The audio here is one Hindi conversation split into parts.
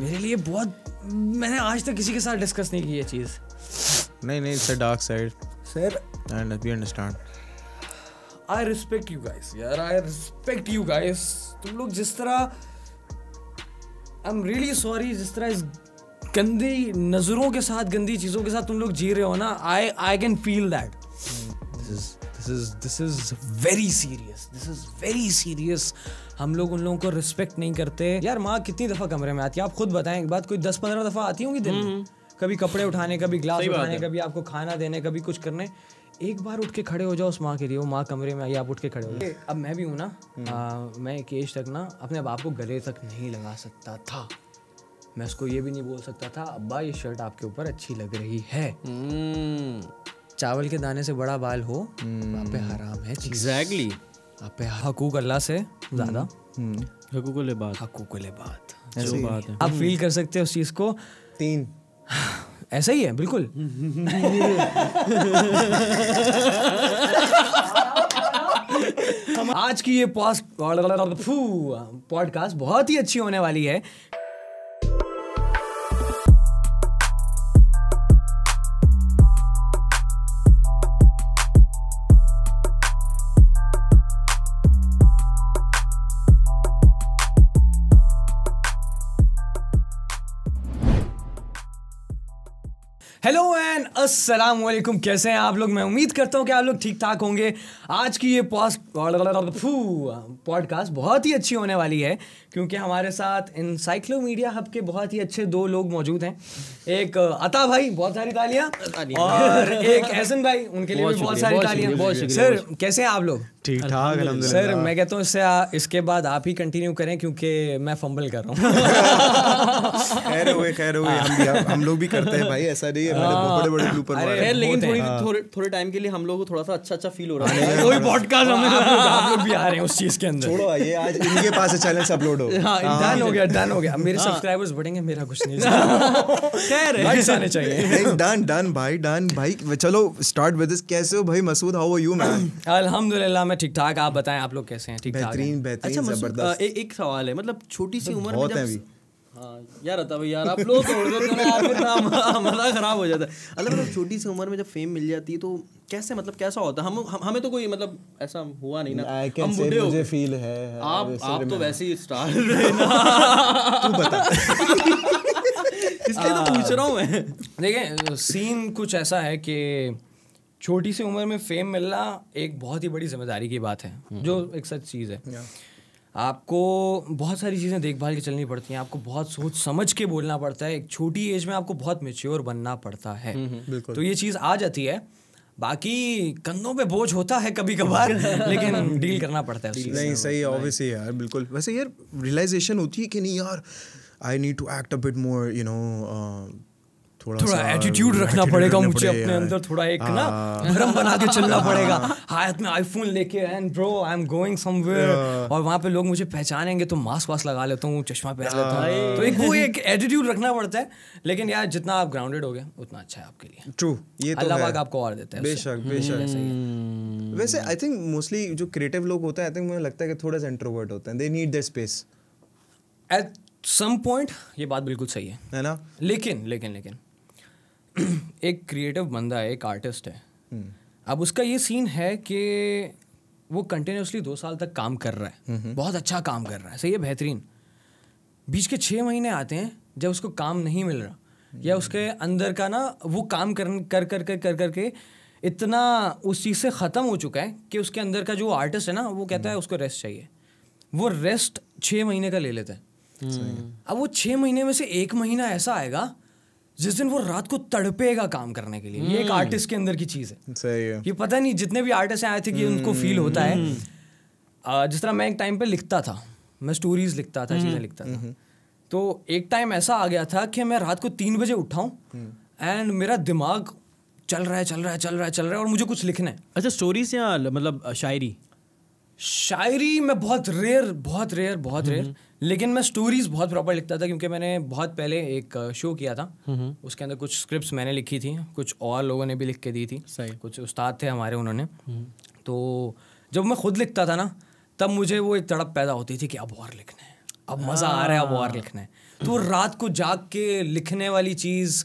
मेरे लिए बहुत मैंने आज तक किसी के साथ डिस्कस नहीं की ये चीज़ नहीं नहीं sir dark side sir and we understand I respect you guys यार आई रिस्पेक्ट यू गाइस तुम लोग जिस तरह आई एम रियली सॉरी जिस तरह इस गंदी नज़रों के साथ गंदी चीज़ों के साथ तुम लोग जी रहे हो ना I I can feel that this is this is this is very serious this is very serious हम लोग उन लोगों को रिस्पेक्ट नहीं करते यार माँ कितनी दफ़ा कमरे में आती है आप खुद बताएं एक बात कोई दस पंद्रह दफ़ा आती होंगी दिन हम्म, हम्म। कभी कपड़े उठाने कभी ग्लास उठाने कभी आपको खाना देने कभी कुछ करने एक बार उठ के खड़े हो जाओ उस माँ के लिए वो माँ कमरे में आई आप उठ के खड़े हो जाओ अब मैं भी हूँ ना हम्म। आ, मैं केश तक ना अपने बाप को गले तक नहीं लगा सकता था मैं उसको ये भी नहीं बोल सकता था अब्बा ये शर्ट आपके ऊपर अच्छी लग रही है चावल के दाने से बड़ा बाल हो आप हम्म। पे हराम है एग्जैक्टली आप पे हकूक अल्लाह से ज़्यादा हम्म। हकूक लिबात हकूक लिबात ऐसी बात है आप फील हम्म। कर सकते हो उस चीज़ को तीन ऐसा ही है बिल्कुल आज की ये पॉडकास्ट बहुत ही अच्छी होने वाली है हेलो एंड अस्सलाम वालेकुम कैसे हैं आप लोग मैं उम्मीद करता हूँ कि आप लोग ठीक ठाक होंगे आज की ये पॉस्ट पॉडकास्ट बहुत ही अच्छी होने वाली है क्योंकि हमारे साथ इंसाइक्लोमीडिया हब के बहुत ही अच्छे दो लोग मौजूद हैं एक अता भाई बहुत सारी तालियां और एक एहसन भाई उनके लिए भी बहुत सारी तालियां सर कैसे हैं आप लोग ठीक ठाक सर मैं कहता हूँ इससे इसके बाद आप ही कंटिन्यू करें क्योंकि मैं फंबल कर रहा हूँ खैर हुए खैर हुए हम भी हम लोग भी करते हैं भाई ऐसा नहीं है हाँ। बड़े बड़े ग्रुप मारे लेकिन थोड़ी हाँ। थोड़े टाइम के लिए हम लोग को थोड़ा सा अच्छा अच्छा फील हो रहा है कोई पॉडकास्ट हम लोग भी आ रहे हैं उस चीज के अंदर छोड़ो ये आज इनके पास है चैनल अपलोड हाँ, हाँ, हो डन हो गया डन हो गया मेरे सब्सक्राइबर्स हाँ। बढ़ेंगे मेरा कुछ नहीं खैर लाइक्स आने चाहिए डन डन भाई डन भाई चलो स्टार्ट विद दिस कैसे हो भाई Masood how are you man अल्हम्दुलिल्लाह मैं ठीक ठाक आप बताएं आप लोग कैसे हैं ठीक ठाक बेहतरीन बेहतरीन अच्छा, जबरदस्त एक सवाल है मतलब छोटी सी उम्र में जब हाँ, यार अता यार आप लोग तोड़ देते हो यार फिर मज़ा ख़राब हो जाता है मतलब मतलब छोटी सी उम्र में जब फेम मिल जाती है तो कैसे मतलब कैसा होता है हम, हम हमें तो कोई मतलब ऐसा हुआ नहीं ना हम बूढ़े हो मुझे फील है आप आप तो वैसे ही स्टार रहे ना तू बता इसलिए तो पूछ रहा हूँ मैं देखें सीन कुछ ऐसा है कि छोटी सी उम्र में फेम मिलना एक बहुत ही बड़ी जिम्मेदारी की बात है हम्म। जो एक सच चीज़ है आपको बहुत सारी चीज़ें देखभाल के चलनी पड़ती हैं आपको बहुत सोच समझ के बोलना पड़ता है एक छोटी एज में आपको बहुत मेच्योर बनना पड़ता है हम्म, हम्म, तो ये चीज़ आ जाती है बाकी कंधों पे बोझ होता है कभी कभार लेकिन डील करना पड़ता है नहीं सही ऑब्वियसली यार बिल्कुल वैसे यार रियलाइजेशन होती है कि नहीं यार I need to act a bit more you know थोड़ा थोड़ा एटीट्यूड रखना पड़ेगा मुझे अपने अंदर थोड़ा एक ना हाँ। भरम बना के चलना पड़ेगा हाँ, हाथ में आईफोन लेके and bro I am going somewhere और वहां पे लोग मुझे पहचानेंगे तो मास्क वास्क लगा लेता हूँ चश्मा पहन लेता हूँ हाँ। तो एक वो एक एटीट्यूड रखना पड़ता है लेकिन यार जितना आप ग्राउंडेड हो गए उतना अच्छा है आपके लिए ट्रू ये तो अल्लाह आपको और देता है बेशक हम्म, बेशक हम्म। वैसे आई थिंक मोस्टली जो क्रिएटिव लोग होते हैं आई थिंक मुझे लगता है कि थोड़ा सा इंट्रोवर्ट होते हैं they need their space at some point ये बात बिल्कुल सही है है ना लेकिन लेकिन लेकिन एक क्रिएटिव बंदा है एक आर्टिस्ट है अब उसका ये सीन है कि वो कंटिन्यूसली दो साल तक काम कर रहा है हम्म, हम्म। बहुत अच्छा काम कर रहा है सही है बेहतरीन बीच के छः महीने आते हैं जब उसको काम नहीं मिल रहा या हम्म। उसके अंदर का ना वो काम कर कर कर कर कर करके इतना उस चीज़ से ख़त्म हो चुका है कि उसके अंदर का जो आर्टिस्ट है ना वो कहता है उसको रेस्ट चाहिए वो रेस्ट छः महीने का ले लेता है अब वो छः महीने में से एक महीना ऐसा आएगा जिस दिन वो रात को तड़पेगा काम करने के लिए ये एक आर्टिस्ट हम्म। के अंदर की चीज है सही है ये पता नहीं जितने भी आर्टिस्ट आए थे कि उनको फील हम्म। होता है हम्म। जिस तरह मैं एक टाइम पे लिखता था मैं स्टोरीज लिखता था चीज़ें लिखता था तो एक टाइम ऐसा आ गया था कि मैं रात को तीन बजे उठाऊं एंड मेरा दिमाग चल रहा है चल रहा है चल रहा है चल रहा है और मुझे कुछ लिखना है अच्छा स्टोरीज या मतलब शायरी शायरी मैं बहुत रेयर बहुत रेयर बहुत रेयर लेकिन मैं स्टोरीज बहुत प्रॉपर लिखता था क्योंकि मैंने बहुत पहले एक शो uh, किया था उसके अंदर कुछ स्क्रिप्ट्स मैंने लिखी थी कुछ और लोगों ने भी लिख के दी थी कुछ उस्ताद थे हमारे उन्होंने हम्म। तो जब मैं खुद लिखता था ना तब मुझे वो एक तड़प पैदा होती थी कि अब और लिखना है अब मज़ा आ रहा है अब और लिखना है तो रात को जाग के लिखने वाली चीज़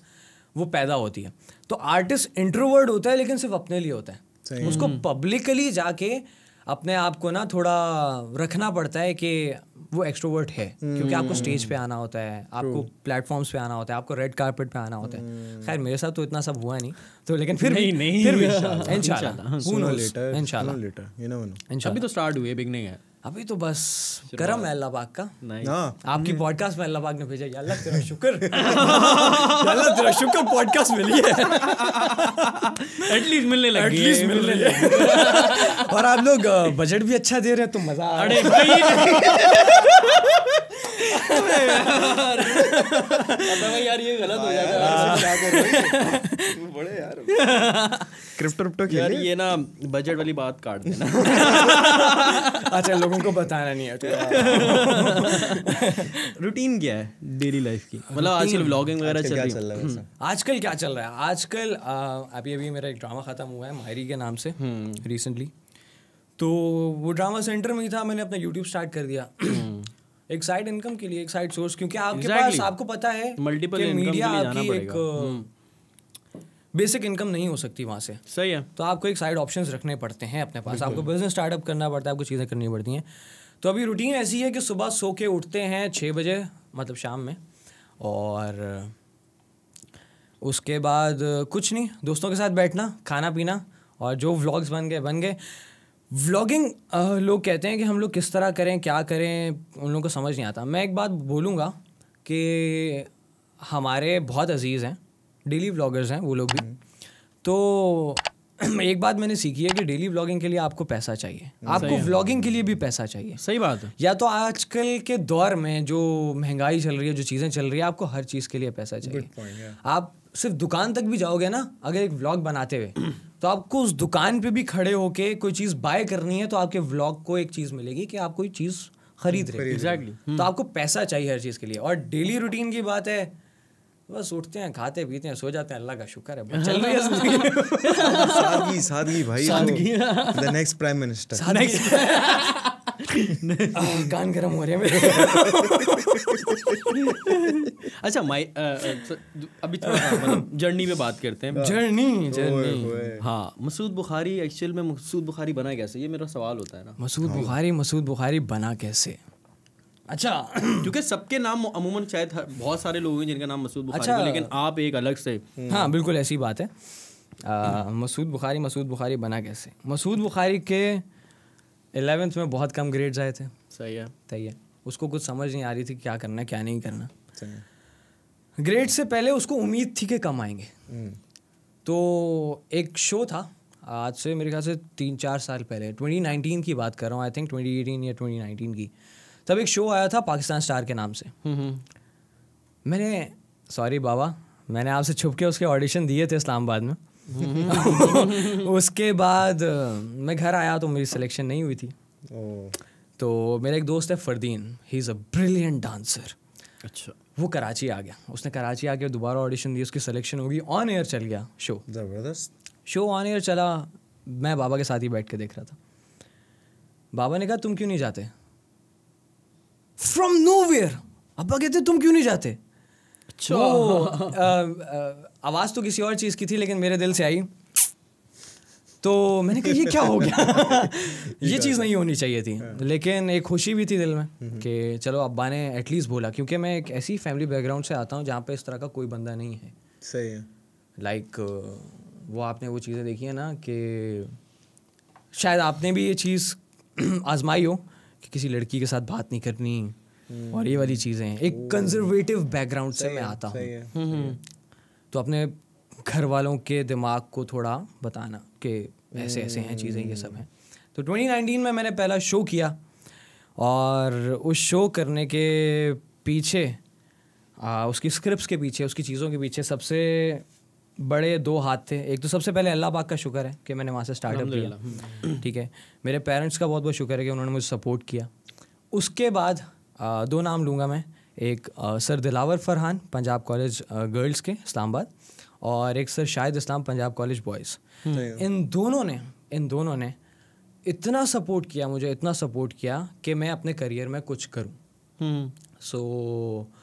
वो पैदा होती है तो आर्टिस्ट इंट्रोवर्ड होता है लेकिन सिर्फ अपने लिए होता है उसको पब्लिकली हम्म। जाके अपने आप को ना थोड़ा रखना पड़ता है कि वो एक्सट्रोवर्ट है hmm. क्योंकि आपको स्टेज हम्म। पे आना होता है आपको प्लेटफॉर्म्स पे आना होता है आपको रेड कार्पेट पे आना होता है hmm. खैर मेरे साथ तो इतना सब हुआ नहीं तो लेकिन फिर नहीं, भी, नहीं फिर इंशाल्लाह इंशाल्लाह अभी तो स्टार्ट हुई बिगनिंग है अभी तो बस करम है अल्लाह पाक का नहीं हाँ। आपकी पॉडकास्ट में अल्लाह पाक ने भेजा अल्लाह तेरा शुक्र अल्लाह तेरा शुक्र पॉडकास्ट मिली है एटलीस्ट मिलने लगी एटलीस्ट मिलने लगी और आप लोग बजट भी अच्छा दे रहे हैं तो मजा आ रहा है यार ये गलत हो जाता है हाँ। बड़े यार क्रिप्टो क्रिप्टो यार ये ना बजट वाली बात काट देना अच्छा लोगों को बताना नहीं है रूटीन तो- क्या है डेली लाइफ की मतलब आजकल व्लॉगिंग वगैरह चल रही है हम्म। आजकल क्या चल रहा है आजकल अभी अभी मेरा एक ड्रामा खत्म हुआ है मायरी के नाम से रिसेंटली हम्म। तो वो ड्रामा सेंटर में ही था मैंने अपना यूट्यूब स्टार्ट कर दिया हम्म। एक साइड इनकम के लिए एक साइड सोर्स क्योंकि आपके exactly. पास आपको पता है मल्टीपल मीडिया आपकी एक बेसिक इनकम नहीं हो सकती वहाँ से सही है तो आपको एक साइड ऑप्शन रखने पड़ते हैं अपने पास आपको बिजनेस स्टार्टअप करना पड़ता है आपको चीज़ें करनी पड़ती हैं तो अभी रूटीन ऐसी है कि सुबह सो के उठते हैं छः बजे मतलब शाम में और उसके बाद कुछ नहीं दोस्तों के साथ बैठना खाना पीना और जो व्लॉग्स बन गए बन गए व्लॉगिंग लोग कहते हैं कि हम लोग किस तरह करें क्या करें उन लोगों को समझ नहीं आता मैं एक बात बोलूँगा कि हमारे बहुत अजीज़ हैं डेली व्लॉगर्स हैं वो लोग भी तो एक बात मैंने सीखी है कि डेली व्लॉगिंग के लिए आपको पैसा चाहिए आपको व्लॉगिंग के लिए भी पैसा चाहिए सही बात है या तो आजकल के दौर में जो महंगाई चल रही है जो चीज़ें चल रही है आपको हर चीज़ के लिए पैसा चाहिए point, yeah. आप सिर्फ दुकान तक भी जाओगे ना अगर एक व्लॉग बनाते हुए तो आपको उस दुकान पे भी खड़े होके कोई चीज़ बाय करनी है तो आपके व्लॉग को एक चीज़ मिलेगी कि आप कोई चीज़ खरीद रहे एग्जैक्टली तो हम्म। आपको पैसा चाहिए हर चीज़ के लिए और डेली रूटीन की बात है बस उठते हैं खाते पीते हैं सो जाते हैं अल्लाह का शुक्र है हाँ। चल रही है सादगी सादगी भाई सादगी द नेक्स्ट प्राइम मिनिस्टर कान गरम हो रहे हैं मेरे अच्छा माई अभी थोड़ा जर्नी मतलब में बात करते हैं जर्नी जर्नी हाँ मसूद बुखारी एक्चुअल में मसूद बुखारी बना कैसे ये मेरा सवाल होता है ना मसूद हाँ। बुखारी मसूद बुखारी बना कैसे अच्छा क्योंकि सबके नाम अमूमन शायद बहुत सारे लोग हैं जिनका नाम मसूद बुखारी अच्छा लेकिन आप एक अलग से हम्म। हाँ बिल्कुल ऐसी बात है मसूद बुखारी मसूद बुखारी बना कैसे मसूद बुखारी के एलेवेंथ में बहुत कम ग्रेड्स आए थे सही है सही है उसको कुछ समझ नहीं आ रही थी क्या करना क्या नहीं करना ग्रेड से पहले उसको उम्मीद थी कि कम आएंगे हम्म। तो एक शो था आज से मेरे ख्याल से तीन चार साल पहले ट्वेंटी नाइनटीन की बात कर रहा हूँ आई थिंक ट्वेंटी एटीन या ट्वेंटी नाइनटीन की तब एक शो आया था पाकिस्तान स्टार के नाम से हम्म, हम्म। मैंने सॉरी बाबा मैंने आपसे छुप के उसके ऑडिशन दिए थे इस्लामाबाद में हम्म। उसके बाद मैं घर आया तो मेरी सिलेक्शन नहीं हुई थी तो मेरा एक दोस्त है Fardeen he is a brilliant dancer अच्छा वो कराची आ गया उसने कराची आके दोबारा ऑडिशन दी उसकी सिलेक्शन होगी ऑन एयर चल गया शो ज़बरदस्त शो ऑन एयर चला मैं बाबा के साथ ही बैठ के देख रहा था बाबा ने कहा तुम क्यों नहीं जाते फ्रॉम नो वेयर अब्बा कहते तुम क्यों नहीं जाते अच्छा आवाज़ तो किसी और चीज़ की थी लेकिन मेरे दिल से आई तो मैंने कहा ये क्या हो गया ये तो चीज़ नहीं होनी चाहिए थी हाँ। लेकिन एक खुशी भी थी दिल में हम्म, हम्म। कि चलो अब्बा ने एटलीस्ट बोला क्योंकि मैं एक ऐसी फैमिली बैकग्राउंड से आता हूँ जहाँ पे इस तरह का कोई बंदा नहीं है सही है लाइक like, वो आपने वो चीज़ें देखी है ना कि शायद आपने भी ये चीज़ आजमाई हो कि किसी लड़की के साथ बात नहीं करनी हम्म। और ये वाली चीज़ें हैं एक कंजर्वेटिव बैकग्राउंड से मैं आता हूँ हम्म, हम्म। तो अपने घर वालों के दिमाग को थोड़ा बताना कि ऐसे ऐसे हैं चीज़ें ये सब हैं तो 2019 में मैंने पहला शो किया और उस शो करने के पीछे आ, उसकी स्क्रिप्ट्स के पीछे उसकी चीज़ों के पीछे सबसे बड़े दो हाथ थे एक तो सबसे पहले अल्लाह पाक का शुक्र है कि मैंने वहाँ से स्टार्टअप किया ठीक है मेरे पेरेंट्स का बहुत बहुत शुक्र है कि उन्होंने मुझे सपोर्ट किया उसके बाद दो नाम लूँगा मैं एक sir Dilawar Farhan Punjab college girls के इस्लामाबाद और एक sir Shahid Islam Punjab college boys हम्म। इन दोनों ने इन दोनों ने इतना सपोर्ट किया मुझे इतना सपोर्ट किया कि मैं अपने करियर में कुछ करूँ सो हम्म। so,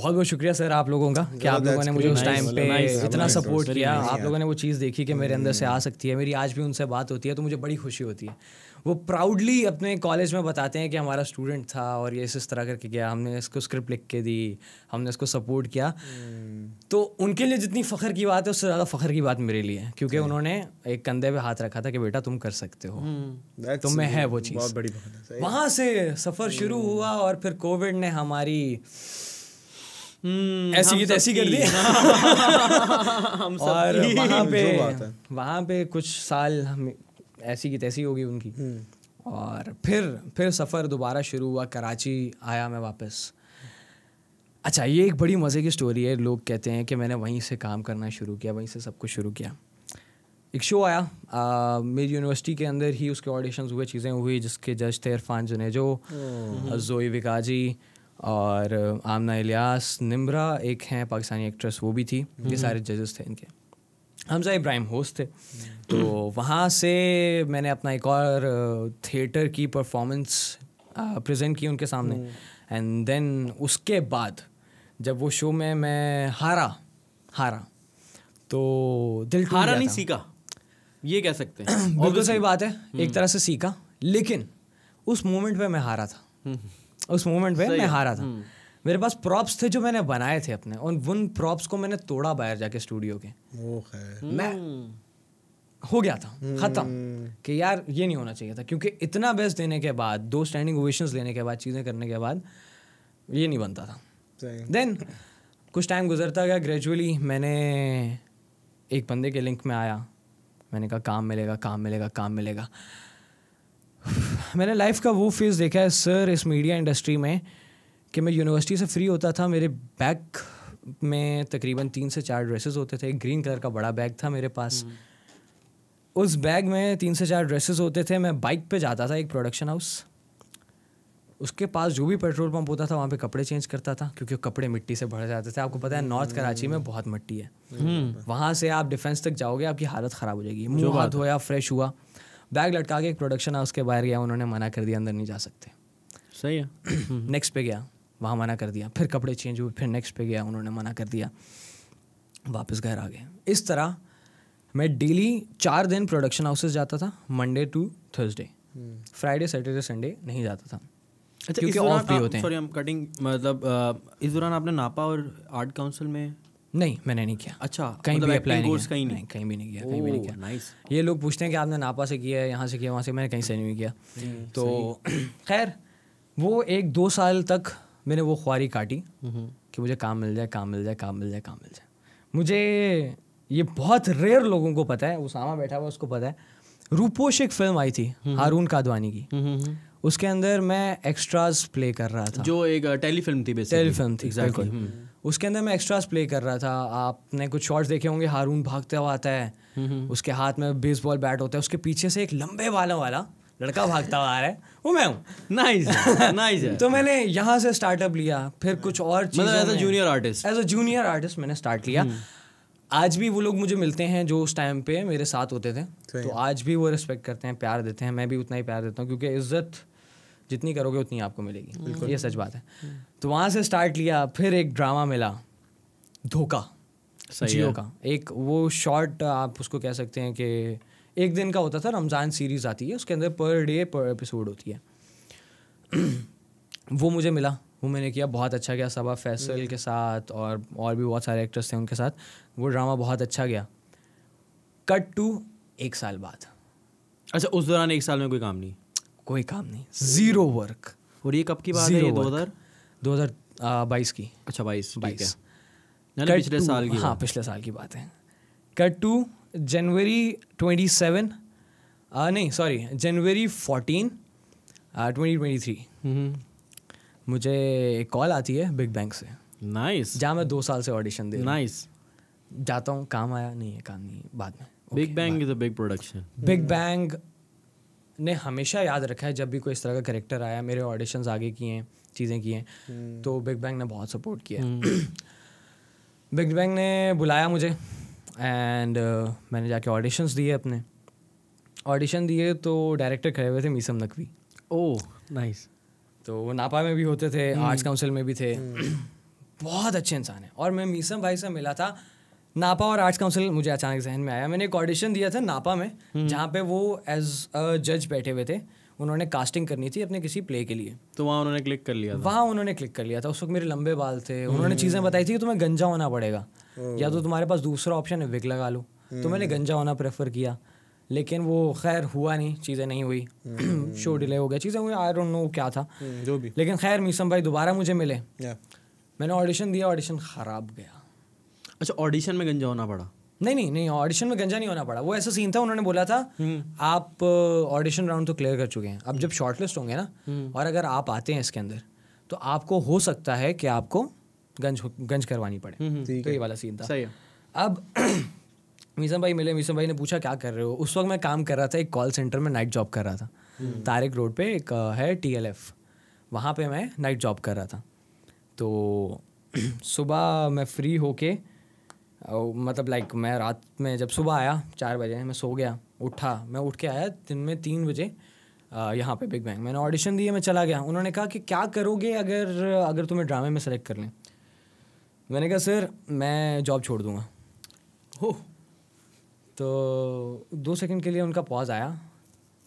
बहुत बहुत शुक्रिया सर आप लोगों का कि आप लोगों ने मुझे उस टाइम पे इतना सपोर्ट किया आप लोगों ने वो चीज़ देखी कि मेरे अंदर से hmm. आ सकती है मेरी आज भी उनसे बात होती है तो मुझे बड़ी खुशी होती है वो प्राउडली अपने कॉलेज में बताते हैं कि हमारा स्टूडेंट था और ये इस तरह करके गया हमने इसको स्क्रिप्ट लिख के दी हमने इसको सपोर्ट किया hmm. तो उनके लिए जितनी फ़ख्र की बात है उससे ज़्यादा फ़ख्र की बात मेरे लिए क्योंकि hmm. उन्होंने एक कंधे पे हाथ रखा था कि बेटा तुम कर सकते हो तुम में है वो चीज़ वहाँ से सफ़र शुरू हुआ और फिर कोविड ने हमारी हम्म, ऐसी की तैसी तो कर दी हम सब और वहाँ पे वहाँ पे कुछ साल हम ऐसी की तैसी होगी उनकी हम्म। और फिर फिर सफ़र दोबारा शुरू हुआ कराची आया मैं वापस अच्छा ये एक बड़ी मज़े की स्टोरी है लोग कहते हैं कि मैंने वहीं से काम करना शुरू किया वहीं से सब कुछ शुरू किया एक शो आया आ, मेरी यूनिवर्सिटी के अंदर ही उसके ऑडिशन हुए चीज़ें हुई जिसके जज थे इरफान जुनेजो हम्म। जोई विकाजी और आमना इलियास निम्रा एक हैं पाकिस्तानी एक्ट्रेस वो भी थी ये हम्म। सारे जजेस थे इनके हमजा इब्राहिम होस्ट थे तो हम्म। वहाँ से मैंने अपना एक और थिएटर की परफॉर्मेंस प्रेजेंट की उनके सामने एंड हम्म। देन उसके बाद जब वो शो में मैं हारा हारा तो दिल हारा नहीं सीखा ये कह सकते हैं बिल्कुल सही बात है एक तरह से सीखा लेकिन उस मोमेंट पे मैं हारा था उस मोमेंट में मैं हारा था हम्म। मेरे पास प्रॉप्स थे जो मैंने बनाए थे अपने और उन प्रॉप्स को मैंने तोड़ा बाहर जाके स्टूडियो के वो हम्म। मैं हो गया था खत्म हम्म। कि यार ये नहीं होना चाहिए था क्योंकि इतना बेस्ट देने के बाद दो स्टैंडिंग ओवेशन लेने के बाद चीज़ें करने के बाद ये नहीं बनता था देन कुछ टाइम गुजरता गया ग्रेजुअली मैंने एक बंदे के लिंक में आया मैंने कहा काम मिलेगा काम मिलेगा काम मिलेगा मैंने लाइफ का वो फेज़ देखा है सर इस मीडिया इंडस्ट्री में कि मैं यूनिवर्सिटी से फ्री होता था मेरे बैग में तकरीबन तीन से चार ड्रेसेस होते थे एक ग्रीन कलर का बड़ा बैग था मेरे पास हम्म। उस बैग में तीन से चार ड्रेसेस होते थे मैं बाइक पे जाता था एक प्रोडक्शन हाउस उसके पास जो भी पेट्रोल पंप होता था वहाँ पे कपड़े चेंज करता था क्योंकि कपड़े मिट्टी से भर जाते थे आपको पता है नॉर्थ कराची में बहुत मिट्टी है हम्म। वहाँ से आप डिफेंस तक जाओगे आपकी हालत ख़राब हो जाएगी मुँह हाथ धोया फ्रेश हुआ बैग लटका के एक प्रोडक्शन हाउस के बाहर गया उन्होंने मना कर दिया अंदर नहीं जा सकते सही है नेक्स्ट पे गया वहाँ मना कर दिया फिर कपड़े चेंज हुए फिर नेक्स्ट पे गया उन्होंने मना कर दिया वापस घर आ गए इस तरह मैं डेली चार दिन प्रोडक्शन हाउसेज जाता था Monday to Thursday Friday Saturday Sunday नहीं जाता था अच्छा क्योंकि ऑफ भी होते हैं सॉरी हम कटिंग मतलब uh, इस दौरान आपने नापा और आर्ट काउंसिल में नहीं मैंने नहीं किया अच्छा कहीं मतलब भी अप्लाई नहीं, किया कहीं नहीं।, कहीं भी नहीं किया कहीं भी नहीं किया नाइस ये लोग पूछते हैं कि आपने नापा से किया है यहाँ से किया वहाँ से मैंने कहीं से नहीं किया हम्म, तो खैर वो एक दो साल तक मैंने वो ख्वारी काटी हम्म। कि मुझे काम मिल जाए काम मिल जाए काम मिल जाए काम मिल जाए मुझे ये बहुत रेयर लोगों को पता है उसामा बैठा हुआ उसको पता है रूपोश एक फिल्म आई थी हम्म। हारून कादवानी की उसके अंदर मैं एक्स्ट्राज प्ले कर रहा था जो एक uh, टेली फिल्म थी टेली फिल्म थी बिल्कुल उसके अंदर मैं एक्स्ट्रास प्ले कर रहा था आपने कुछ शॉट्स देखे होंगे हारून भागता हुआ आता है उसके हाथ में बेसबॉल बैट होता है उसके पीछे से एक लंबे वालों वाला लड़का भागता हुआ आ रहा है वो मैं हूँ नाइस नाइस तो मैंने यहाँ से स्टार्टअप लिया फिर कुछ और मतलब as a junior artist as a junior artist मैंने स्टार्ट लिया हम्म। आज भी वो लोग मुझे मिलते हैं जो उस टाइम पे मेरे साथ होते थे तो आज भी वो रिस्पेक्ट करते हैं प्यार देते हैं मैं भी उतना ही प्यार देता हूँ क्योंकि इज्जत जितनी करोगे उतनी आपको मिलेगी ये सच बात है तो वहाँ से स्टार्ट लिया फिर एक ड्रामा मिला धोखा जियो का एक वो शॉर्ट आप उसको कह सकते हैं कि एक दिन का होता था रमज़ान सीरीज़ आती है उसके अंदर पर डे पर एपिसोड होती है वो मुझे मिला वो मैंने किया बहुत अच्छा गया सबा फैसल के साथ और और भी बहुत सारे एक्टर्स थे उनके साथ वो ड्रामा बहुत अच्छा गया कट टू एक साल बाद अच्छा उस दौरान एक साल में कोई काम नहीं कोई काम नहीं जीरो वर्क और ये कब की बात है दो हज़ार दो हज़ार बाईस की अच्छा बाईस बाईस पिछले साल की हाँ पिछले साल की बात है cut to January twenty seven नहीं sorry January fourteen twenty twenty three मुझे एक कॉल आती है बिग बैंग से नाइस जहाँ मैं दो साल से ऑडिशन दे नाइस जाता हूँ काम आया नहीं है काम नहीं बाद में big bang is a big production big bang ने हमेशा याद रखा है जब भी कोई इस तरह का करेक्टर आया मेरे ऑडिशंस आगे किए हैं चीज़ें की हैं हम्म। तो बिग बैंग ने बहुत सपोर्ट किया बिग बैंग हम्म। ने बुलाया मुझे एंड uh, मैंने जाके ऑडिशंस दिए अपने ऑडिशन दिए तो डायरेक्टर खड़े हुए थे मीसम नकवी ओ नाइस तो वो नापा में भी होते थे आर्ट्स हम्म। काउंसिल में भी थे बहुत अच्छे इंसान हैं और मैं मीसम भाई से मिला था नापा और आर्ट्स काउंसिल मुझे अचानक जहन में आया मैंने एक ऑडिशन दिया था नापा में हम्म। जहाँ पे वो एज अ जज बैठे हुए थे उन्होंने कास्टिंग करनी थी अपने किसी प्ले के लिए तो वहाँ उन्होंने क्लिक कर लिया वहाँ उन्होंने क्लिक कर लिया था उस वक्त मेरे लंबे बाल थे उन्होंने हम्म। चीज़ें बताई थी कि तुम्हें गंजा होना पड़ेगा हम्म। या तो तुम्हारे पास दूसरा ऑप्शन है विक लगा लो तो मैंने गंजा होना प्रेफर किया लेकिन वो खैर हुआ नहीं चीज़ें नहीं हुई शो डिले हो गया चीज़ें हुई आई डोंट नो क्या था जो भी लेकिन खैर मीसम भाई दोबारा मुझे मिले मैंने ऑडिशन दिया ऑडिशन ख़राब गया अच्छा ऑडिशन में गंजा होना पड़ा नहीं नहीं नहीं ऑडिशन में गंजा नहीं होना पड़ा वो ऐसा सीन था उन्होंने बोला था हम्म। आप ऑडिशन uh, राउंड तो क्लियर कर चुके हैं अब जब शॉर्टलिस्ट होंगे ना हम्म। और अगर आप आते हैं इसके अंदर तो आपको हो सकता है कि आपको गंज गंज करवानी पड़े हम्म, तो ये वाला सीन था सही है अब मीसम भाई मिले मीसम भाई ने पूछा क्या कर रहे हो उस वक्त मैं काम कर रहा था एक कॉल सेंटर में नाइट जॉब कर रहा था तारिक रोड पे एक uh, है टी एल एफ वहाँ पर मैं नाइट जॉब कर रहा था तो सुबह मैं फ्री होके और मतलब लाइक मैं रात में जब सुबह आया चार बजे मैं सो गया उठा मैं उठ के आया दिन में तीन बजे यहाँ पे बिग बैंग मैंने ऑडिशन दिए मैं चला गया उन्होंने कहा कि क्या करोगे अगर अगर तुम्हें ड्रामे में सेलेक्ट कर लें मैंने कहा सर मैं जॉब छोड़ दूँगा हो तो दो सेकंड के लिए उनका पॉज आया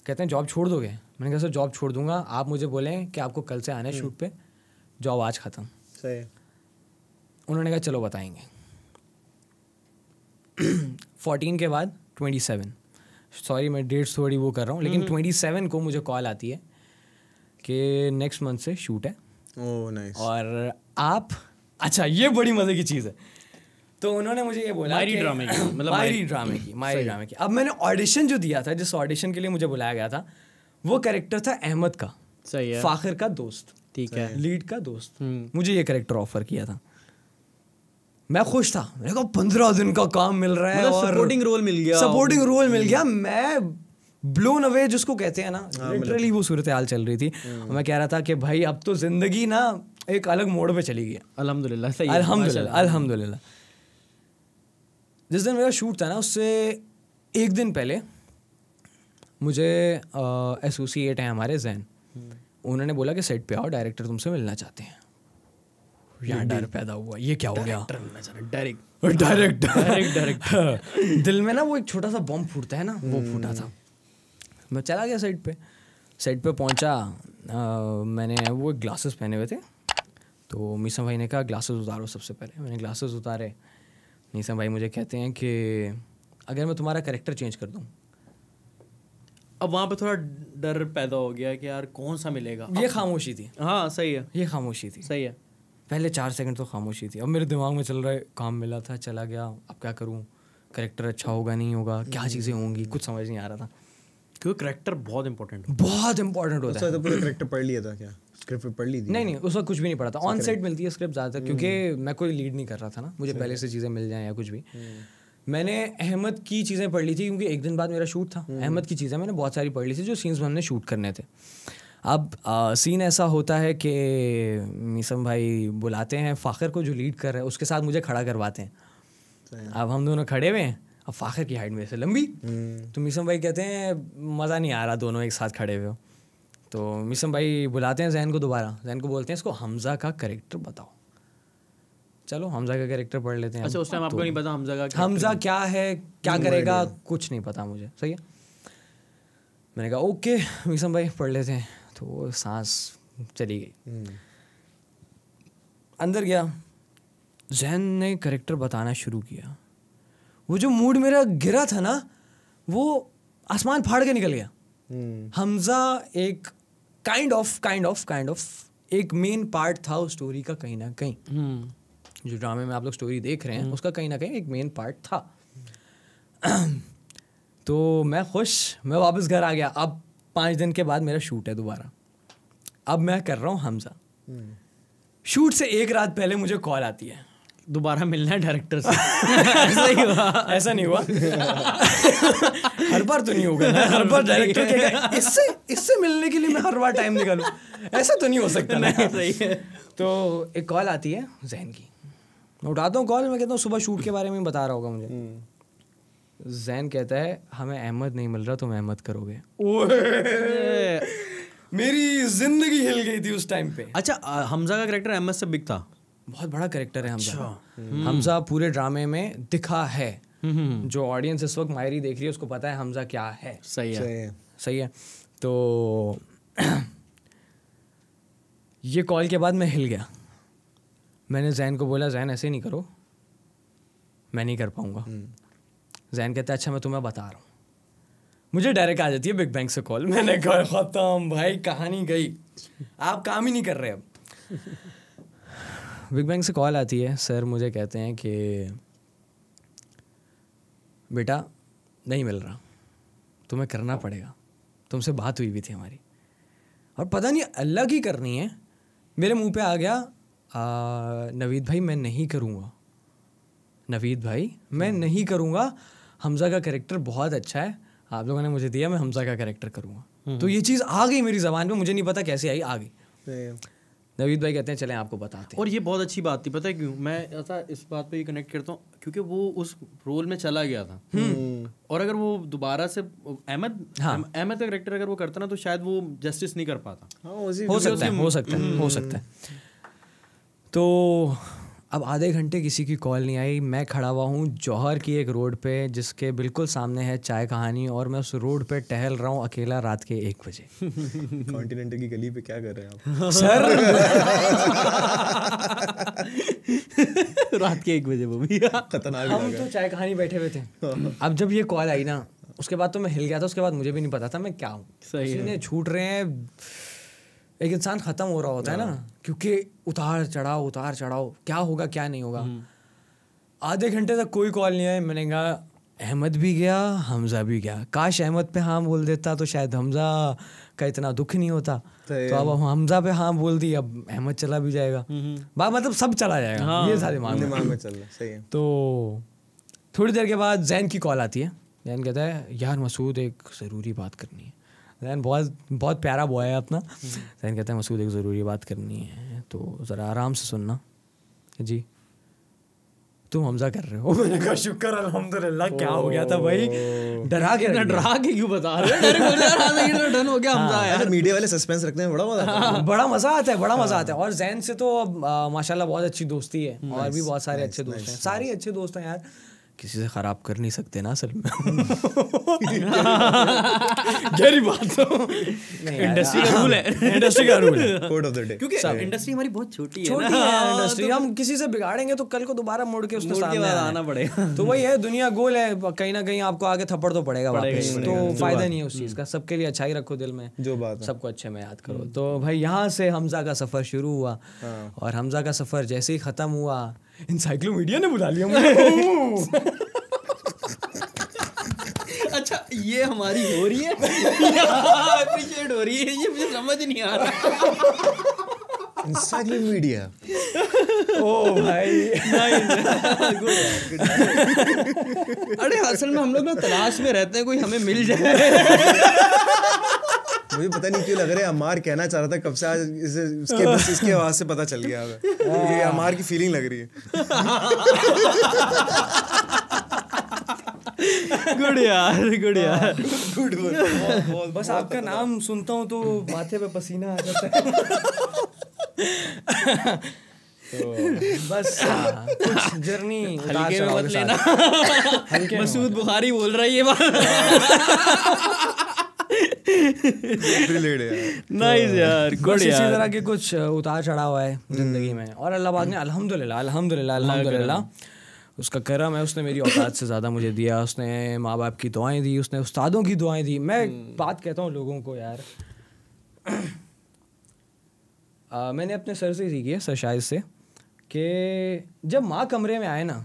कहते हैं जॉब छोड़ दोगे मैंने कहा सर जॉब छोड़ दूंगा आप मुझे बोलें कि आपको कल से आना है शूट हम्म। पे जॉब आज ख़त्म सही उन्होंने कहा चलो बताएंगे फोर्टीन के बाद ट्वेंटी सेवन सॉरी मैं डेट्स थोड़ी वो कर रहा हूँ लेकिन हम्म। ट्वेंटी सेवन को मुझे कॉल आती है कि नेक्स्ट मंथ से शूट है oh, nice. और आप अच्छा ये बड़ी मज़े की चीज़ है तो उन्होंने मुझे ये बोला मायरी ड्रामे की मतलब मायरी ड्रामे की मायरी ड्रामे की अब मैंने ऑडिशन जो दिया था जिस ऑडिशन के लिए मुझे बुलाया गया था वो करेक्टर था अहमद का सही है फाखिर का दोस्त ठीक है लीड का दोस्त हम्म। मुझे ये करेक्टर ऑफर किया था मैं खुश था मेरे को पंद्रह दिन का काम मिल रहा है मतलब और सपोर्टिंग रोल मिल गया सपोर्टिंग रोल मिल हम्म। गया मैं ब्लून अवे जिसको कहते हैं ना हाँ, लिटरली वो सूरत हाल चल रही थी हम्म। मैं कह रहा था कि भाई अब तो जिंदगी ना एक अलग मोड़ पे चली गई अलहमदुल्ला अलहमदुल्ला अलहमदुल्ला जिस दिन मेरा शूट था ना उससे एक दिन पहले मुझे एसोसिएट हैं हमारे जैन हम्म। उन्होंने बोला कि सेट पे आओ डायरेक्टर तुमसे मिलना चाहते हैं डर पैदा हुआ ये क्या हो गया डायरेक्ट डायरेक्ट डायरेक्ट डायरेक्ट दिल में ना वो एक छोटा सा बॉम्ब फूटता है ना वो hmm. फूटा था मैं चला गया साइड पे साइड पे पहुंचा आ, मैंने वो ग्लासेस पहने हुए थे तो मीसा भाई ने कहा ग्लासेस उतारो सबसे पहले मैंने ग्लासेस उतारे मीसा भाई मुझे कहते हैं कि अगर मैं तुम्हारा करेक्टर चेंज कर दूँ अब वहाँ पे थोड़ा डर पैदा हो गया कि यार कौन सा मिलेगा ये खामोशी थी हाँ सही है ये खामोशी थी सही है पहले चार सेकंड तो खामोशी थी अब मेरे दिमाग में चल रहा है काम मिला था चला गया अब क्या करूँ करेक्टर अच्छा होगा नहीं होगा क्या हम्म। चीज़ें होंगी कुछ समझ नहीं आ रहा था क्योंकि करेक्टर बहुत इंपॉर्टेंट बहुत इंपॉर्टेंट होता है तो पूरा करेक्टर पढ़ लिया था क्या स्क्रिप्ट पढ़ ली थी नहीं नहीं उस वक्त कुछ भी नहीं पढ़ा था ऑन सेट मिलती है स्क्रिप्ट ज़्यादातर हम्म। क्योंकि मैं कोई लीड नहीं कर रहा था ना मुझे पहले से चीज़ें मिल जाएँ या कुछ भी हम्म। मैंने अहमद की चीज़ें पढ़ ली थी क्योंकि एक दिन बाद मेरा शूट था अहमद की चीज़ें मैंने बहुत सारी पढ़ ली थी जो सीन्स में हमने शूट करने थे अब आ, सीन ऐसा होता है कि मीसम भाई बुलाते हैं फ़ाखर को जो लीड कर रहे हैं उसके साथ मुझे खड़ा करवाते हैं अब हम दोनों खड़े हुए हैं अब फ़ाखर की हाइट में से लंबी हम्म। तो मीसम भाई कहते हैं मज़ा नहीं आ रहा दोनों एक साथ खड़े हुए हो तो मिसम भाई बुलाते हैं जहन को दोबारा जहन को बोलते हैं इसको हमज़ा का करेक्टर बताओ चलो हमजा का करेक्टर पढ़ लेते हैं अच्छा उस टाइम आपको तो। नहीं पता हमजा का हमजा क्या है क्या करेगा कुछ नहीं पता मुझे सही है मैंने कहा ओके मीसम भाई पढ़ लेते हैं तो वो सांस चली गई हम्म। अंदर गया जहन ने करेक्टर बताना शुरू किया वो जो मूड मेरा गिरा था ना वो आसमान फाड़ के निकल गया हम्म। हमजा एक kind of kind of kind of एक मेन पार्ट था उस स्टोरी का कहीं ना कहीं हम्म। जो ड्रामे में आप लोग स्टोरी देख रहे हैं उसका कहीं ना कहीं एक मेन पार्ट था तो मैं खुश मैं वापस घर आ गया अब पाँच दिन के बाद मेरा शूट है दोबारा अब मैं कर रहा हूँ हमजा शूट से एक रात पहले मुझे कॉल आती है दोबारा मिलना है डायरेक्टर से ऐसा ही हुआ ऐसा नहीं हुआ हर बार तो नहीं होगा हर बार डायरेक्टर के इससे इससे मिलने के लिए मैं हर बार टाइम निकालू ऐसा तो नहीं हो सकता नहीं सही है तो एक कॉल आती है जहन की मैं उठाता हूँ कॉल मैं कहता हूँ सुबह शूट के बारे में बता रहा होगा मुझे हम्म। जैन कहता है हमें अहमद नहीं मिल रहा तुम अहमद करोगे मेरी जिंदगी हिल गई थी उस टाइम पे अच्छा हमजा का करेक्टर अहमद से बिग था बहुत बड़ा करेक्टर है हमजा अच्छा। हम्म। हमजा पूरे ड्रामे में दिखा है हम्म, हम्म, जो ऑडियंस इस वक्त मायरी देख रही है उसको पता है हमजा क्या है सही है सही है तो ये कॉल के बाद मैं हिल गया मैंने जैन को बोला जैन ऐसे नहीं करो मैं नहीं कर पाऊंगा जैन कहता है अच्छा मैं तुम्हें बता रहा हूँ मुझे डायरेक्ट आ जाती है बिग बैंक से कॉल मैंने कहा ख़त्म भाई कहानी गई आप काम ही नहीं कर रहे अब बिग बैंक से कॉल आती है सर मुझे कहते हैं कि बेटा नहीं मिल रहा तुम्हें करना पड़ेगा तुमसे बात हुई भी थी हमारी और पता नहीं अलग ही करनी है मेरे मुंह पे आ गया आ, नवीद भाई मैं नहीं करूँगा नवीद भाई मैं हम्म। नहीं करूँगा हमजा का करेक्टर बहुत अच्छा है आप लोगों ने मुझे दिया मैं हमजा का करेक्टर करूँगा हम्म। तो ये चीज़ आ गई मेरी जबान में मुझे नहीं पता कैसे आई आ गई नवीद भाई कहते हैं चले आपको बताते हैं और ये बहुत अच्छी बात थी पता है क्यों मैं ऐसा इस बात पे ही कनेक्ट करता हूँ क्योंकि वो उस रोल में चला गया था हम्म। हम्म। और अगर वो दोबारा से अहमद हाँ अहमद का करेक्टर अगर वो करता ना तो शायद वो जस्टिस नहीं कर पाता हाँ, हो सकता है हो सकता है हो सकता है तो अब आधे घंटे किसी की कॉल नहीं आई मैं खड़ा हुआ हूँ जौहर की एक रोड पे जिसके बिल्कुल सामने है चाय कहानी और मैं उस रोड पे टहल रहा हूँ अकेला रात के एक बजे कॉन्टिनेंटल की गली पे क्या कर रहे हैं आप सर रात के एक बजे वो भी खतरनाक हम तो चाय कहानी बैठे हुए थे अब जब ये कॉल आई ना उसके बाद तो मैं हिल गया था उसके बाद मुझे भी नहीं पता था मैं क्या हूँ छूट रहे हैं एक इंसान खत्म हो रहा होता है ना हाँ। क्योंकि उतार चढ़ाओ उतार चढ़ाओ क्या होगा क्या नहीं होगा हम्म। आधे घंटे तक कोई कॉल नहीं आई मैंने कहा अहमद भी गया हमजा भी गया काश अहमद पे हाँ बोल देता तो शायद हमजा का इतना दुख नहीं होता तो अब हमजा पे हाँ बोल दी अब अहमद चला भी जाएगा हम्म। बा मतलब सब चला जाएगा हाँ, ये सारे मामले में चल सही है तो थोड़ी देर के बाद जैन की कॉल आती है जैन कहता है यार मसूद एक ज़रूरी बात करनी है जैन बहुत बहुत प्यारा बॉय है अपना जैन हम्म। कहते हैं मसूद एक ज़रूरी बात करनी है तो ज़रा आराम से सुनना जी तुम हमजा कर रहे हो मैंने कहा शुक्र अल्हम्दुलिल्लाह क्या हो गया था भाई डरा के ना डरा के क्यों बता रहे डन हो गया हमजा हाँ। यार मीडिया वाले सस्पेंस रखते हैं बड़ा मजा हाँ, बड़ा मजा आता है बड़ा मजा आता है हाँ। और जैन से तो माशाल्लाह बहुत अच्छी दोस्ती है हम्म। और भी बहुत सारे अच्छे दोस्त हैं सारे अच्छे दोस्त हैं यार किसी से खराब कर नहीं सकते ना असल में गहरी बात इंडस्ट्री तो। का रूल हाँ। है इंडस्ट्री का rule code of the day क्योंकि इंडस्ट्री हमारी बहुत छोटी है छोटी है इंडस्ट्री हाँ, तो हम किसी से बिगाड़ेंगे तो कल को दोबारा मुड़ के उसके सामने आना पड़ेगा तो वही है दुनिया गोल है कहीं ना कहीं आपको आगे थप्पड़ तो पड़ेगा वापस तो फायदा नहीं है उस चीज हम्म। का सबके लिए अच्छाई रखो दिल में जो बात सबको अच्छे में याद करो हम्म। तो भाई यहाँ से हमजा का सफर शुरू हुआ हाँ। और हमजा का सफर जैसे ही खत्म हुआ इंसाइक्लोमीडिया ने बुला लिया अच्छा ये हमारी हो रही है अप्रिशिएट हो रही है ये मुझे समझ नहीं आ रहा मीडिया ओ भाई अरे असल में हम लोग ना तलाश में रहते हैं कोई हमें मिल जाए मुझे पता नहीं क्यों लग रहा है अमार कहना चाह रहा था कब से आज इसे इसके बस इसके आवाज़ से पता चल गया ये अमार की फीलिंग लग रही है गुड यार गुड यार गुड हाँ, बस आपका नाम सुनता हूँ तो माथे पे पसीना आ जाता है तो, बस जर्नी हाँ। हल्के में मत लेना मसूद बुखारी बोल रहा है ये बात नाइस यार गुड तो यार इसी तरह के कुछ उतार चढ़ाव है जिंदगी हम्म। में और अल्लाह पाक ने अल्हम्दुलिल्लाह अल्हम्दुलिल्लाह अल्हम्दुलिल्लाह उसका करम है उसने मेरी औकात से ज़्यादा मुझे दिया उसने माँ बाप की दुआएं दी उसने उस्तादों की दुआएं दी मैं हम्म। बात कहता हूँ लोगों को यार आ, मैंने अपने सर से सीखी है सर शायद से कि जब माँ कमरे में आए ना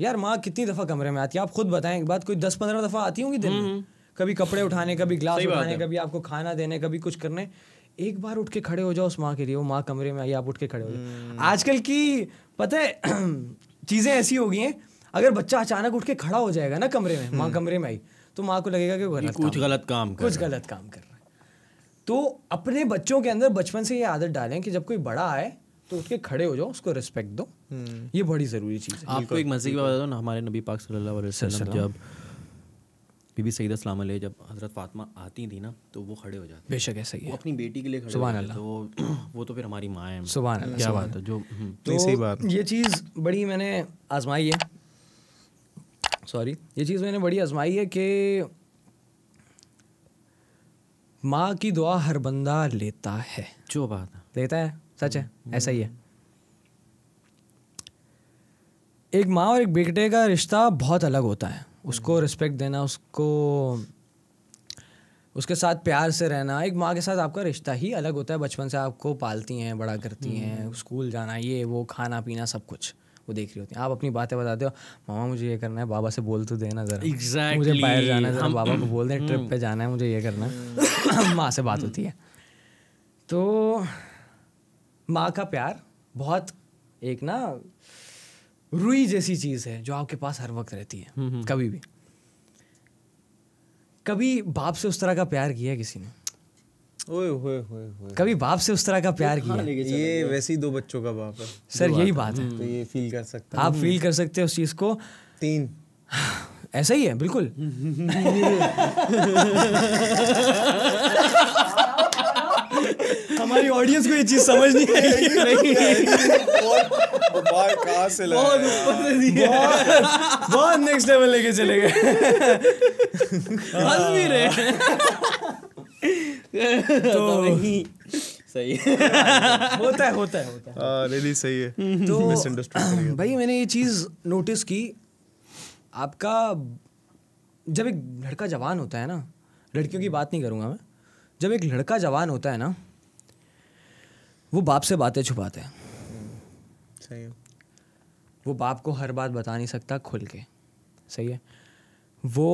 यार माँ कितनी दफ़ा कमरे में आती है आप खुद बताएं एक बात कोई दस पंद्रह दफ़ा आती होंगी दिन में हम्म। कभी कपड़े उठाने कभी ग्लास उठाने कभी आपको खाना देने कभी कुछ करने एक बार उठ के खड़े हो जाओ उस माँ के लिए वो माँ कमरे में आई आप उठ के खड़े हो जाओ हम्म। आजकल की पता है चीज़ें ऐसी हो गई हैं अगर बच्चा अचानक उठ के खड़ा हो जाएगा ना कमरे में माँ हम्म। कमरे में आई तो माँ को लगेगा कि वो गलत कुछ गलत काम कुछ गलत काम कर रहा है तो अपने बच्चों के अंदर बचपन से ये आदत डालें कि जब कोई बड़ा आए तो उठ के खड़े हो जाओ उसको रिस्पेक्ट दो हम्म। ये बड़ी ज़रूरी चीज़ है आपको एक मजे की बात बता दो ना हमारे नबी पाक सल्लल्लाहु अलैहि वसल्लम जब बीबी सईद असलम जब हज़रत फातमा आती थी ना तो वो खड़े हो जाते हैं बेशक ऐसा ही है अपनी बेटी के लिए खड़े सुबह अल्लाह तो वो तो फिर हमारी माँ है सुबह क्या बात है जो हम्म। तो सही बात ये चीज़ बड़ी मैंने आजमाई है सॉरी ये चीज़ मैंने बड़ी आजमाई है कि माँ की दुआ हर बंदा लेता है जो बात है लेता है सच है हम्म। ऐसा ही है एक माँ और एक बेटे का रिश्ता बहुत अलग होता है उसको रिस्पेक्ट हम्म। देना उसको उसके साथ प्यार से रहना एक माँ के साथ आपका रिश्ता ही अलग होता है बचपन से आपको पालती हैं बड़ा करती हैं हम्म। स्कूल जाना ये वो खाना पीना सब कुछ वो देख रही होती हैं आप अपनी बातें बताते हो मामा मुझे ये करना है बाबा से बोल तो देना जरा exactly. मुझे बाहर जाना है जरा बाबा को बोल दें ट्रिप हम्म। पे जाना है मुझे ये करना है माँ से बात होती है तो माँ का प्यार बहुत एक ना रुई जैसी चीज है जो आपके पास हर वक्त रहती है हम्म, हम्म। कभी भी कभी बाप से उस तरह का प्यार किया किसी ने ओए होए होए कभी बाप से उस तरह का प्यार किया ये वैसे ही दो बच्चों का बाप है सर यही बात है हम्म, तो ये फील कर सकते आप फील कर सकते हैं उस चीज को तीन ऐसा ही है बिल्कुल हमारी ऑडियंस को ये चीज समझ नहीं आई बहुत से बहुत नेक्स्ट लेवल लेके चले गए रहे तो सही होता है होता है होता है रियली हाँ, सही है हम्म। तो भाई मैंने ये चीज नोटिस की आपका जब एक लड़का जवान होता है ना लड़कियों की बात नहीं करूंगा मैं जब एक लड़का जवान होता है ना वो बाप से बातें छुपाते हैं सही है वो बाप को हर बात बता नहीं सकता खुल के सही है वो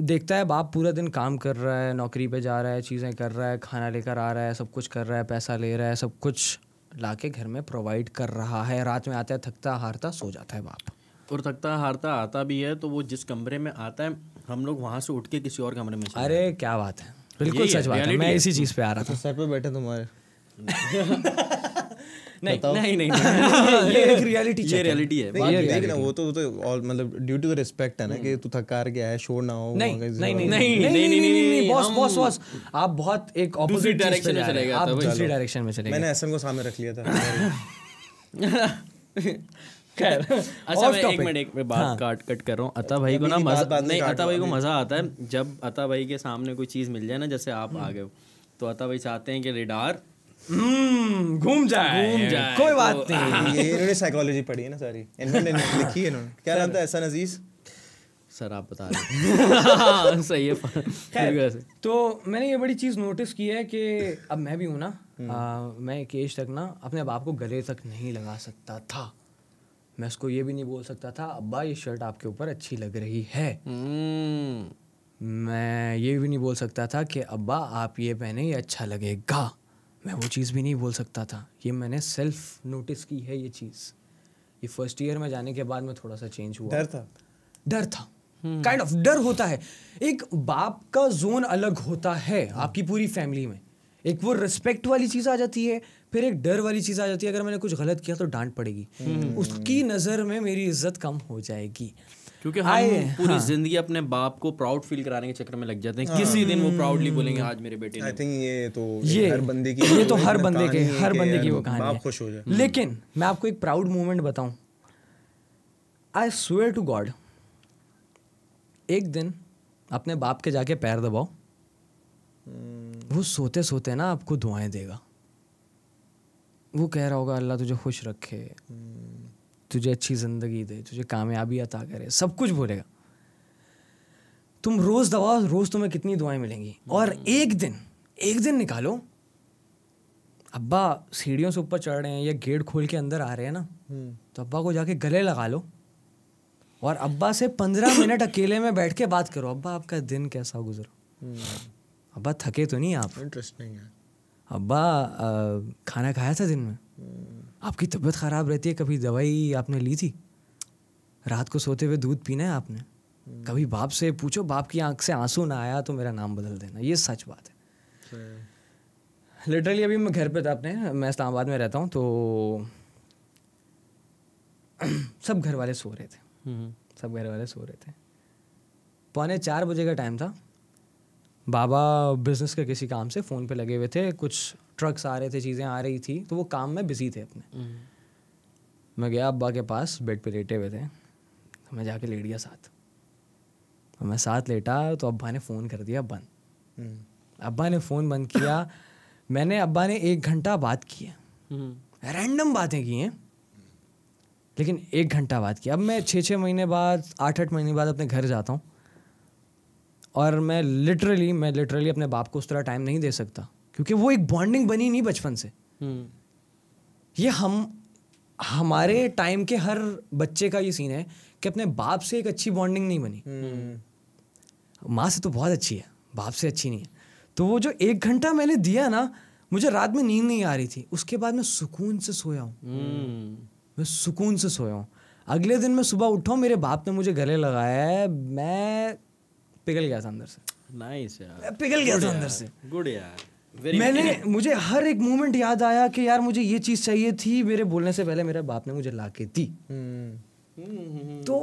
देखता है बाप पूरा दिन काम कर रहा है नौकरी पे जा रहा है चीज़ें कर रहा है खाना लेकर आ रहा है सब कुछ कर रहा है पैसा ले रहा है सब कुछ ला के घर में प्रोवाइड कर रहा है रात में आता है थकता हारता सो जाता है बाप और थकता हारता आता भी है तो वो जिस कमरे में आता है हम लोग वहाँ से उठ के किसी और कमरे में अरे क्या बात है बिल्कुल सच बात है मैं इसी चीज पे आ रहा तो था सर पे बैठे तुम्हारे नहीं नहीं नहीं, वो तो ड्यू टू द रिस्पेक्ट है ना कि तू गया है शोर ना हो आप बहुत एक डायरेक्शन में मैंने सामने रख लिया था अच्छा मैं एक मिनट एक बात हाँ। काट कट कर रहा हूँ अता भाई को ना मजा नहीं अता भाई को मज़ा आता है जब अता भाई के सामने कोई चीज़ मिल जाए ना जैसे आप हम्म। आ गए हो तो अता भाई चाहते हैं कि रिडार हम्म, घूम जाए घूम जाए कोई बात तो नहीं इन्होंने साइकोलॉजी पढ़ी है ना सारी इन्होंने लिखी है इन्होंने क्या नाम था एहसान अजीज सर आप बता रहे सही है तो मैंने ये बड़ी चीज़ नोटिस की है कि अब मैं भी हूँ ना हम्म। मैं केश तक ना अपने बाप को गले तक नहीं लगा सकता था मैं उसको ये भी नहीं बोल सकता था अब्बा ये शर्ट आपके ऊपर अच्छी लग रही है हम्म। मैं ये भी नहीं बोल सकता था कि अब्बा आप ये पहने ये अच्छा लगेगा मैं वो चीज़ भी नहीं बोल सकता था ये मैंने सेल्फ नोटिस की है ये चीज़ ये फर्स्ट ईयर में जाने के बाद में थोड़ा सा चेंज हुआ डर था डर था काइंड हम्म। ऑफ डर होता है एक बाप का जोन अलग होता है आपकी पूरी फैमिली में एक वो रिस्पेक्ट वाली चीज़ आ जाती है फिर एक डर वाली चीज़ आ जाती है अगर मैंने कुछ गलत किया तो डांट पड़ेगी हम्म। उसकी नज़र में मेरी इज्जत कम हो जाएगी क्योंकि हम हाँ, पूरी हाँ. जिंदगी अपने बाप को प्राउड फील कराने के चक्कर में लग जाते हैं हाँ, किसी दिन वो प्राउडली हम्म। बोलेंगे आज मेरे बेटे आई थिंक ये तो ये हर बंदे की ये तो हर बंदे के हर बंदे की वो कहानी है खुश हो जाए हम्म। लेकिन मैं आपको एक प्राउड मोमेंट बताऊं आई स्वेयर टू गॉड एक दिन अपने बाप के जाके पैर दबाओ वो सोते सोते ना आपको दुआएं देगा वो कह रहा होगा अल्लाह तुझे खुश रखे हम्म, तुझे अच्छी ज़िंदगी दे तुझे कामयाबी अता करे सब कुछ बोलेगा तुम रोज़ दबाओ रोज़ तुम्हें कितनी दुआएं मिलेंगी और हम्म। एक दिन एक दिन निकालो अब्बा सीढ़ियों से ऊपर चढ़ रहे हैं या गेट खोल के अंदर आ रहे हैं ना हम्म। तो अब्बा को जाके गले लगा लो और अब्बा से पंद्रह मिनट अकेले में बैठ के बात करो अब्बा आपका दिन कैसा गुजरा अब्बा थके तो नहीं आप इंटरेस्टिंग है अब्बा खाना खाया था दिन में हम्म। आपकी तबीयत ख़राब रहती है कभी दवाई आपने ली थी रात को सोते हुए दूध पीना है आपने हम्म। कभी बाप से पूछो बाप की आंख से आंसू ना आया तो मेरा नाम बदल देना ये सच बात है लिटरली अभी मैं घर पे था अपने मैं इस्लामाबाद में रहता हूँ तो सब घर वाले सो रहे थे हम्म। सब घर वाले सो रहे थे पौने चार बजे का टाइम था बाबा बिजनेस के किसी काम से फ़ोन पे लगे हुए थे कुछ ट्रक्स आ रहे थे चीज़ें आ रही थी तो वो काम में बिजी थे अपने हम्म। मैं गया अब्बा के पास बेड पे लेटे हुए थे तो मैं जाके लेट गया साथ तो मैं साथ लेटा तो अब्बा ने फ़ोन कर दिया बंद हम्म। अब्बा ने फ़ोन बंद किया मैंने अब्बा ने एक घंटा बात की है रैंडम हम्म। बातें की हैं लेकिन एक घंटा बात की अब मैं छः छः महीने बाद आठ आठ महीने बाद अपने घर जाता हूँ और मैं लिटरली मैं लिटरली अपने बाप को उस तरह टाइम नहीं दे सकता क्योंकि वो एक बॉन्डिंग बनी नहीं बचपन से हम्म। ये हम हमारे टाइम के हर बच्चे का ये सीन है कि अपने बाप से एक अच्छी बॉन्डिंग नहीं बनी हम्म। माँ से तो बहुत अच्छी है बाप से अच्छी नहीं है तो वो जो एक घंटा मैंने दिया ना मुझे रात में नींद नहीं आ रही थी उसके बाद मैं सुकून से सोया हूँ हम्म। मैं सुकून से सोया हूँ अगले दिन मैं सुबह उठा मेरे बाप ने मुझे गले लगाया है मैं पिघल गया था अंदर से नाइस यार पिघल गया था अंदर से गुड यार Very मैंने मुझे हर एक मोमेंट याद आया कि यार मुझे ये चीज चाहिए थी मेरे बोलने से पहले मेरे बाप ने मुझे ला के दी हम्म। तो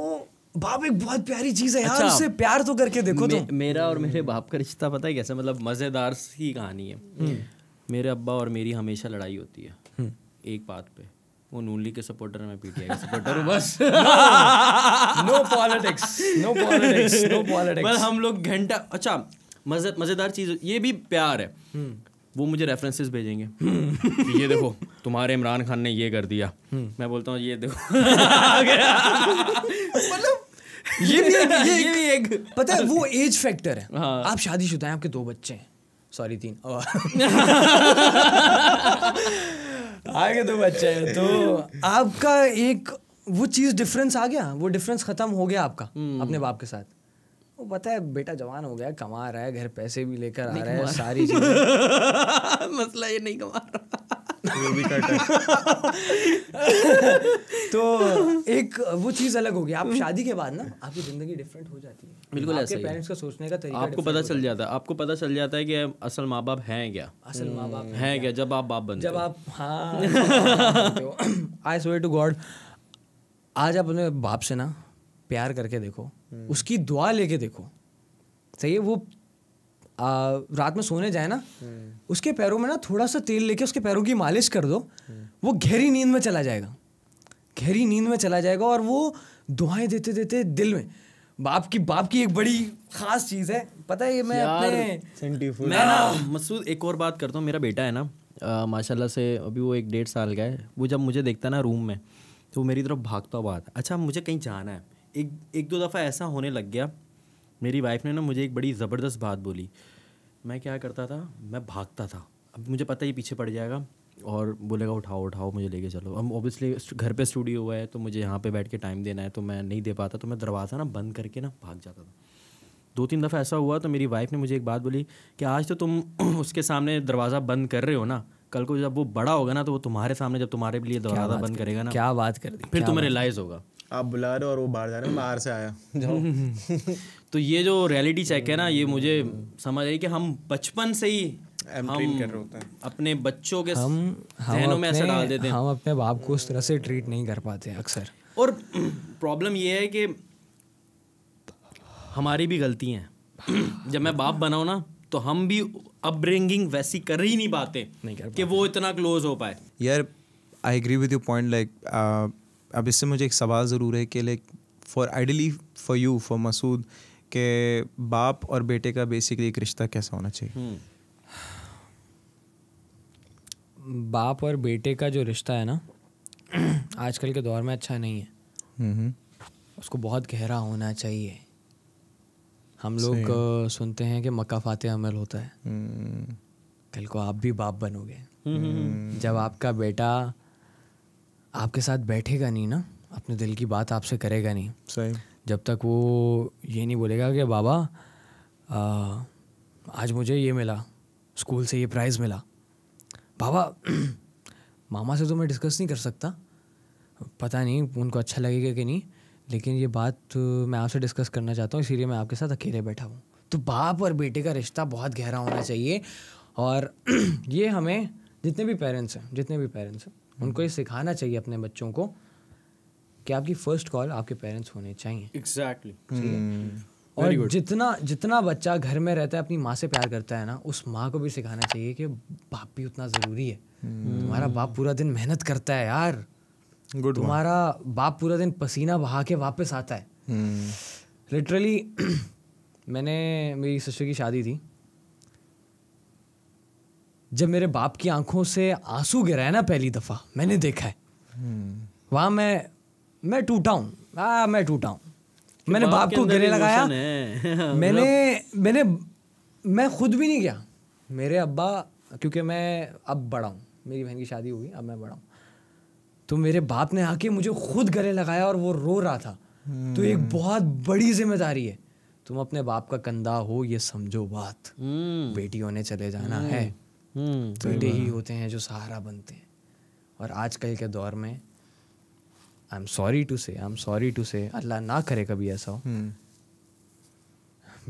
बाप एक बहुत प्यारी चीज है यार अच्छा, उससे प्यार तो करके देखो तो। मे, तो मेरा और मेरे बाप का रिश्ता पता है कैसे मतलब मजेदार सी कहानी है हम्म। मेरे अब्बा और मेरी हमेशा लड़ाई होती है हम्म। एक बात पे वो नून लीग के सपोर्टर मैं पीटीआई का सपोर्टर हूँ बस no politics no politics no politics बस हम लोग घंटा अच्छा मजे मज़ेदार चीज़ ये भी प्यार है हम्म। वो मुझे रेफरेंसेस भेजेंगे हम्म। ये देखो तुम्हारे इमरान खान ने ये कर दिया हम्म। मैं बोलता हूँ ये देखो मतलब ये भी एक ये, ये भी एक पता है वो एज फैक्टर है हाँ। आप शादीशुदा हैं आपके दो बच्चे हैं सॉरी तीन आगे तो बच्चे हैं तो आपका एक वो चीज़ डिफरेंस आ गया वो डिफरेंस ख़त्म हो गया आपका हम्म। अपने बाप के साथ वो पता है बेटा जवान हो गया कमा रहा है घर पैसे भी लेकर आ रहा है सारी मसला ये नहीं कमा रहा वो भी कट है तो एक वो चीज़ अलग होगी आप शादी के बाद ना आपकी ज़िंदगी डिफरेंट हो जाती है बिल्कुल ऐसे पेरेंट्स का सोचने का तरीका आपको पता चल जाता है आपको पता चल जाता है कि असल माँ बाप है क्या असल हम्म। माँ बाप है क्या जब आप बाप बनते जब आप हाँ आई सोए टू गॉड आज आप अपने बाप से ना प्यार करके देखो हम्म। उसकी दुआ लेके देखो सही है वो रात में सोने जाए ना उसके पैरों में ना थोड़ा सा तेल लेके उसके पैरों की मालिश कर दो वो गहरी नींद में चला जाएगा गहरी नींद में चला जाएगा और वो दुआएं देते देते दिल में बाप की बाप की एक बड़ी खास चीज है पता है ये मैं अपने मैं ना मसूद एक और बात करता हूँ मेरा बेटा है ना माशाल्लाह से अभी वो एक डेढ़ साल का है वो जब मुझे देखता है ना रूम में तो मेरी तरफ भागता हुआ अच्छा मुझे कहीं जाना है एक एक दो दफ़ा ऐसा होने लग गया मेरी वाइफ ने ना मुझे एक बड़ी ज़बरदस्त बात बोली मैं क्या करता था मैं भागता था अब मुझे पता ही पीछे पड़ जाएगा और बोलेगा उठाओ उठाओ मुझे लेके चलो हम ऑब्वियसली घर पे स्टूडियो हुआ है तो मुझे यहाँ पे बैठ के टाइम देना है तो मैं नहीं दे पाता तो मैं दरवाज़ा ना बंद करके ना भाग जाता था दो तीन दफ़ा ऐसा हुआ तो मेरी वाइफ ने मुझे एक बात बोली कि आज तो तुम उसके सामने दरवाज़ा बंद कर रहे हो ना कल को जब वो बड़ा होगा ना तो वो तुम्हारे सामने जब तुम्हारे लिए दरवाज़ा बंद करेगा ना क्या बात कर फिर तुम्हें रिलाइज होगा आप बुला रहे हो और वो बाहर जा रहे हो बाहर से आया तो ये जो रियलिटी चेक है ना ये मुझे हम्म। समझ आई कि हम बचपन से ही हम अपने बच्चों के हम हम में ऐसा डाल देते हैं हम अपने बाप को उस तरह से ट्रीट नहीं कर पाते हैं अक्सर और प्रॉब्लम ये है कि हमारी भी गलती हैं जब मैं बाप बनाऊँ ना तो हम भी अपब्रिंगिंग वैसी कर ही नहीं पाते कि वो इतना क्लोज हो पाए यार I agree with you point like अब इससे मुझे एक सवाल ज़रूर है कि like for ideally for you for Masood कि बाप और बेटे का बेसिकली एक रिश्ता कैसा होना चाहिए हम्म। बाप और बेटे का जो रिश्ता है ना आजकल के दौर में अच्छा नहीं है उसको बहुत गहरा होना चाहिए हम लोग सुनते हैं कि मक्का फाते अमल होता है हम्म। कल को आप भी बाप बनोगे हम्म। जब आपका बेटा आपके साथ बैठेगा नहीं ना अपने दिल की बात आपसे करेगा नहीं सही जब तक वो ये नहीं बोलेगा कि बाबा आ, आज मुझे ये मिला स्कूल से ये प्राइज़ मिला बाबा मामा से तो मैं डिस्कस नहीं कर सकता पता नहीं उनको अच्छा लगेगा कि नहीं लेकिन ये बात मैं आपसे डिस्कस करना चाहता हूँ इसीलिए मैं आपके साथ अकेले बैठा हूँ तो बाप और बेटे का रिश्ता बहुत गहरा होना चाहिए और ये हमें जितने भी पेरेंट्स हैं जितने भी पेरेंट्स हैं उनको ये सिखाना चाहिए अपने बच्चों को कि आपकी फर्स्ट कॉल आपके पेरेंट्स होने चाहिए एग्जैक्टली exactly. Hmm. और जितना जितना बच्चा घर में रहता है अपनी माँ से प्यार करता है ना उस माँ को भी सिखाना चाहिए कि बाप भी उतना ज़रूरी है hmm. तुम्हारा बाप पूरा दिन मेहनत करता है यार गुड तुम्हारा बाप पूरा दिन पसीना बहा के वापस आता है लिटरली hmm. मैंने मेरी सिस्टर की शादी थी जब मेरे बाप की आंखों से आंसू गिरा है ना पहली दफ़ा मैंने देखा है hmm. वहां मैं मैं टूटा हूँ हाँ, मैं टूटा हूँ मैंने बाप को गले लगाया मतलब मैंने मैंने मैं खुद भी नहीं गया मेरे अब्बा क्योंकि मैं अब बड़ा हूँ मेरी बहन की शादी हुई अब मैं बड़ा हूँ तो मेरे बाप ने आके मुझे खुद गले लगाया और वो रो रहा था तो एक हम्म। बहुत बड़ी जिम्मेदारी है तुम अपने बाप का कंधा हो ये समझो बात हम्म। बेटी होने चले जाना हम्म। है बेटे ही होते हैं जो सहारा बनते हैं और आजकल के दौर में I am sorry to say I am sorry to से अल्लाह ना करे कभी ऐसा हो हम्म।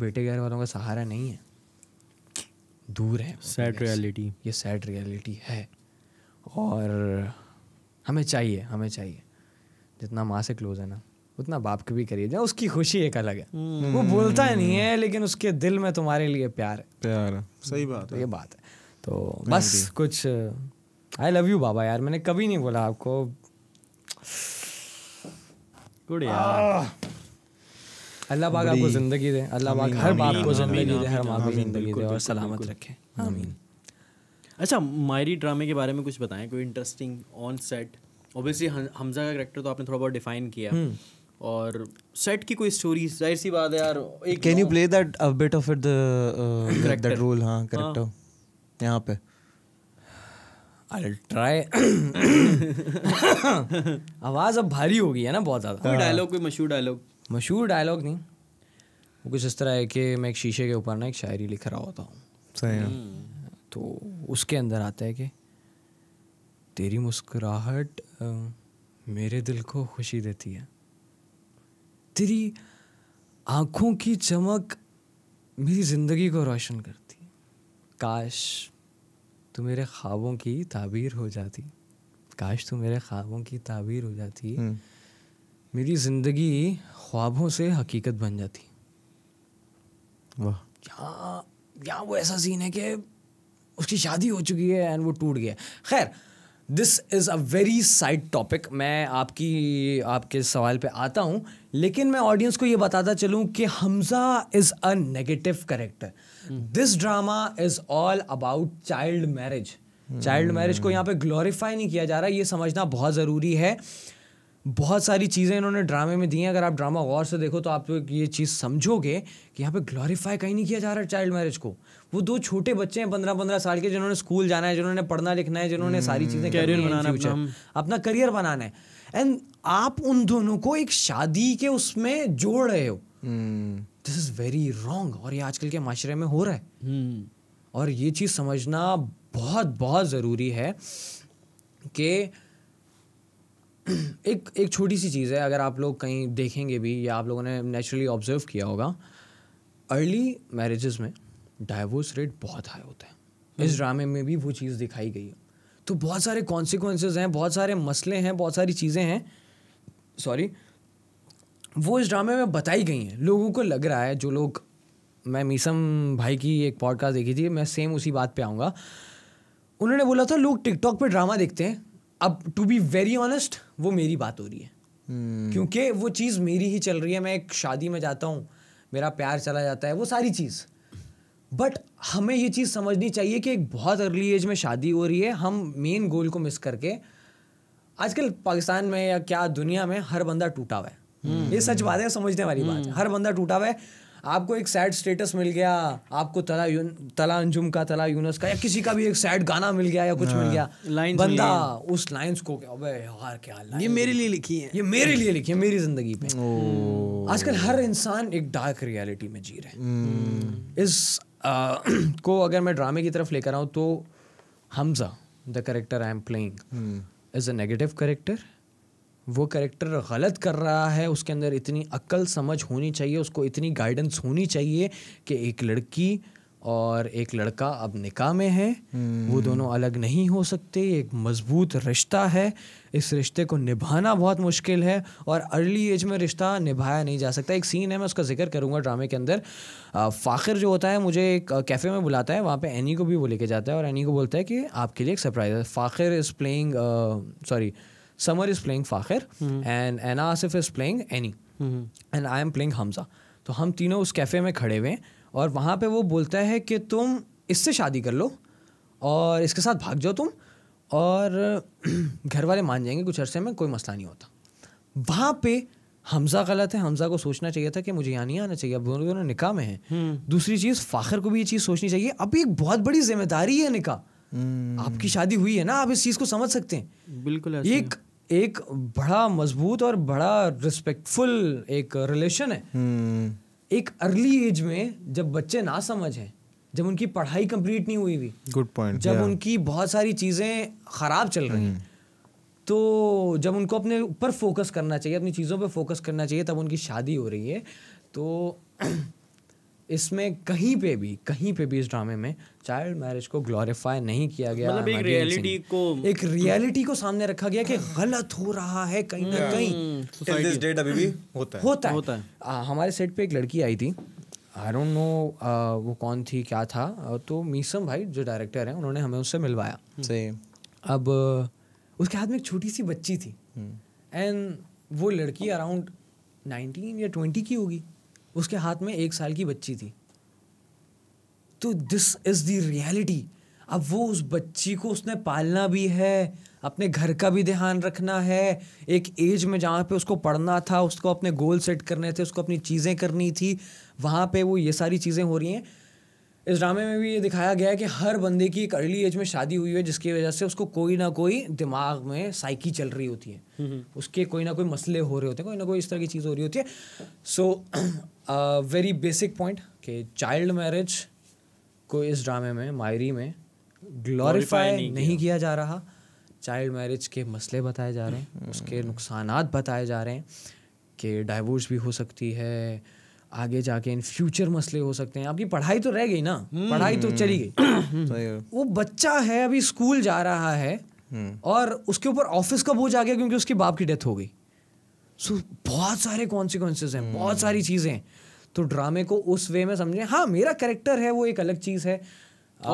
बेटे घर वालों का सहारा नहीं है दूर है सैड रियलिटी ये सैड रियलिटी है और हमें चाहिए हमें चाहिए जितना माँ से क्लोज है ना उतना बाप के भी करिए जाए उसकी खुशी एक अलग है hmm. वो हम्म। बोलता hmm. नहीं है लेकिन उसके दिल में तुम्हारे लिए प्यार है प्यार है सही तो बात तो है ये बात है तो हाँ बस कुछ आई लव यू बाबा यार मैंने कभी नहीं बोला आपको गुड अल्लाह पाक आपको ज़िंदगी दे अल्लाह पाक हर बाप को ज़िंदगी दे हर माँ को ज़िंदगी दे और सलामत रखे आमीन अच्छा मायरी ड्रामे के बारे में कुछ बताएं कोई interesting on set obviously Hamza का करेक्टर तो आपने थोड़ा बहुत डिफाइन किया हम्म। और सेट की कोई स्टोरी जाहिर सी बात है यार can you play that a bit of it the that role हां करेक्टर यहां पे I'll try. आवाज अब भारी हो गई है ना बहुत ज़्यादा कोई डायलॉग कोई मशहूर डायलॉग मशहूर डायलॉग नहीं वो कुछ इस तरह है कि मैं एक शीशे के ऊपर ना एक शायरी लिख रहा होता हूँ सही है तो उसके अंदर आता है कि तेरी मुस्कुराहट मेरे दिल को खुशी देती है तेरी आँखों की चमक मेरी ज़िंदगी को रोशन करती है काश तो मेरे ख्वाबों की ताबीर हो जाती काश तो मेरे ख्वाबों की ताबीर हो जाती हम्म। मेरी ज़िंदगी ख्वाबों से हकीकत बन जाती वाह यहाँ यहाँ वो ऐसा सीन है कि उसकी शादी हो चुकी है एंड वो टूट गया खैर this is a very side topic मैं आपकी आपके सवाल पे आता हूँ लेकिन मैं ऑडियंस को ये बताता चलूँ कि Hamza is a negative character this drama is all about child marriage child marriage को यहाँ पे ग्लोरीफाई नहीं किया जा रहा ये समझना बहुत ज़रूरी है बहुत सारी चीज़ें इन्होंने ड्रामे में दी हैं अगर आप ड्रामा गौर से देखो तो आप तो ये चीज़ समझोगे कि यहाँ पे ग्लोरीफाई कहीं नहीं किया जा रहा है चाइल्ड मैरिज को वो दो छोटे बच्चे हैं पंद्रह पंद्रह साल के जिन्होंने स्कूल जाना है जिन्होंने पढ़ना लिखना है जिन्होंने hmm. सारी चीज़ें करियर बनाना है अपना करियर बनाना है एंड आप उन दोनों को एक शादी के उसमें जोड़ रहे हो hmm. This is very wrong और ये आजकल के माशरे में हो रहा है हम्म। और ये चीज़ समझना बहुत बहुत ज़रूरी है कि एक एक छोटी सी चीज़ है अगर आप लोग कहीं देखेंगे भी या आप लोगों ने नेचुरली ऑब्जर्व किया होगा अर्ली मैरिजेस में डाइवोर्स रेट बहुत हाई होता है इस ड्रामे में भी वो चीज़ दिखाई गई है तो बहुत सारे कॉन्सिक्वेंसेज हैं बहुत सारे मसले हैं बहुत सारी चीज़ें हैं सॉरी वो इस ड्रामे में बताई गई हैं लोगों को लग रहा है जो लोग मैं मीसम भाई की एक पॉडकास्ट देखी थी मैं सेम उसी बात पे आऊँगा उन्होंने बोला था लोग टिकटॉक पे ड्रामा देखते हैं अब टू बी वेरी ऑनेस्ट वो मेरी बात हो रही है hmm. क्योंकि वो चीज़ मेरी ही चल रही है मैं एक शादी में जाता हूँ मेरा प्यार चला जाता है वो सारी चीज़ बट हमें ये चीज़ समझनी चाहिए कि एक बहुत अर्ली एज में शादी हो रही है हम मेन गोल को मिस करके आजकल पाकिस्तान में या क्या दुनिया में हर बंदा टूटा हुआ है ये सच बात है समझने वाली बात है हम्म। हर बंदा टूटा हुआ है आपको एक सैड स्टेटस मिल गया आपको तला यून, तला अंजुम का तला यूनस का या किसी का भी एक सैड गाना मिल गया या कुछ मिल गया हाँ, बंदा उस लाइंस को क्या अबे यार क्या ये मेरे लिए लिखी है ये मेरे लिए लिखी है मेरी जिंदगी पे आजकल हर इंसान एक डार्क रियलिटी में जी रहे हम्म। इस आ, को अगर मैं ड्रामे की तरफ लेकर आऊँ तो Hamza the character I am playing is a negative character वो करेक्टर गलत कर रहा है उसके अंदर इतनी अक्ल समझ होनी चाहिए उसको इतनी गाइडेंस होनी चाहिए कि एक लड़की और एक लड़का अब निकाह में है वो हम्म। दोनों अलग नहीं हो सकते एक मजबूत रिश्ता है इस रिश्ते को निभाना बहुत मुश्किल है और अर्ली एज में रिश्ता निभाया नहीं जा सकता एक सीन है मैं उसका जिक्र करूँगा ड्रामे के अंदर फ़ाखिर जो होता है मुझे एक कैफ़े में बुलाता है वहाँ पे एनी को भी वो लेके जाता है और एनी को बोलता है कि आपके लिए एक सरप्राइज है Fakhir is playing sorry uh, Samar is playing Fakhir and Aina Asif is playing Annie and I am playing Hamza तो हम तीनों उस कैफ़े में खड़े हुए हैं और वहाँ पे वो बोलता है कि तुम इससे शादी कर लो और इसके साथ भाग जाओ तुम और घर वाले मान जाएंगे कुछ अरसे में कोई मसला नहीं होता वहाँ पे हमजा गलत है हमजा को सोचना चाहिए था कि मुझे यहाँ नहीं आना चाहिए अब दोनों दोनों निकाह में है हम्म। दूसरी चीज़ फ़ाखिर को भी ये चीज़ सोचनी चाहिए अब एक बहुत बड़ी जिम्मेदारी है निकाह हम्म। आपकी शादी हुई है ना आप इस चीज को समझ सकते हैं बिल्कुल एक एक बड़ा मजबूत और बड़ा रिस्पेक्टफुल एक रिलेशन है हम्म। एक अर्ली एज में जब बच्चे ना समझ हैं जब उनकी पढ़ाई कंप्लीट नहीं हुई हुई गुड पॉइंट जब yeah. उनकी बहुत सारी चीज़ें ख़राब चल रही हैं हम्म। तो जब उनको अपने ऊपर फोकस करना चाहिए अपनी चीज़ों पर फोकस करना चाहिए तब उनकी शादी हो रही है तो इसमें कहीं पे भी कहीं पे भी इस ड्रामे में चाइल्ड मैरिज को ग्लोरीफाई नहीं किया गया मतलब एक रियलिटी को एक रियलिटी को सामने रखा गया कि गलत हो रहा है कहीं ना हम्म। कहीं दिस डेट अभी भी हम्म। होता है होता है, होता है। आ, हमारे सेट पे एक लड़की आई थी आई डोंट नो वो कौन थी क्या था तो मीसम भाई जो डायरेक्टर हैं उन्होंने हमें उससे मिलवाया हम्म। अब उसके हाथ में एक छोटी सी बच्ची थी एंड वो लड़की अराउंड नाइनटीन या ट्वेंटी की होगी उसके हाथ में एक साल की बच्ची थी तो दिस इज़ द रियलिटी अब वो उस बच्ची को उसने पालना भी है अपने घर का भी ध्यान रखना है एक एज में जहाँ पे उसको पढ़ना था उसको अपने गोल सेट करने थे उसको अपनी चीज़ें करनी थी वहाँ पे वो ये सारी चीज़ें हो रही हैं इस ड्रामे में भी ये दिखाया गया है कि हर बंदे की एक अर्ली एज में शादी हुई है जिसकी वजह से उसको कोई ना कोई दिमाग में साइकी चल रही होती है हम्म, हम्म। उसके कोई ना कोई मसले हो रहे होते हैं कोई ना कोई इस तरह की चीज़ हो रही होती है सो वेरी बेसिक पॉइंट कि चाइल्ड मैरिज को इस ड्रामे में मायरी में ग्लोरीफाई नहीं, नहीं किया जा रहा चाइल्ड मैरिज के मसले बताए जा रहे हैं उसके हम्म। नुकसान बताए जा रहे हैं कि डाइवोर्स भी हो सकती है आगे जाके इन फ्यूचर मसले हो सकते हैं आपकी पढ़ाई तो रह गई ना hmm. पढ़ाई तो चली गई तो वो बच्चा है अभी स्कूल जा रहा है हम्म। और उसके ऊपर ऑफिस का बोझ आ गया क्योंकि उसके बाप की डेथ हो गई सो बहुत सारे कॉन्सिक्वेंसेज हैं बहुत हम्म। सारी चीज़ें हैं तो ड्रामे को उस वे में समझें हाँ मेरा करेक्टर है वो एक अलग चीज़ है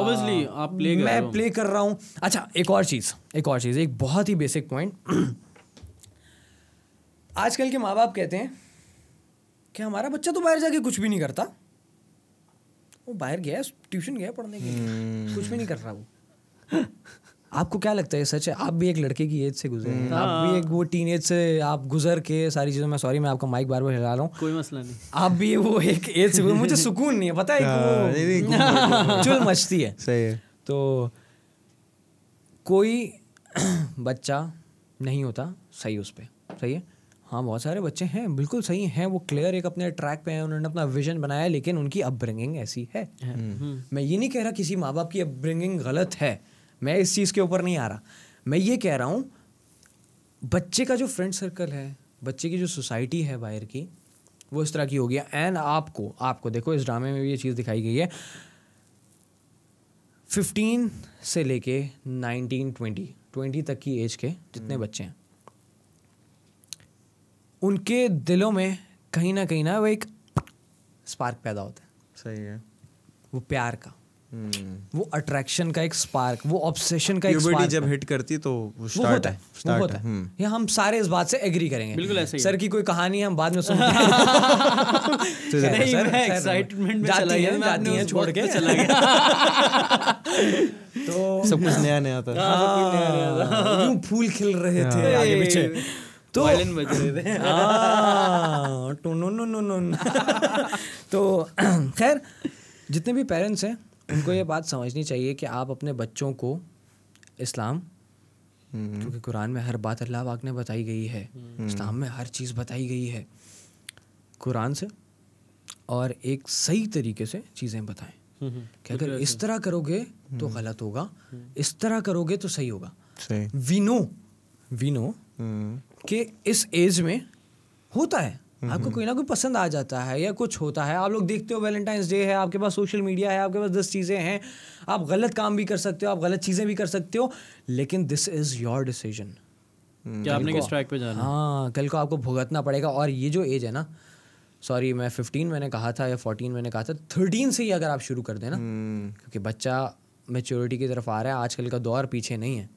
ऑब्वियसली आप प्ले कर मैं प्ले कर रहा हूँ अच्छा एक और चीज़ एक और चीज़ एक बहुत ही बेसिक पॉइंट आजकल के माँ बाप कहते हैं कि हमारा बच्चा तो बाहर जाके कुछ भी नहीं करता वो बाहर गया ट्यूशन गया पढ़ने के लिए हम्म। कुछ भी नहीं कर रहा वो आपको क्या लगता है सच है आप भी एक लड़के की एज से गुजरे हैं हम्म। आप भी हाँ। एक वो टीन एज से आप गुजर के सारी चीज़ों में सॉरी मैं आपका माइक बार बार हिला रहा हूँ कोई मसला नहीं आप भी वो एक एज से मुझे सुकून नहीं है पता है हाँ, चुल मचती है सही है तो कोई बच्चा नहीं होता सही उस पर सही है हाँ बहुत सारे बच्चे हैं बिल्कुल सही हैं वो क्लियर एक अपने ट्रैक पे हैं उन्होंने अपना विजन बनाया लेकिन उनकी अपब्रिंगिंग ऐसी है हम्म। हम्म। मैं ये नहीं कह रहा किसी माँ बाप की अपब्रिंगिंग गलत है मैं इस चीज़ के ऊपर नहीं आ रहा मैं ये कह रहा हूँ बच्चे का जो फ्रेंड सर्कल है बच्चे की जो सोसाइटी है बाहर की वो इस तरह की हो गया एंड आपको आपको देखो इस ड्रामे में भी ये चीज़ दिखाई गई है फिफ्टीन से लेके नाइनटीन ट्वेंटी ट्वेंटी तक की एज के जितने हम्म। बच्चे हैं उनके दिलों में कहीं ना कहीं ना वो एक स्पार्क पैदा होता है सही है वो प्यार का Hmm. वो अट्रैक्शन का एक स्पार्क वो ऑब्सेशन का एक स्पार्क जब हिट करती तो वो, वो होता है, वो होता है, है। हम्म। हम सारे इस बात से एग्री करेंगे बिल्कुल ऐसे सर की कोई कहानी हम बाद में सुनते हैं एक्साइटमेंट तो में चला गया जाती है छोड़ के चला गया तो सब कुछ नया हाँ, नया था यूं फूल खिल रहे थे हाँ। आगे पीछे तो वायलिन बज रहे थे तो खैर जितने भी पेरेंट्स हैं उनको ये बात समझनी चाहिए कि आप अपने बच्चों को इस्लाम हम्म। क्योंकि कुरान में हर बात अल्लाह पाक ने बताई गई है हम्म। इस्लाम में हर चीज़ बताई गई है कुरान से और एक सही तरीके से चीज़ें बताएं हम्म, कि अगर इस तरह करोगे तो गलत होगा इस तरह करोगे तो सही होगा वी नो वी नो कि इस एज में होता है हम्म, आपको हम्म। कोई ना कोई पसंद आ जाता है या कुछ होता है आप लोग देखते हो वैलेंटाइंस डे है आपके पास सोशल मीडिया है आपके पास दस चीज़ें हैं आप गलत काम भी कर सकते हो आप गलत चीज़ें भी कर सकते हो लेकिन दिस इज़ योर डिसीजन क्या आपने किस ट्रैक पे जाना हाँ कल को आपको भुगतना पड़ेगा और ये जो एज है ना सॉरी मैं फिफ्टीन मैंने कहा था या फोर्टीन मैंने कहा था थर्टीन से ही अगर आप शुरू कर देना हम्म। क्योंकि बच्चा मेच्योरिटी की तरफ आ रहा है आजकल का दौर पीछे नहीं है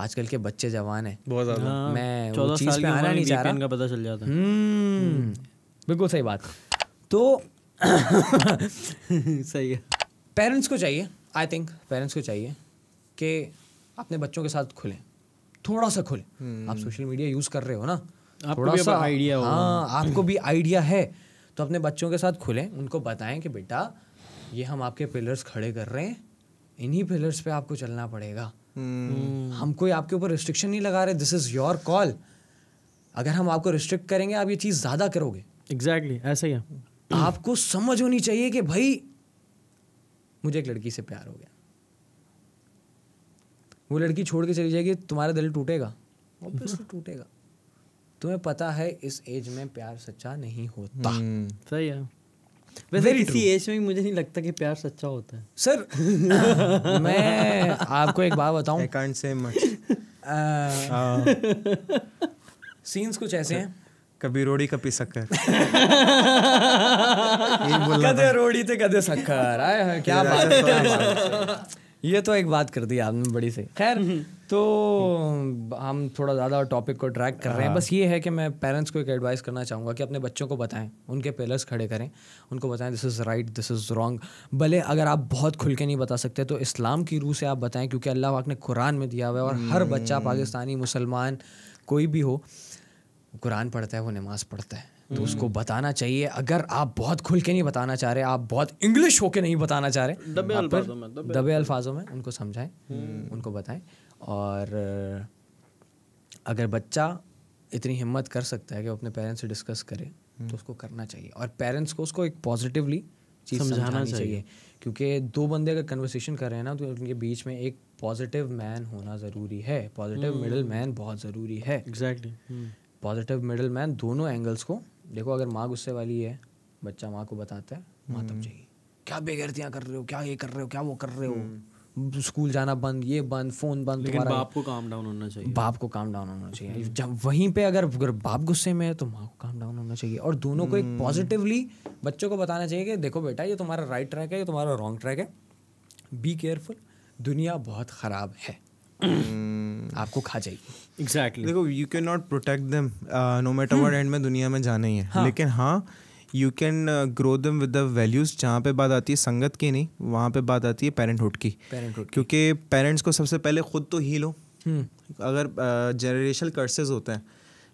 आजकल के बच्चे जवान है बहुत हाँ, मैं वो चीज पे आना नहीं चाह रहा का पता चल जाता है हम्म, बिल्कुल सही बात तो सही है पेरेंट्स को चाहिए आई थिंक पेरेंट्स को चाहिए कि अपने बच्चों के साथ खुलें थोड़ा सा खुलें आप सोशल मीडिया यूज कर रहे हो ना थोड़ा सा आइडिया हाँ आपको भी आइडिया है तो अपने बच्चों के साथ खुलें उनको बताएं कि बेटा ये हम आपके पिलर्स खड़े कर रहे हैं इन्हीं पिलर्स पे आपको चलना पड़ेगा हम्म। हम कोई आपके ऊपर रिस्ट्रिक्शन नहीं लगा रहे दिस इज योर कॉल अगर हम आपको रिस्ट्रिक्ट करेंगे आप ये चीज़ ज़्यादा करोगे एग्जैक्टली exactly, ऐसा ही है आपको समझ होनी चाहिए कि भाई मुझे एक लड़की से प्यार हो गया वो लड़की छोड़ के चली जाएगी तुम्हारा दिल टूटेगा ऑब्वियसली टूटेगा तुम्हें पता है इस एज में प्यार सच्चा नहीं होता हम्म। सही है वैसे किसी एज में मुझे नहीं लगता कि प्यार सच्चा होता है सर मैं आपको एक बात बताऊं I can't say much scenes कुछ ऐसे हैं कभी रोड़ी कभी शक्कर कदे रोड़ी थे कदे शक्कर आए क्या बात है ये तो एक बात कर दी आपने बड़ी सही खैर तो हम थोड़ा ज़्यादा टॉपिक को ट्रैक कर रहे हैं हाँ। बस ये है कि मैं पेरेंट्स को एक एडवाइस करना चाहूँगा कि अपने बच्चों को बताएं उनके पिलर्स खड़े करें उनको बताएं this is right this is wrong भले अगर आप बहुत खुल के नहीं बता सकते तो इस्लाम की रूह से आप बताएं क्योंकि अल्लाह पाक ने कुरान में दिया हुआ है और हर बच्चा हम्म। पाकिस्तानी मुसलमान कोई भी हो कुरान पढ़ता है वो नमाज़ पढ़ता है तो हम्म। उसको बताना चाहिए अगर आप बहुत खुल के नहीं बताना चाह रहे आप बहुत इंग्लिश होके नहीं बताना चाह रहे दबे अल्फाजों में दबे, अल्फाजों में उनको समझाएं हम्म। उनको बताएं और अगर बच्चा इतनी हिम्मत कर सकता है कि वो अपने पेरेंट्स से डिस्कस करे तो हम्म। उसको करना चाहिए और पेरेंट्स को उसको एक पॉजिटिवली चीज़ समझाना चाहिए क्योंकि दो बंदे अगर कन्वर्सेशन कर रहे हैं ना तो उनके बीच में एक पॉजिटिव मैन होना ज़रूरी है पॉजिटिव मिडल मैन बहुत ज़रूरी है एग्जैक्टली पॉजिटिव मिडल मैन दोनों एंगल्स को देखो अगर माँ गुस्से वाली है बच्चा माँ को बताता है माँ तब चाहिए हम्म। क्या बेगैरतियाँ कर रहे हो क्या ये कर रहे हो क्या वो कर रहे हो हम्म। स्कूल जाना बंद ये बंद फोन बंद लेकिन बाप को काम डाउन होना चाहिए बाप को काम डाउन होना चाहिए हम्म। जब वहीं पे अगर बाप गुस्से में है तो माँ को काम डाउन होना चाहिए और दोनों को एक पॉजिटिवली बच्चों को बताना चाहिए कि देखो बेटा ये तुम्हारा राइट ट्रैक है ये तुम्हारा रॉन्ग ट्रैक है बी केयरफुल दुनिया बहुत ख़राब है आपको खा जाएगी एग्जैक्टली देखो you can not protect them no matter what end में दुनिया में जाना ही है हाँ. लेकिन हाँ you can grow them with the values जहाँ पे बात आती है संगत की नहीं वहाँ पे बात आती है पेरेंटहुड की पेरेंटहुड क्योंकि पेरेंट्स को सबसे पहले खुद तो ही लो hmm. अगर जनरेशनल uh, कर्सेज होते हैं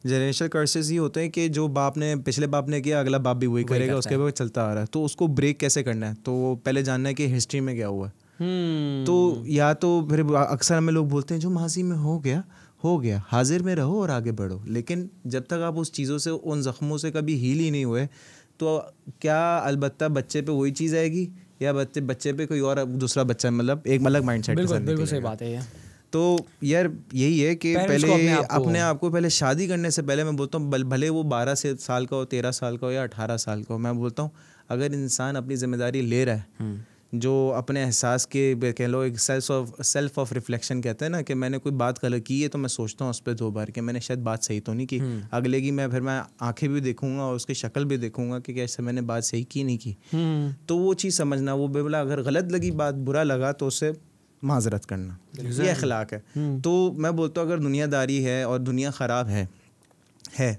जनरेशनल कर्सेज ये होते हैं कि जो बाप ने पिछले बाप ने किया अगला बाप भी वही करेगा उसके बाद चलता आ रहा है तो उसको ब्रेक कैसे करना है तो पहले जानना है कि हिस्ट्री में क्या हुआ है hmm. तो या तो फिर अक्सर हमें लोग बोलते हैं जो माजी में हो गया हो गया हाजिर में रहो और आगे बढ़ो लेकिन जब तक आप उस चीज़ों से उन ज़ख्मों से कभी हील ही नहीं हुए तो क्या अलबत् बच्चे पे वही चीज़ आएगी या बच्चे बच्चे पे कोई और दूसरा बच्चा मतलब एक अलग माइंड सेट बिल्कुल सही बात है ये तो यार यही है कि पहले अपने आप को पहले शादी करने से पहले मैं बोलता हूँ भले वो बारह से साल का हो तेरह साल का हो या अठारह साल का हो मैं बोलता हूँ अगर इंसान अपनी जिम्मेदारी ले रहा है हम्म। जो अपने एहसास के कह लो एक self of self of reflection कहते हैं ना कि मैंने कोई बात गलत की है तो मैं सोचता हूँ उस पर दो बार कि मैंने शायद बात सही तो नहीं की हम्म। अगले की मैं फिर मैं आंखें भी देखूंगा और उसकी शक्ल भी देखूंगा कि कैसे मैंने बात सही की नहीं की हम्म। तो वो चीज़ समझना वो बेबला अगर गलत लगी बात बुरा लगा तो उससे माजरत करना ये अखलाक है हम्म। तो मैं बोलता हूँ अगर दुनियादारी है और दुनिया ख़राब है है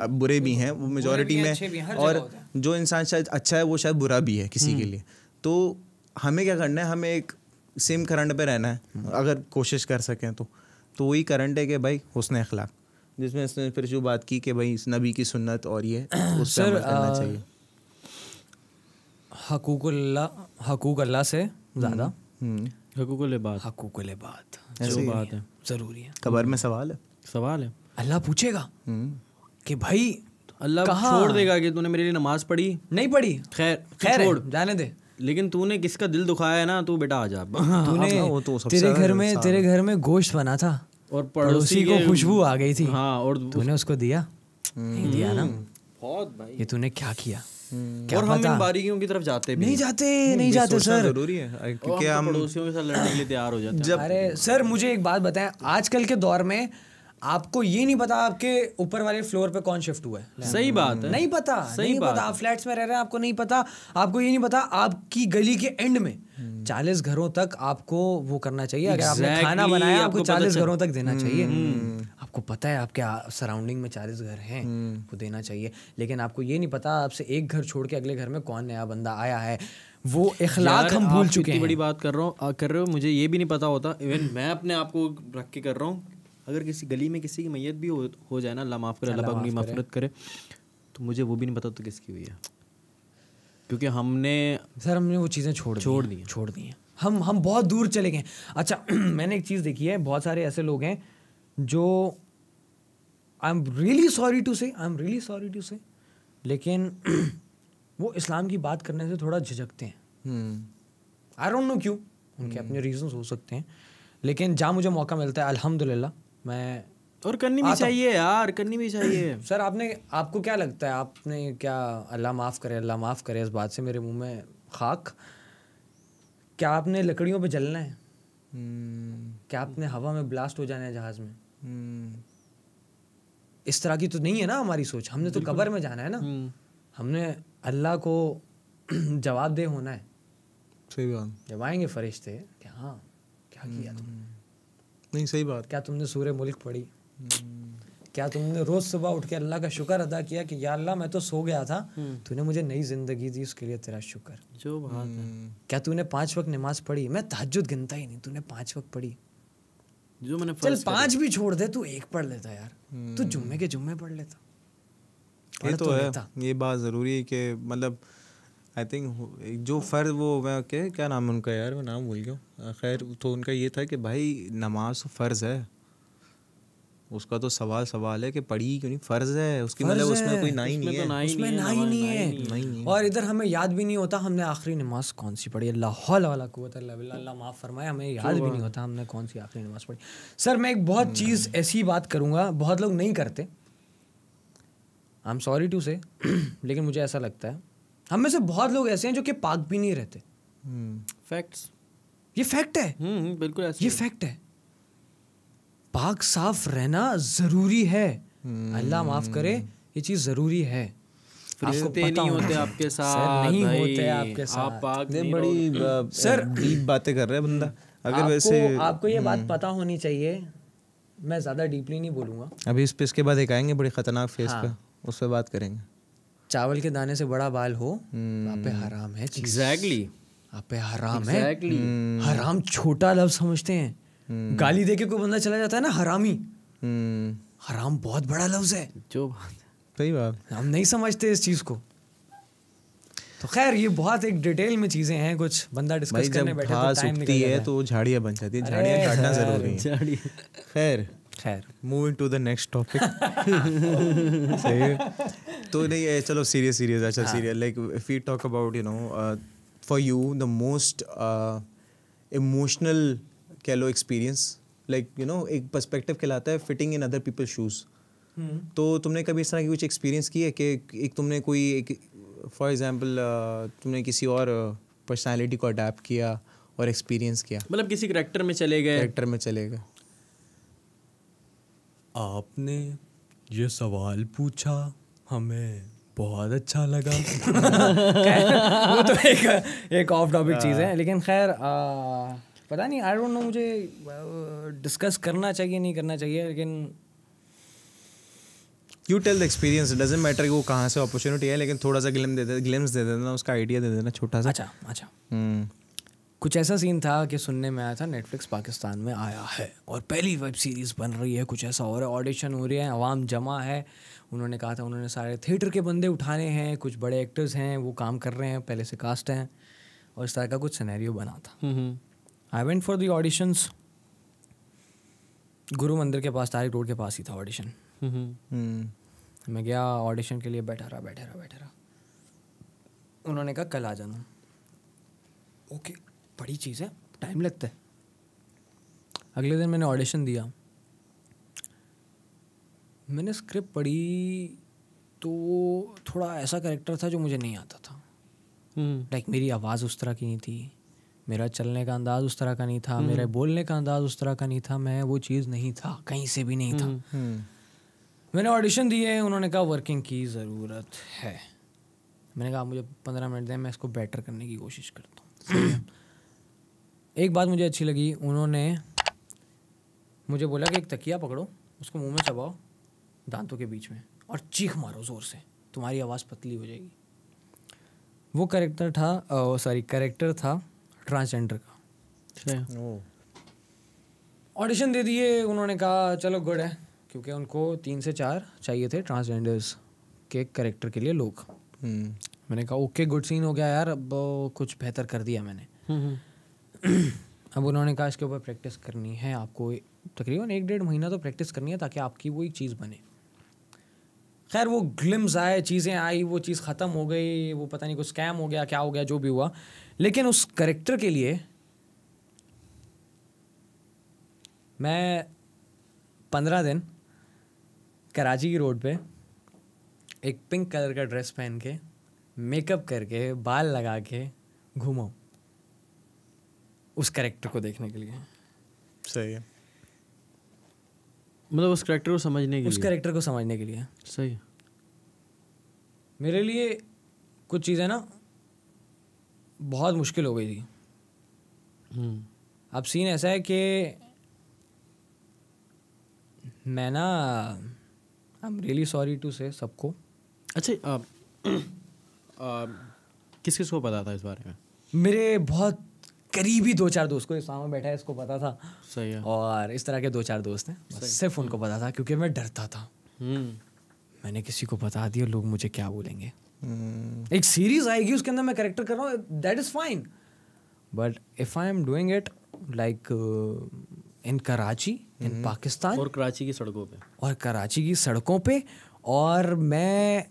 अब बुरे भी हैं वो मेजोरिटी में और जो इंसान शायद अच्छा है वो शायद बुरा भी है किसी के लिए तो हमें क्या करना है हमें एक सेम करंट पे रहना है हम्म। अगर कोशिश कर सकें तो तो वही करंट है कि भाई हुसन अखलाक जिसमें इसने फिर जो बात की कि भाई इस नबी की सुन्नत और ये उस पर करना चाहिए हकूक हकूक अल्लाह से ज़्यादा हकूक लिबाद हकूक लिबाद जो बात है ज़रूरी है कबर में सवाल है सवाल है अल्लाह पूछेगा हम्म। कि भाई अल्लाह छोड़ देगा कि तूने मेरे लिए नमाज पढ़ी नहीं पढ़ी खैर खैर छोड़ जाने दे लेकिन तूने किसका दिल दुखाया है ना तू बेटा आ जा तूने वो तो तेरे घर में तेरे घर में गोश्त बना था और पड़ोसी को खुशबू आ गई थी हाँ और तूने उसको दिया हम्म। नहीं दिया ना बहुत भाई ये तूने क्या किया हम्म। क्या और हम इन बारीकियों की तरफ जाते भी नहीं जाते नहीं, नहीं जाते सर जरूरी है क्योंकि तो हम पड़ोसियों के साथ लड़ने के लिए तैयार हो जाते हैं अरे सर मुझे एक बात बताएं आजकल के दौर में आपको ये नहीं पता आपके ऊपर वाले फ्लोर पे कौन शिफ्ट हुआ है सही बात है नहीं पता सही नहीं बात पता आप फ्लैट्स में रह रहे हैं आपको नहीं पता आपको ये नहीं पता आपकी गली के एंड में हम्म। चालीस घरों तक आपको वो करना चाहिए अगर आपने खाना बनाया आपको, आपको चालीस घरों तक देना चाहिए हम्म। आपको पता है आपके सराउंडिंग में चालीस घर हैं हम्म। वो देना चाहिए लेकिन आपको ये नहीं पता आपसे एक घर छोड़ के अगले घर में कौन नया बंदा आया है वो इखलाक हम भूल चुके हैं बड़ी बात कर रहा हूँ कर रहे हो मुझे ये भी नहीं पता होता इवन मैं अपने आप को रख के कर रहा हूँ अगर किसी गली में किसी की मैयत भी हो, हो जाए ना अल्लाह माफ़ करे अल्लाह अपनी मफरत करे तो मुझे वो भी नहीं पता तो किसकी हुई है क्योंकि हमने सर हमने वो चीज़ें छोड़ छोड़ दी छोड़ दी हैं हम हम बहुत दूर चले गए अच्छा मैंने एक चीज़ देखी है बहुत सारे ऐसे लोग हैं जो I am really sorry to say I am really sorry to say लेकिन वो इस्लाम की बात करने से थोड़ा झिझकते हैं आई डोंट नो क्यों उनके हम्म। अपने रीजंस हो सकते हैं लेकिन जहाँ मुझे मौका मिलता है अल्हम्दुलिल्लाह मैं और करनी भी चाहिए यार करनी भी चाहिए सर आपने आपको क्या लगता है आपने क्या अल्लाह माफ़ करे अल्लाह माफ़ करे इस बात से मेरे मुंह में खाक क्या आपने लकड़ियों पे जलना है हम्म। क्या आपने हवा में ब्लास्ट हो जाना है जहाज़ में हम्म। इस तरह की तो नहीं है ना हमारी सोच हमने तो कबर में जाना है ना हम्म। हमने अल्लाह को जवाब दे होना है सही बात जब आएंगे फरिश्ते हाँ क्या किया तुमने नहीं सही बात क्या तुमने सूर्य मुल्क पढ़ी क्या तुमने रोज सुबह उठ के अल्लाह का शुक्र अदा किया कि या अल्लाह मैं तो सो गया था हम्म। तूने मुझे नई जिंदगी दी उसके लिए तेरा शुक्र जो बात है हम्म। क्या तूने पांच वक्त नमाज पढ़ी मैं तहजद गिनता ही नहीं तूने पांच वक्त पढ़ी जो मैंने चल पांच भी छोड़ दे तू एक पढ़ लेता यार तू हम्म। जुम्मे के जुम्मे पढ़ लेता ये तो, तो है ये बात जरूरी है कि मतलब आई थिंक जो फ़र्द वो मैं okay, क्या नाम है उनका यार मैं नाम भूल गया खैर तो उनका ये था कि भाई नमाज तो फ़र्ज़ है उसका तो सवाल सवाल है कि पढ़ी क्यों नहीं फर्ज है उसकी मतलब उसमें कोई ना ही तो नहीं है उसमें ना ही नहीं है और इधर हमें याद भी नहीं होता हमने आखिरी नमाज कौन सी पढ़ी अल्लाह वाला कुत अल्लाह माफ़ फरमाए हमें याद भी नहीं होता हमने कौन सी आखिरी नमाज पढ़ी सर मैं एक बहुत हम्म। चीज़ ऐसी बात करूँगा बहुत लोग नहीं करते I am sorry to say लेकिन मुझे ऐसा लगता है हम में से बहुत लोग ऐसे हैं जो कि पाक भी नहीं रहते फैक्ट्स हम्म, hmm. ये फैक्ट है hmm, बिल्कुल ऐसे ये फैक्ट है पाक साफ रहना ज़रूरी है hmm. अल्लाह माफ़ करे ये चीज़ ज़रूरी है फरिश्ते नहीं होते आपके साथ नहीं होते आपके साथ आप नहीं बड़ी सर डीप बातें कर रहे हैं बंदा अगर आपको, वैसे आपको ये बात पता होनी चाहिए मैं ज़्यादा डीपली नहीं बोलूंगा अभी इस पे इसके बाद एक आएंगे बड़ी ख़तरनाक फेस हाँ। पे उस पर बात करेंगे चावल के दाने से बड़ा बाल हो तो हम्म। आप पे हराम है एग्जैक्टली आप पे हराम exactly. है हम्म। हराम छोटा लफ्ज समझते हैं हम्म। गाली देके कोई बंदा चला जाता है ना हरामी हराम बहुत बड़ा लफ्ज है जो सही बात हम नहीं समझते इस चीज को तो खैर ये बहुत एक डिटेल में चीजें हैं कुछ बंदा डिस्कस करने बैठे तो टाइम निकल है तो झाड़ियां बन जाती है झाड़ियां काटना जरूरी है खैर खैर moving to the next topic सही तो नहीं है चलो सीरियस सीरियस है चल serious like if you talk about you know for you the most emotional कह लो एक्सपीरियंस लाइक यू नो एक पर्सपेक्टिव कहलाता है fitting in other people shoes तो तुमने कभी इस तरह की कुछ एक्सपीरियंस की है कि एक तुमने कोई एक फॉर एग्जाम्पल uh, तुमने किसी और पर्सनैलिटी uh, को अडेप्ट किया और एक्सपीरियंस किया मतलब किसी करेक्टर में चले गए करेक्टर में चले गए आपने ये सवाल पूछा हमें बहुत अच्छा लगा वो तो एक एक ऑफ टॉपिक चीज़ है हाँ। लेकिन खैर पता नहीं आई डोंट नो मुझे डिस्कस uh, करना चाहिए नहीं करना चाहिए लेकिन you tell the experience doesn't matter कि वो कहाँ से अपॉर्चुनिटी है लेकिन थोड़ा सा ग्लिम्स दे दे ग्लिम्स दे देना उसका आइडिया दे देना छोटा सा अच्छा अच्छा हम्म। कुछ ऐसा सीन था कि सुनने में आया था नेटफ्लिक्स पाकिस्तान में आया है और पहली वेब सीरीज़ बन रही है कुछ ऐसा हो रहा है ऑडिशन हो रही है आवाम जमा है उन्होंने कहा था उन्होंने सारे थिएटर के बंदे उठाने हैं कुछ बड़े एक्टर्स हैं वो काम कर रहे हैं पहले से कास्ट हैं और इस तरह का कुछ सिनेरियो बना था I went for the auditions Guru Mandir के पास तारिक रोड के पास ही था ऑडिशन हम्म, हम्म। हम्म। मैं गया ऑडिशन के लिए बैठा रहा बैठा रहा बैठा रहा उन्होंने कहा कल आ जाना ओके बड़ी चीज़ है टाइम लगता है अगले दिन मैंने ऑडिशन दिया मैंने स्क्रिप्ट पढ़ी तो थोड़ा ऐसा करेक्टर था जो मुझे नहीं आता था लाइक हम्म। मेरी आवाज़ उस तरह की नहीं थी मेरा चलने का अंदाज उस तरह का नहीं था मेरे हम्म। बोलने का अंदाज उस तरह का नहीं था मैं वो चीज़ नहीं था कहीं से भी नहीं था हम्म। मैंने ऑडिशन दिए उन्होंने कहा वर्किंग की ज़रूरत है मैंने कहा मुझे पंद्रह मिनट दें मैं इसको बेटर करने की कोशिश करता हूँ एक बात मुझे अच्छी लगी उन्होंने मुझे बोला कि एक तकिया पकड़ो उसको मुंह में चबाओ दांतों के बीच में और चीख मारो ज़ोर से तुम्हारी आवाज़ पतली हो जाएगी वो करेक्टर था सॉरी करेक्टर था ट्रांसजेंडर का ऑडिशन अच्छा। दे दिए उन्होंने कहा चलो गुड है क्योंकि उनको तीन से चार चाहिए थे ट्रांसजेंडर्स के करेक्टर के लिए लोग हम्म। मैंने कहा ओके गुड सीन हो गया यार अब कुछ बेहतर कर दिया मैंने हम्म, हम्म। अब उन्होंने कहा इसके ऊपर प्रैक्टिस करनी है आपको तकरीबन एक डेढ़ महीना तो प्रैक्टिस करनी है ताकि आपकी वो एक चीज़ बने खैर वो ग्लिम्स आए चीज़ें आई वो चीज़ ख़त्म हो गई वो पता नहीं कुछ स्कैम हो गया क्या हो गया जो भी हुआ लेकिन उस करेक्टर के लिए मैं पंद्रह दिन कराची की रोड पे एक पिंक कलर का ड्रेस पहन के मेकअप करके बाल लगा के घूमाऊँ उस करेक्टर को देखने के लिए सही है मतलब उस करेक्टर को समझने के उस करेक्टर को समझने के लिए सही है मेरे लिए कुछ चीज़ें ना बहुत मुश्किल हो गई थी हम्म। अब सीन ऐसा है कि मैं ना I am really sorry to say सबको अच्छा आ, आ, किस किस को पता था इस बारे में मेरे बहुत करीबी दो चार दोस्त को सामने बैठा है इसको पता था सही है और इस तरह के दो चार दोस्त हैं सिर्फ उनको पता था क्योंकि मैं डरता था हम्म। मैंने किसी को बता दिया लोग मुझे क्या बोलेंगे हम्म। एक सीरीज आएगी उसके अंदर मैं करेक्टर कर रहा हूँ that is fine but if I am doing it like in Karachi in Pakistan और कराची की सड़कों पे और कराची की सड़कों पे और मैं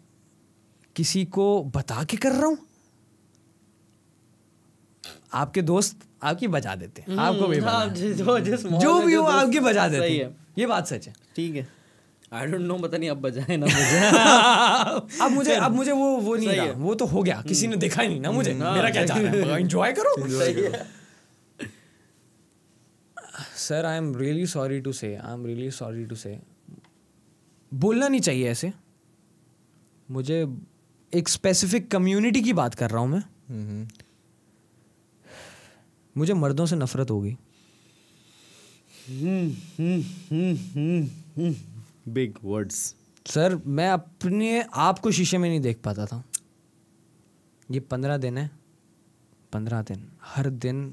किसी को बता के कर रहा हूँ आपके दोस्त आपकी बजा देते हैं हम्म, आपको भी हाँ, जो, जिस जो भी हो आपकी बजा देते हैं है। ये बात सच है ठीक है आई डोंट नो पता नहीं अब बजाए ना मुझे अब मुझे अब मुझे वो वो नहीं रहा वो तो हो गया हम्म। किसी ने देखा ही नहीं ना मुझे हम्म, हाँ, मेरा क्या जा है एंजॉय करो sir I am really sorry to say I am really sorry to say बोलना नहीं चाहिए ऐसे मुझे एक स्पेसिफिक कम्युनिटी की बात कर रहा हूँ मैं मुझे मर्दों से नफरत होगी बिग वर्ड्स सर मैं अपने आप को शीशे में नहीं देख पाता था ये पंद्रह दिन है पंद्रह दिन हर दिन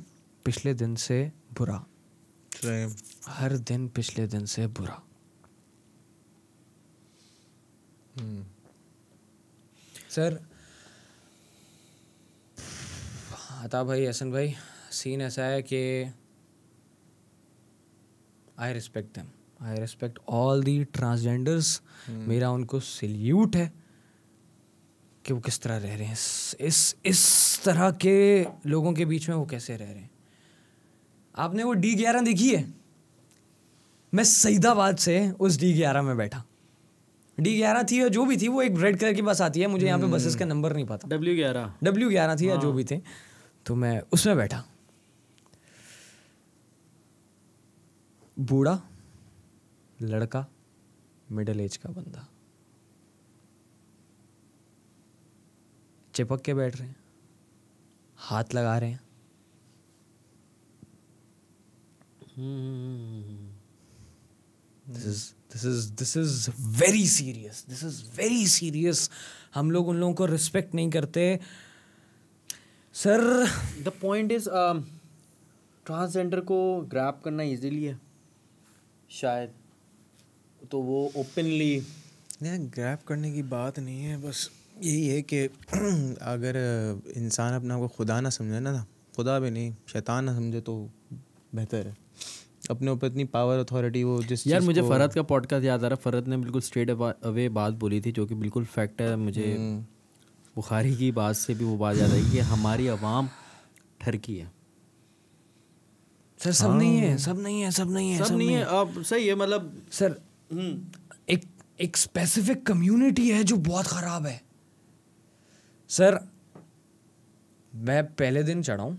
पिछले दिन से बुरा हर दिन पिछले दिन से बुरा hmm. सर अता भाई हसन भाई सीन ऐसा है कि I respect them I respect all the transgenders मेरा उनको सल्यूट है कि वो किस तरह रह रहे हैं इस, इस तरह के लोगों के बीच में वो कैसे रह रहे हैं आपने वो डी ग्यारह देखी है मैं सईदाबाद से उस डी ग्यारह में बैठा डी ग्यारह थी या जो भी थी वो एक रेड कलर की बस आती है मुझे यहाँ पे बसेस हम्म। का नंबर नहीं पता डब्ल्यू ग्यारह डब्ल्यू ग्यारह थी या हाँ। जो भी थे तो मैं उसमें बैठा बूढ़ा लड़का मिडल एज का बंदा चिपक के बैठ रहे हैं हाथ लगा रहे हैं this is this is very serious this is very serious हम लोग उन लोगों को रिस्पेक्ट नहीं करते sir the point is transgender को ग्रैप करना इजीली है शायद तो वो ओपनली ग्रैप करने की बात नहीं है बस यही है कि अगर इंसान अपने आप को खुदा ना समझे ना खुदा भी नहीं शैतान ना समझे तो बेहतर है अपने ऊपर इतनी पावर अथॉरिटी वो जिस यार मुझे फरहत का पॉडकास्ट याद आ रहा फरहत ने बिल्कुल स्ट्रेट अवे बात बोली थी जो कि बिल्कुल फैक्ट है मुझे हम्म। बुखारी की बात से भी वो बात याद आई कि हमारी आवाम ठरकी है सर हाँ। सब नहीं है सब नहीं है सब नहीं है सब नहीं है आप सही है मतलब सर हम्म। एक एक स्पेसिफिक कम्युनिटी है जो बहुत ख़राब है सर मैं पहले दिन चढ़ाऊँ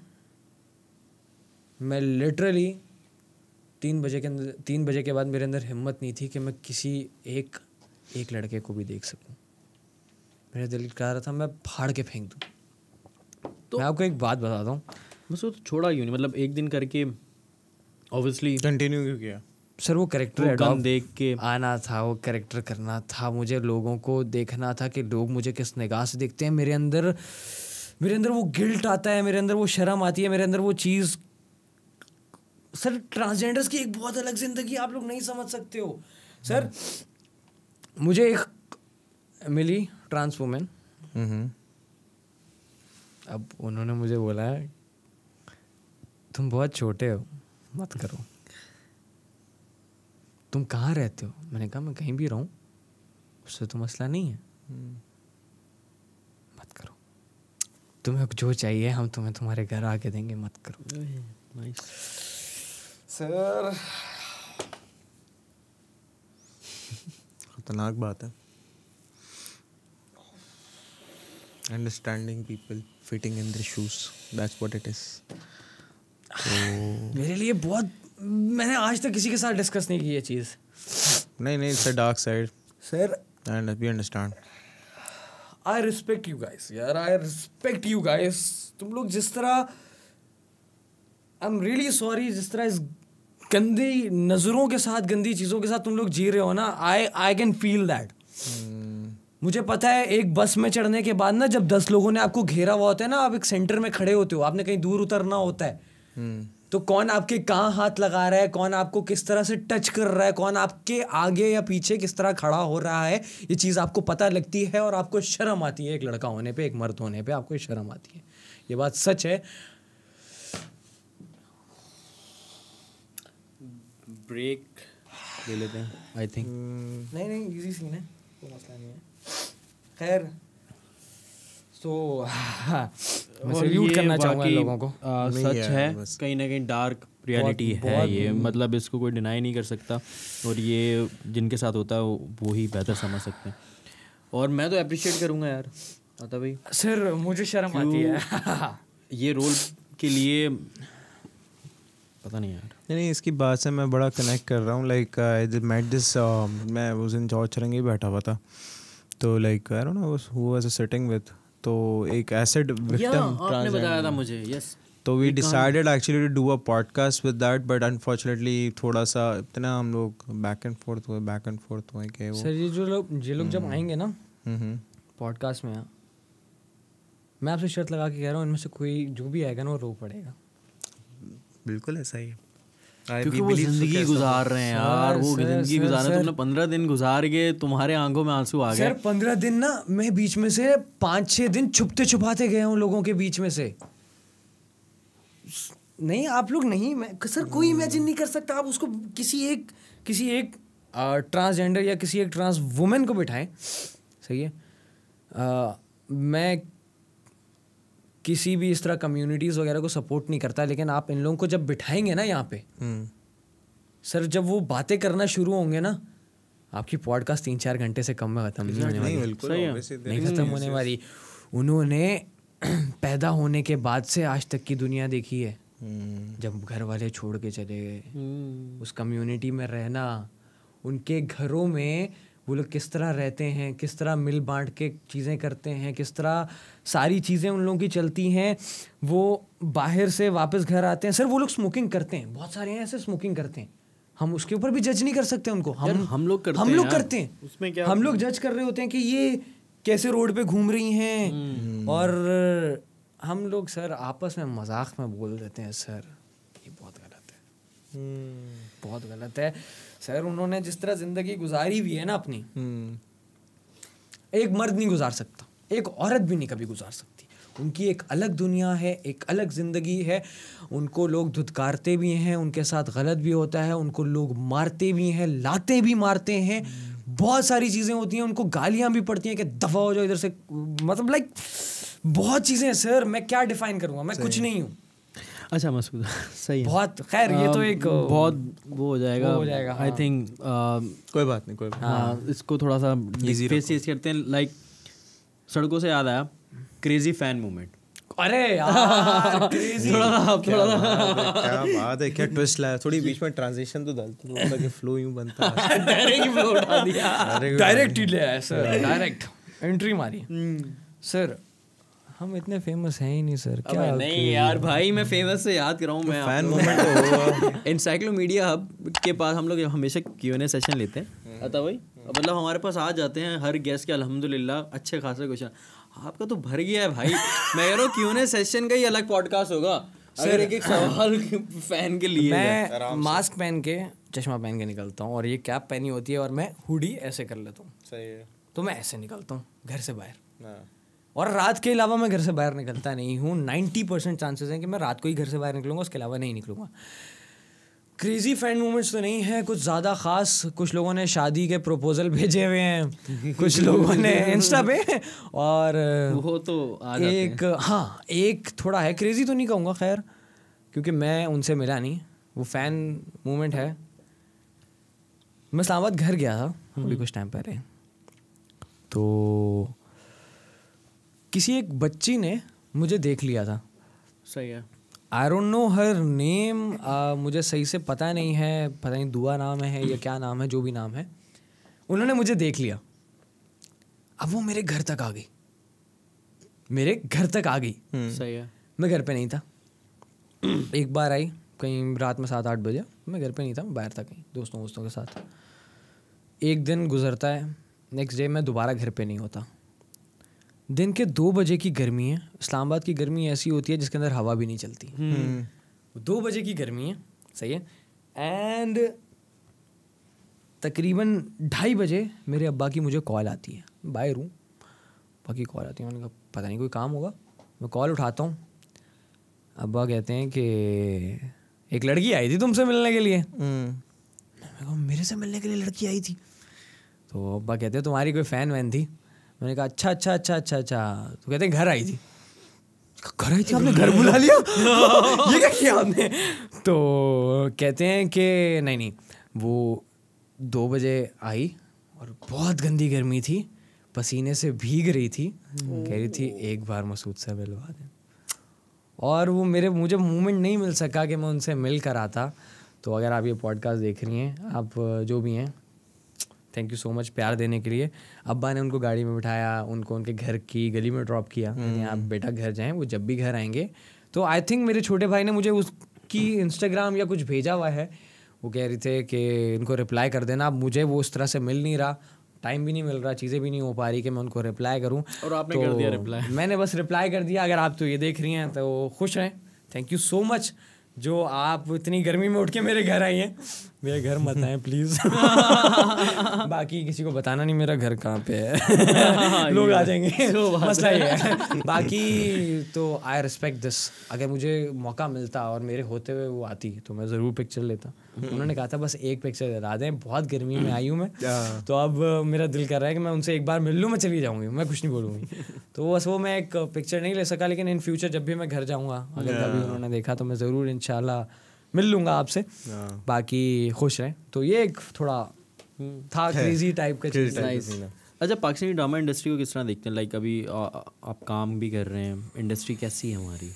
मैं लिटरली तीन बजे के अंदर तीन बजे के बाद मेरे अंदर हिम्मत नहीं थी कि मैं किसी एक एक लड़के को भी देख सकूं मेरा दिल कह रहा था मैं फाड़ के फेंक दूं तो मैं आपको एक बात बताता हूँ बस वो तो छोड़ा क्यों नहीं मतलब एक दिन करके ऑब्वियसली कंटिन्यू क्यों किया सर वो करेक्टर तो देख के आना था वो करेक्टर करना था मुझे लोगों को देखना था कि लोग मुझे किस निगाह से देखते हैं मेरे अंदर मेरे अंदर वो गिल्ट आता है मेरे अंदर वो शर्म आती है मेरे अंदर वो चीज़ सर ट्रांसजेंडर्स की एक बहुत अलग ज़िंदगी आप लोग नहीं समझ सकते हो सर मुझे एक मिली ट्रांस हम्म। वूमेन अब उन्होंने मुझे बोला है तुम बहुत छोटे हो मत करो तुम कहाँ रहते हो मैंने कहा मैं कहीं भी रहूँ उससे तो मसला नहीं है हम्म। मत करो तुम्हें जो चाहिए हम तुम्हें तुम्हारे घर आके देंगे मत करो सर खतरनाक बात है understanding people fitting in the shoes that's what it is Hmm. मेरे लिए बहुत मैंने आज तक किसी के साथ डिस्कस नहीं की ये चीज़ नहीं नहीं sir dark side sir and we understand I respect you guys यार आई रिस्पेक्ट यू गाइस तुम लोग जिस तरह आई एम रियली सॉरी जिस तरह इस गंदी नज़रों के साथ गंदी चीज़ों के साथ तुम लोग जी रहे हो ना I I can feel that मुझे पता है एक बस में चढ़ने के बाद ना जब दस लोगों ने आपको घेरा हुआ होता है ना आप एक सेंटर में खड़े होते हो आपने कहीं दूर उतरना होता है तो कौन आपके कहाँ हाथ लगा रहा है कौन आपको किस तरह से टच कर रहा है कौन आपके आगे या पीछे किस तरह खड़ा हो रहा है ये चीज़ आपको पता लगती है और आपको शर्म आती है एक लड़का होने पे एक मर्द होने पे आपको शर्म आती है ये बात सच है ब्रेक ले लेते हैं आई थिंक हम्म, नहीं नहीं इजी सीन है कोई मसला नहीं है खैर सो मैं रिव्यूट करना चाहूंगा लोगों को सच है कहीं ना कहीं डार्क रियलिटी है ये मतलब इसको कोई डिनाई नहीं कर सकता और ये जिनके साथ होता है वो ही बेहतर समझ सकते हैं और मैं तो अप्रिशिएट करूंगा यार आता भाई सर मुझे शर्म आती है ये रोल के लिए पता नहीं यार नहीं नहीं इसकी बात से मैं बड़ा कनेक्ट कर रहा हूँ लाइक आई मेट दिस मैं उस दिन जॉर्ज चरंगी बैठा हुआ था तो like I don't know who was sitting with तो एक एसिड विक्टिम आपने बताया था मुझे यस तो we decided actually to do a podcast with that but unfortunately थोड़ा सा इतना हम लोग बैक एंड फोर्थ हुए बैक एंड फोर्थ हुए कि सर ये जो लोग ये लोग जब हम्म। आएंगे ना पॉडकास्ट हम्म। में मैं आपसे शर्त लगा के कह रहा हूँ इनमें से कोई जो भी आएगा ना वो रो पड़ेगा बिल्कुल ऐसा ही क्योंकि वो तो जिंदगी गुजार रहे हैं यार वो जिंदगी गुजार रहे तुमने पंद्रह दिन गुजार के तुम्हारे आंखों में आंसू आ गए सर पंद्रह दिन ना मैं बीच में से पाँच छः दिन छुपते छुपाते गए हूँ लोगों के बीच में से नहीं आप लोग नहीं मैं सर कोई इमेजिन hmm. नहीं कर सकता आप उसको किसी एक किसी एक ट्रांसजेंडर या किसी एक ट्रांस वुमेन को बिठाएं सही है आ, मैं किसी भी इस तरह कम्युनिटीज़ वगैरह को सपोर्ट नहीं करता लेकिन आप इन लोगों को जब बिठाएंगे ना यहाँ पे हम्म। सर जब वो बातें करना शुरू होंगे ना आपकी पॉडकास्ट तीन चार घंटे से कम में ख़त्म नहीं होने वाली नहीं ख़त्म होने वाली उन्होंने पैदा होने के बाद से आज तक की दुनिया देखी है हम्म। जब घर वाले छोड़ के चले गए हम्म। उस कम्युनिटी में रहना उनके घरों में वो लोग किस तरह रहते हैं किस तरह मिल बांट के चीज़ें करते हैं किस तरह सारी चीज़ें उन लोगों की चलती हैं वो बाहर से वापस घर आते हैं सर वो लोग स्मोकिंग करते हैं बहुत सारे हैं ऐसे स्मोकिंग करते हैं हम उसके ऊपर भी जज नहीं कर सकते उनको हम हम लोग करते हम लोग करते हैं उसमें क्या हम लोग जज कर रहे होते हैं कि ये कैसे रोड पे घूम रही हैं हम्म। और हम लोग सर आपस में मजाक में बोल देते हैं सर ये बहुत गलत है हम्म। बहुत गलत है सर उन्होंने जिस तरह ज़िंदगी गुजारी हुई है ना अपनी हम्म। एक मर्द नहीं गुजार सकता एक औरत भी नहीं कभी गुजार सकती उनकी एक अलग दुनिया है एक अलग ज़िंदगी है उनको लोग धुतकारते भी हैं उनके साथ गलत भी होता है उनको लोग मारते भी हैं लाते भी मारते हैं बहुत सारी चीज़ें होती हैं उनको गालियाँ भी पड़ती हैं कि दफ़ा हो जाओ इधर से मतलब लाइक बहुत चीज़ें हैं सर मैं क्या डिफ़ाइन करूँगा मैं कुछ नहीं हूँ अच्छा मसूद सही बहुत खैर ये तो एक बहुत वो हो जाएगा आई थिंक हाँ। कोई बात नहीं कोई हाँ, हाँ इसको थोड़ा सा फेस करते हैं लाइक सड़कों से याद आया क्रेजी फैन मूवमेंट अरे थोड़ा सा थोड़ा सा क्या बात है क्या ट्विस्ट लाया थोड़ी बीच में ट्रांजिशन तो डालते थोड़ा सा कि फ्लो यूं बनता है डायरेक्ट फ्लो डाल दिया डायरेक्ट ही ले आया सर डायरेक्ट एंट्री मारी सर हम्म। हम इतने फेमस हैं ही नहीं सर क्या नहीं यार भाई मैं फेमस से याद कराऊँ मैं फैन मोमेंट इंसाइक्लोमीडिया हब के पास हम लोग हमेशा क्यू एन ए सेशन लेते हैं हम्म। अता भाई मतलब हमारे पास आ जाते हैं हर गेस्ट के अल्हम्दुलिल्लाह अच्छे खासे क्वेश्चन आपका तो भर गया है भाई मैं कह रहा हूँ क्यू एन ए सेशन का ही अलग पॉडकास्ट होगा सर एक एक सवाल फैन के लिए मैं मास्क पहन के चश्मा पहन के निकलता हूँ और ये कैप पहनी होती है और मैं हुडी ऐसे कर लेता हूँ सही है तो मैं ऐसे निकलता हूँ घर से बाहर हाँ। और रात के अलावा मैं घर से बाहर निकलता नहीं हूँ नाइन्टी परसेंट चांसेस हैं कि मैं रात को ही घर से बाहर निकलूँगा उसके अलावा नहीं निकलूँगा क्रेजी फ्रेंड मोमेंट्स तो नहीं है कुछ ज़्यादा खास कुछ लोगों ने शादी के प्रपोजल भेजे हुए हैं कुछ लोगों ने इंस्टा पे और वो तो एक हाँ एक थोड़ा है क्रेजी तो नहीं कहूँगा खैर क्योंकि मैं उनसे मिला नहीं वो फ़ैन मोमेंट है मैं इस्लामाबाद घर गया था अभी हम्म। कुछ टाइम पहले तो किसी एक बच्ची ने मुझे देख लिया था सही है I don't know her name मुझे सही से पता नहीं है पता नहीं दुआ नाम है या क्या नाम है जो भी नाम है उन्होंने मुझे देख लिया अब वो मेरे घर तक आ गई मेरे घर तक आ गई हम्म। सही है मैं घर पे नहीं था एक बार आई कहीं रात में सात आठ बजे मैं घर पे नहीं था मैं बाहर था कहीं दोस्तों वोस्तों के साथ एक दिन गुजरता है नेक्स्ट डे मैं दोबारा घर पे नहीं होता दिन के दो बजे की गर्मी है इस्लामाबाद की गर्मी ऐसी होती है जिसके अंदर हवा भी नहीं चलती हम्म। दो बजे की गर्मी है सही है एंड तकरीबन ढाई बजे मेरे अब्बा की मुझे कॉल आती है बाय हूँ अब्बा की कॉल आती है मैंने कहा पता नहीं कोई काम होगा मैं कॉल उठाता हूँ अब्बा कहते हैं कि एक लड़की आई थी तुमसे मिलने के लिए हम्म। मैं मेरे से मिलने के लिए लड़की आई थी तो अब्बा कहते हैं तुम्हारी कोई फ़ैन वैन थी मैंने कहा अच्छा अच्छा अच्छा अच्छा अच्छा तो कहते हैं घर आई थी घर आई थी आपने घर बुला लिया ये क्या किया आपने तो कहते हैं कि नहीं नहीं वो दो बजे आई और बहुत गंदी गर्मी थी पसीने से भीग रही थी कह रही थी एक बार मसूद से मिलवा दें और वो मेरे मुझे मूवमेंट नहीं मिल सका कि मैं उनसे मिल कर आता तो अगर आप ये पॉडकास्ट देख रही हैं आप जो भी हैं थैंक यू सो मच प्यार देने के लिए अब्बा ने उनको गाड़ी में बिठाया उनको उनके घर की गली में ड्रॉप किया हम्म। आप बेटा घर जाएं वो जब भी घर आएंगे तो आई थिंक मेरे छोटे भाई ने मुझे उसकी इंस्टाग्राम या कुछ भेजा हुआ है वो कह रहे थे कि उनको रिप्लाई कर देना अब मुझे वो उस तरह से मिल नहीं रहा टाइम भी नहीं मिल रहा चीज़ें भी नहीं हो पा रही कि मैं उनको रिप्लाई करूँ और आपने तो कर दिया रिप्लाई मैंने बस रिप्लाई कर दिया अगर आप तो ये देख रही हैं तो खुश रहें थैंक यू सो मच जो आप इतनी गर्मी में उठ के मेरे घर आई हैं मेरे घर मत आए प्लीज बाकी किसी को बताना नहीं मेरा घर कहाँ पे है लोग आ जाएंगे मसला ये है बाकी तो आई रिस्पेक्ट दिस अगर मुझे मौका मिलता और मेरे होते हुए वो आती तो मैं ज़रूर पिक्चर लेता हम्म। उन्होंने कहा था बस एक पिक्चर दिला दें बहुत गर्मी में आई हूँ मैं हाँ। तो अब मेरा दिल कर रहा है कि मैं उनसे एक बार मिल लूँ मैं चली जाऊँगी मैं कुछ नहीं बोलूँगी तो बस वो मैं एक पिक्चर नहीं ले सका लेकिन इन फ्यूचर जब भी मैं घर जाऊँगा अगर हाँ। कभी उन्होंने देखा तो मैं ज़रूर इन मिल लूंगा आपसे हाँ। बाकी खुश रहें तो ये एक थोड़ा था क्रेजी टाइप का चीज़ अच्छा पाकिस्तानी ड्रामा इंडस्ट्री को किस तरह देखते हैं लाइक अभी आप काम भी कर रहे हैं इंडस्ट्री कैसी है हमारी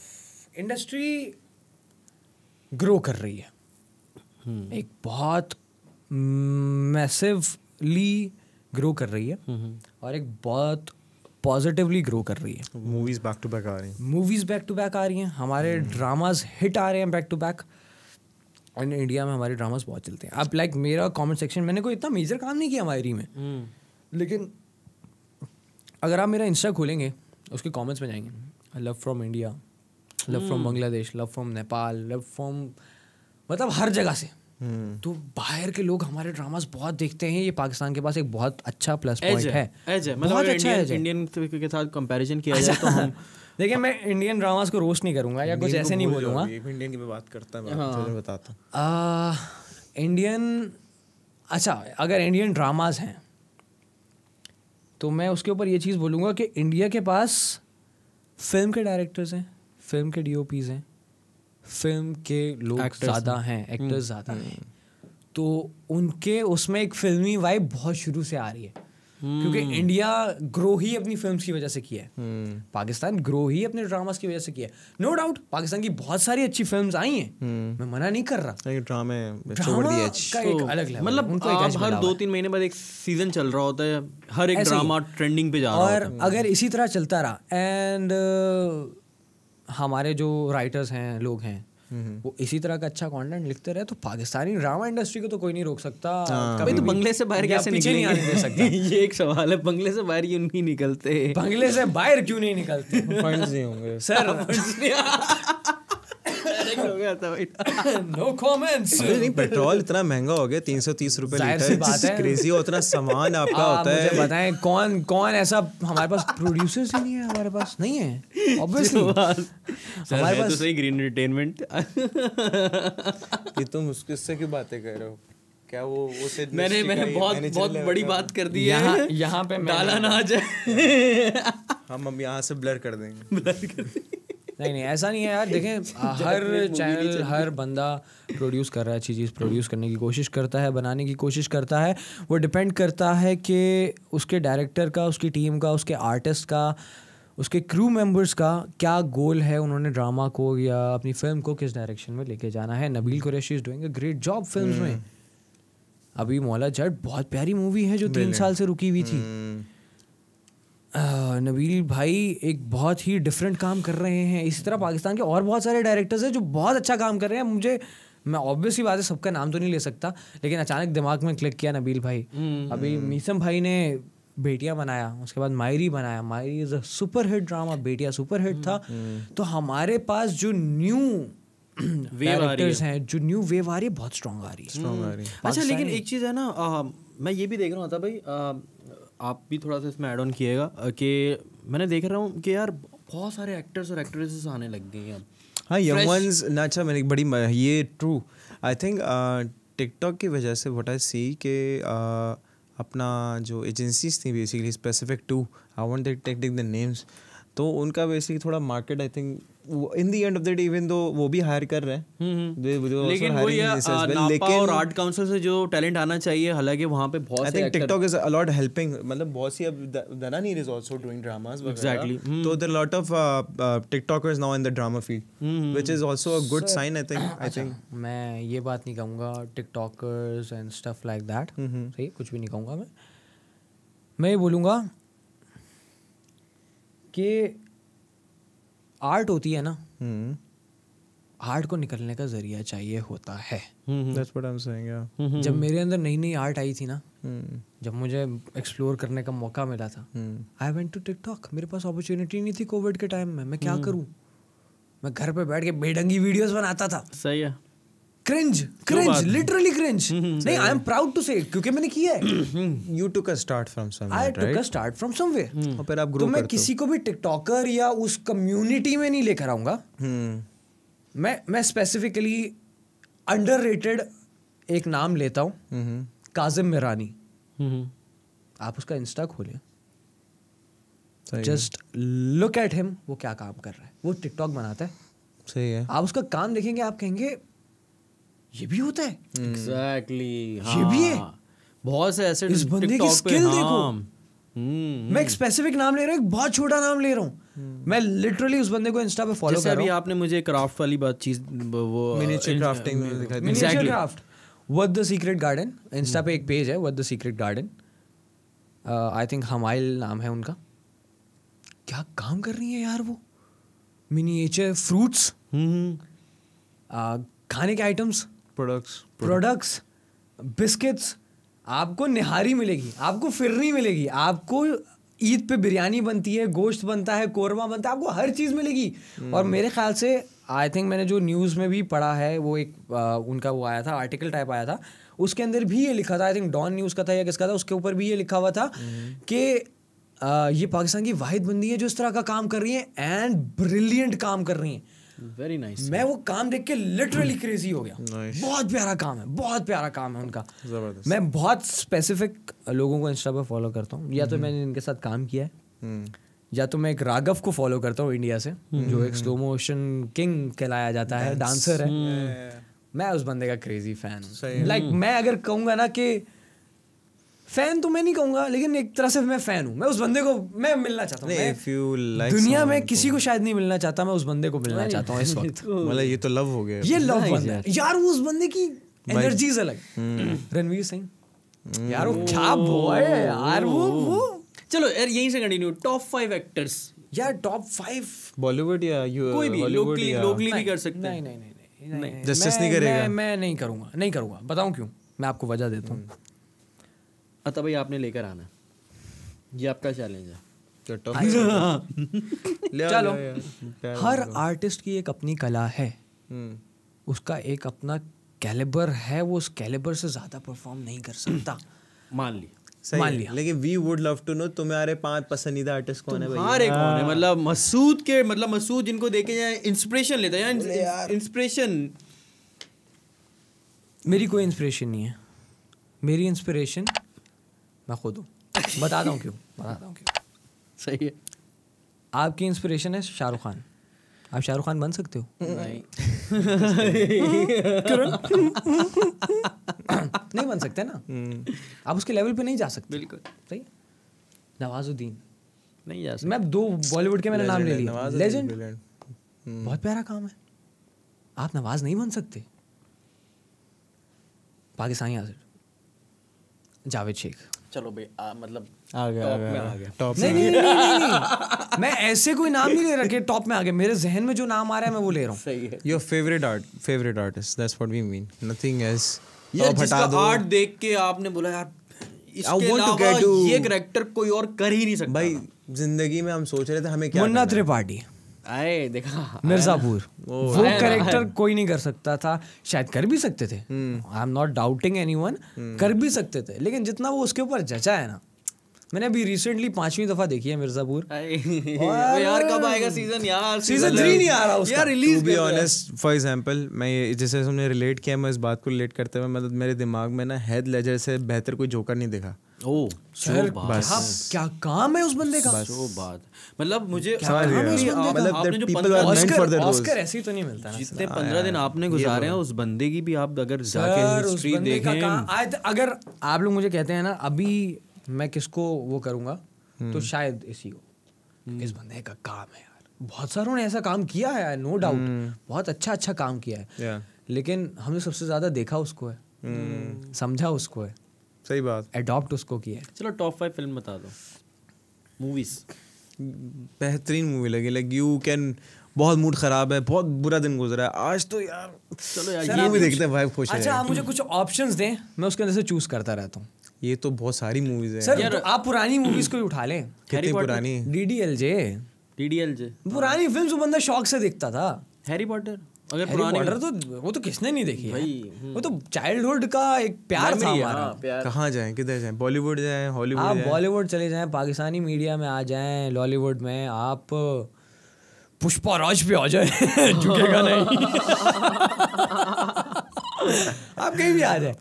इंडस्ट्री ग्रो कर रही है हम्म। एक बहुत मैसिवली ग्रो कर रही है हम्म, हम्म। और एक बहुत पॉजिटिवली ग्रो कर रही है मूवीज बैक टू बैक आ रही हैं मूवीज बैक टू बैक आ रही हैं हमारे ड्रामाज हिट आ रहे हैं back to back and India में हमारे ड्रामास बहुत चलते हैं अब लाइक like, मेरा कमेंट सेक्शन मैंने कोई इतना मेजर काम नहीं किया हमारी में हम्म। लेकिन अगर आप मेरा इंस्टा खोलेंगे उसके कमेंट्स में जाएंगे love from India love from Bangladesh love from Nepal love from मतलब हर जगह से Hmm. तो बाहर के लोग हमारे ड्रामास बहुत देखते हैं ये पाकिस्तान के पास एक बहुत अच्छा प्लस पॉइंट है, है, है मतलब बहुत अच्छा इंडियन, है इंडियन के साथ कंपैरिजन किया अच्छा। जाए तो हम देखिए मैं इंडियन ड्रामास को रोस्ट नहीं करूंगा या कुछ ऐसे नहीं बोलूंगा इंडियन की बात करता हूँ हाँ। बताता इंडियन अच्छा अगर इंडियन ड्रामाज हैं तो मैं उसके ऊपर ये चीज़ बोलूँगा कि इंडिया के पास फिल्म के डायरेक्टर्स हैं फिल्म के डी हैं फिल्म के लोग ज़्यादा हैं एक्टर्स हम्म। ज़्यादा हैं तो उनके उसमें एक फिल्मी वाइब बहुत शुरू से आ रही है क्योंकि इंडिया hmm. ग्रो ही अपनी फिल्म की वजह से किया है hmm. पाकिस्तान ग्रो ही अपने ड्रामास की वजह से किया है नो डाउट पाकिस्तान की बहुत सारी अच्छी फिल्म आई हैं hmm. मैं मना नहीं कर रहा ड्रामे अलग मतलब हर दो तीन महीने बाद एक सीजन चल रहा होता है हर एक ड्रामा ट्रेंडिंग पे जा रहा और अगर इसी तरह चलता रहा एंड uh, हमारे जो राइटर्स हैं लोग हैं हम्म। वो इसी तरह का अच्छा कंटेंट लिखते रहे तो पाकिस्तानी ड्रामा इंडस्ट्री को तो कोई नहीं रोक सकता हाँ। कभी तो बंगले से बाहर कैसे पीछे नहीं आने दे सकता ये एक सवाल है बंगले से बाहर क्यों नहीं निकलते बंगले से बाहर क्यों नहीं निकलते फंड्स नहीं होंगे सर नो कमेंट्स पेट्रोल इतना महंगा हो गया तीन सौ तीस रुपए लीटर क्रेजी उतना सामान आपका होता है बताएं कौन कौन ऐसा हमारे पास प्रोड्यूसर्स ही नहीं है हमारे पास नहीं है हमारे पास सही ग्रीन एंटरटेनमेंट ये तुम उसके से की बातें कर रहे हो क्या वो वो से मैंने मैंने बहुत मैंने बहुत बड़ी बात कर दी है यहाँ पे डाला ना आ जाए हम अब यहाँ से ब्लर कर देंगे ब्लर कर देंगे नहीं नहीं ऐसा नहीं है यार देखें हर चैनल हर बंदा प्रोड्यूस कर रहा है अच्छी चीज़ प्रोड्यूस करने की कोशिश करता है बनाने की कोशिश करता है वो डिपेंड करता है कि उसके डायरेक्टर का उसकी टीम का उसके आर्टिस्ट का उसके क्रू मेंबर्स का क्या गोल है उन्होंने ड्रामा को या अपनी फिल्म को किस डायरेक्शन में लेके जाना है Nabeel Qureshi is doing a great job film में हम्म। अभी मौला जट बहुत प्यारी मूवी है जो तीन साल से रुकी हुई थी हम्म। नबील भाई एक बहुत ही डिफरेंट काम कर रहे हैं इसी तरह पाकिस्तान के और बहुत सारे डायरेक्टर्स हैं जो बहुत अच्छा काम कर रहे हैं मुझे मैं ऑब्वियसली बात है सबका नाम तो नहीं ले सकता लेकिन अचानक दिमाग में क्लिक किया नबील भाई हम्म, अभी हम्म। मीसम भाई ने बेटिया बनाया उसके बाद मायरी बनाया Mayri is a super hit drama बेटिया सुपर हिट था हम्म, तो हमारे पास जो न्यू डायरेक्टर्स हैं जो न्यू वेव आ रही है बहुत स्ट्रॉन्ग आ रही है अच्छा लेकिन एक चीज़ है ना मैं ये भी देख रहा हूँ था भाई आप भी थोड़ा सा इसमें ऐड ऑन किएगा कि मैंने देख रहा हूँ कि यार बहुत सारे एक्टर्स और एक्ट्रेसेस आने लग गए हैं हाँ यंग वंस ना अच्छा मैंने बड़ी ये ट्रू आई थिंक टिकटॉक की वजह से वट आई सी के अपना जो एजेंसीज थी basically specific to I want the names तो उनका बेसिकली थोड़ा market I think in the end of the day even though वो भी हायर कर रहे हैं हम्म, हम्म। लेकिन वो ये नापा और आर्ट काउंसिल से जो टैलेंट आना चाहिए हालांकि वहाँ पे बहुत से टिकटॉक इज अलॉट हेल्पिंग मतलब बहुत सी अब Dananeer is also doing dramas exactly तो there lot of TikTokers now in the drama field which is also a good sign I think I think मैं ये बात नहीं कहूँगा TikTokers and stuff like that सही कुछ भी नहीं कहूँगा मैं मैं ये बोलूँगा कि आर्ट होती है ना हम्म। आर्ट को निकलने का जरिया चाहिए होता है हम्म, हम्म। जब मेरे अंदर नई नई आर्ट आई थी ना जब मुझे एक्सप्लोर करने का मौका मिला था आई वेंट टू टिकटॉक मेरे पास अपॉर्चुनिटी नहीं थी कोविड के टाइम में मैं क्या करूँ मैं घर पे बैठ के बेडंगी वीडियोस बनाता था सही है क्रिंज क्रिंज लिटरली क्रिंज नहीं आई एम प्राउड टू से क्योंकि मैंने किया है you took a start from somewhere I took a start from somewhere और फिर आप ग्रो तो मैं किसी को भी टिकटॉकर या उस कम्युनिटी में नहीं लेकर आऊंगा hmm. मैं मैं स्पेसिफिकली अंडररेटेड एक नाम लेता हूं काजिम मिरानी आप उसका इंस्टा खोलें जस्ट लुक एट हिम वो क्या काम कर रहा है वो टिकटॉक बनाता है सही है आप उसका काम देखेंगे आप कहेंगे ये भी होता है एग्जैक्टली exactly, हाँ, ये भी है हाँ। बहुत से ऐसे इस बंदे की स्किल हाँ, देखो हम्म, मैं हम्म। एक स्पेसिफिक नाम ले रहा हूँ बहुत छोटा नाम ले रहा हूँ हम्म। मैं लिटरली उस बंदे को इंस्टा पे फॉलो कर रहा हूँ आपने मुझे क्राफ्ट वाली बात चीज वो मिनिएचर क्राफ्टिंग uh, में दिखाई miniature craft what the secret garden insta पे एक पेज है what the secret garden I think Humail नाम है उनका क्या काम कर रही है यार वो मिनिएचर फ्रूट्स uh, खाने के आइटम्स प्रोडक्ट्स प्रोडक्ट्स बिस्किट्स आपको निहारी मिलेगी आपको फिरनी मिलेगी आपको ईद पे बिरयानी बनती है गोश्त बनता है कोरमा बनता है आपको हर चीज़ मिलेगी और हम्म। मेरे ख्याल से आई थिंक मैंने जो न्यूज़ में भी पढ़ा है वो एक आ, उनका वो आया था आर्टिकल टाइप आया था उसके अंदर भी ये लिखा था आई थिंक डॉन न्यूज़ का था या किसका था उसके ऊपर भी ये लिखा हुआ था हम्म। कि ये पाकिस्तान की वाहिद बंदी है जो इस तरह का काम कर रही है एंड ब्रिलियंट काम कर रही है वेरी नाइस nice मैं वो काम देख के लिटरली क्रेजी hmm. हो गया nice. बहुत प्यारा काम है बहुत प्यारा काम है उनका जबरदस्त मैं बहुत स्पेसिफिक लोगों को इंस्टा पर फॉलो करता हूँ या तो hmm. मैंने इनके साथ काम किया है hmm. या तो मैं एक राघव को फॉलो करता हूँ इंडिया से जो एक स्लो मोशन किंग कहलाया जाता है डांसर है मैं उस बंदे का क्रेजी फैन हूँ लाइक मैं अगर कहूंगा ना कि फैन तो मैं नहीं कहूंगा लेकिन एक तरह से मैं फैन हूँ मैं उस बंदे को मैं मिलना चाहता हूँ like दुनिया में किसी तो- को शायद नहीं मिलना चाहता मैं उस बंदे को मिलना चाहता हूँ इस वक्त तो- मतलब ये तो लव हो गया ये लव बंदा है यार वो उस बंदे की एनर्जीज अलग हम्म। रणवीर सिंह हम्म। यार वो क्या बॉय है यार वो oh. वो चलो यार यहीं से कंटिन्यू टॉप फाइव एक्टर्स यार टॉप फाइव बॉलीवुड या कोई भी लोकली लोकली भी कर सकते हैं नहीं नहीं नहीं जस्टिस नहीं करेगा मैं नहीं करूंगा नहीं करूंगा बताऊं क्यों मैं आपको वजह देता हूँ हम्म। अतः अच्छा भाई आपने लेकर आना ये आपका चैलेंज है तो अच्छा। चलो हर आर्टिस्ट की एक अपनी कला है हम्म। उसका एक अपना कैलिबर है वो उस कैलिबर से ज़्यादा परफॉर्म नहीं कर सकता मान लिया मान लिया लेकिन we would love to know तुम्हारे पांच पसंदीदा आर्टिस्ट कौन है भाई हर एक कौन है हाँ। मतलब मसूद के मतलब मसूद जिनको देखे जाए इंस्पिरेशन लेता है यार इंस्पिरेशन मेरी कोई इंस्पिरेशन नहीं है मेरी इंस्पिरेशन मैं खुद हूँ बता हूँ क्यों बता हूँ क्यों सही है आपकी इंस्पिरेशन है शाहरुख खान आप शाहरुख खान बन सकते हो नहीं नहीं बन सकते ना हम्म। आप उसके लेवल पे नहीं जा सकते बिल्कुल सही नवाजुद्दीन नहीं जा सकते मैं दो बॉलीवुड के मैंने नाम ले लिया लेजेंड हम्म। बहुत प्यारा काम है आप नवाज नहीं बन सकते पाकिस्तानी आज जावेद शेख चलो भाई मतलब आ गया टॉप में आ गया टॉप नहीं नहीं नहीं नहीं मैं ऐसे कोई नाम नहीं ले रखे टॉप में आ गया मेरे जहन में जो नाम आ रहा है मैं वो ले रहा हूँ सही है your favourite art favourite artist that's what we mean nothing else ये जिसका आर्ट देख के आपने बोला यार इसके अलावा ये करेक्टर कोई और कर ही नहीं सकता भाई जिंदगी में हम सोच रहे थे हमें क्या मुन्ना त्रिपाठी आए देखा मिर्जापुर वो करेक्टर कोई नहीं कर सकता था शायद कर भी सकते थे I am not doubting any कर भी सकते थे लेकिन जितना वो उसके ऊपर जचा है ना मैंने अभी रिसेंटली पांचवी दफा देखी है मिर्जापुर यार कब आएगा सीजन यार सीजन थ्री नहीं आ रहा उसका यार release be honest for example मैं ये जैसे हमने रिलेट किया मैं इस बात को रिलेट करते हुए मतलब मेरे दिमाग में ना हेड लेजर से बेहतर कोई जोकर नहीं देखा ओ सर क्या काम है उस बंदे का बात मतलब मुझे ऑस्कर मतलब ऐसे तो नहीं मिलता जितने दिन हाँ। आपने गुजारे हैं उस बंदे की भी आप अगर जाके हिस्ट्री देखें तो अगर आप लोग मुझे कहते हैं ना अभी मैं किसको वो करूंगा तो हम्म। शायद इसी को हम्म। इस बंदे का काम है यार बहुत सारों ने ऐसा काम किया है नो डाउट हम्म। बहुत अच्छा अच्छा काम किया है लेकिन हमने सबसे ज्यादा देखा उसको है समझा उसको है सही बात एडॉप्ट उसको किया है चलो टॉप फाइव फिल्म बता दो मूवीज बेहतरीन मूवी लगी लाइक यू कैन बहुत मूड खराब है बहुत बुरा दिन गुजरा है आज तो यार चलो यार ये भी देखते हैं वाइफ खुश अच्छा आप मुझे कुछ ऑप्शंस दें मैं उसके अंदर से चूज करता रहता हूँ ये तो बहुत सारी मूवीज है सर तो आप पुरानी मूवीज को ही उठा लें कितनी पुरानी डीडीएलजे डीडीएलजे पुरानी फिल्म्स हाँ। वो बंदा शौक से देखता था हैरी पॉटर अगर पुरानी पॉटर तो वो तो किसने नहीं देखी भाई हम्म। वो तो चाइल्डहुड का एक प्यार था हमारा हाँ, कहाँ जाए किधर जाए बॉलीवुड जाए हॉलीवुड आप बॉलीवुड चले जाएं पाकिस्तानी मीडिया में आ जाएं लॉलीवुड में आप पुष्पा राज पे आ जाए झुकेगा नहीं आप कहीं भी आ जाए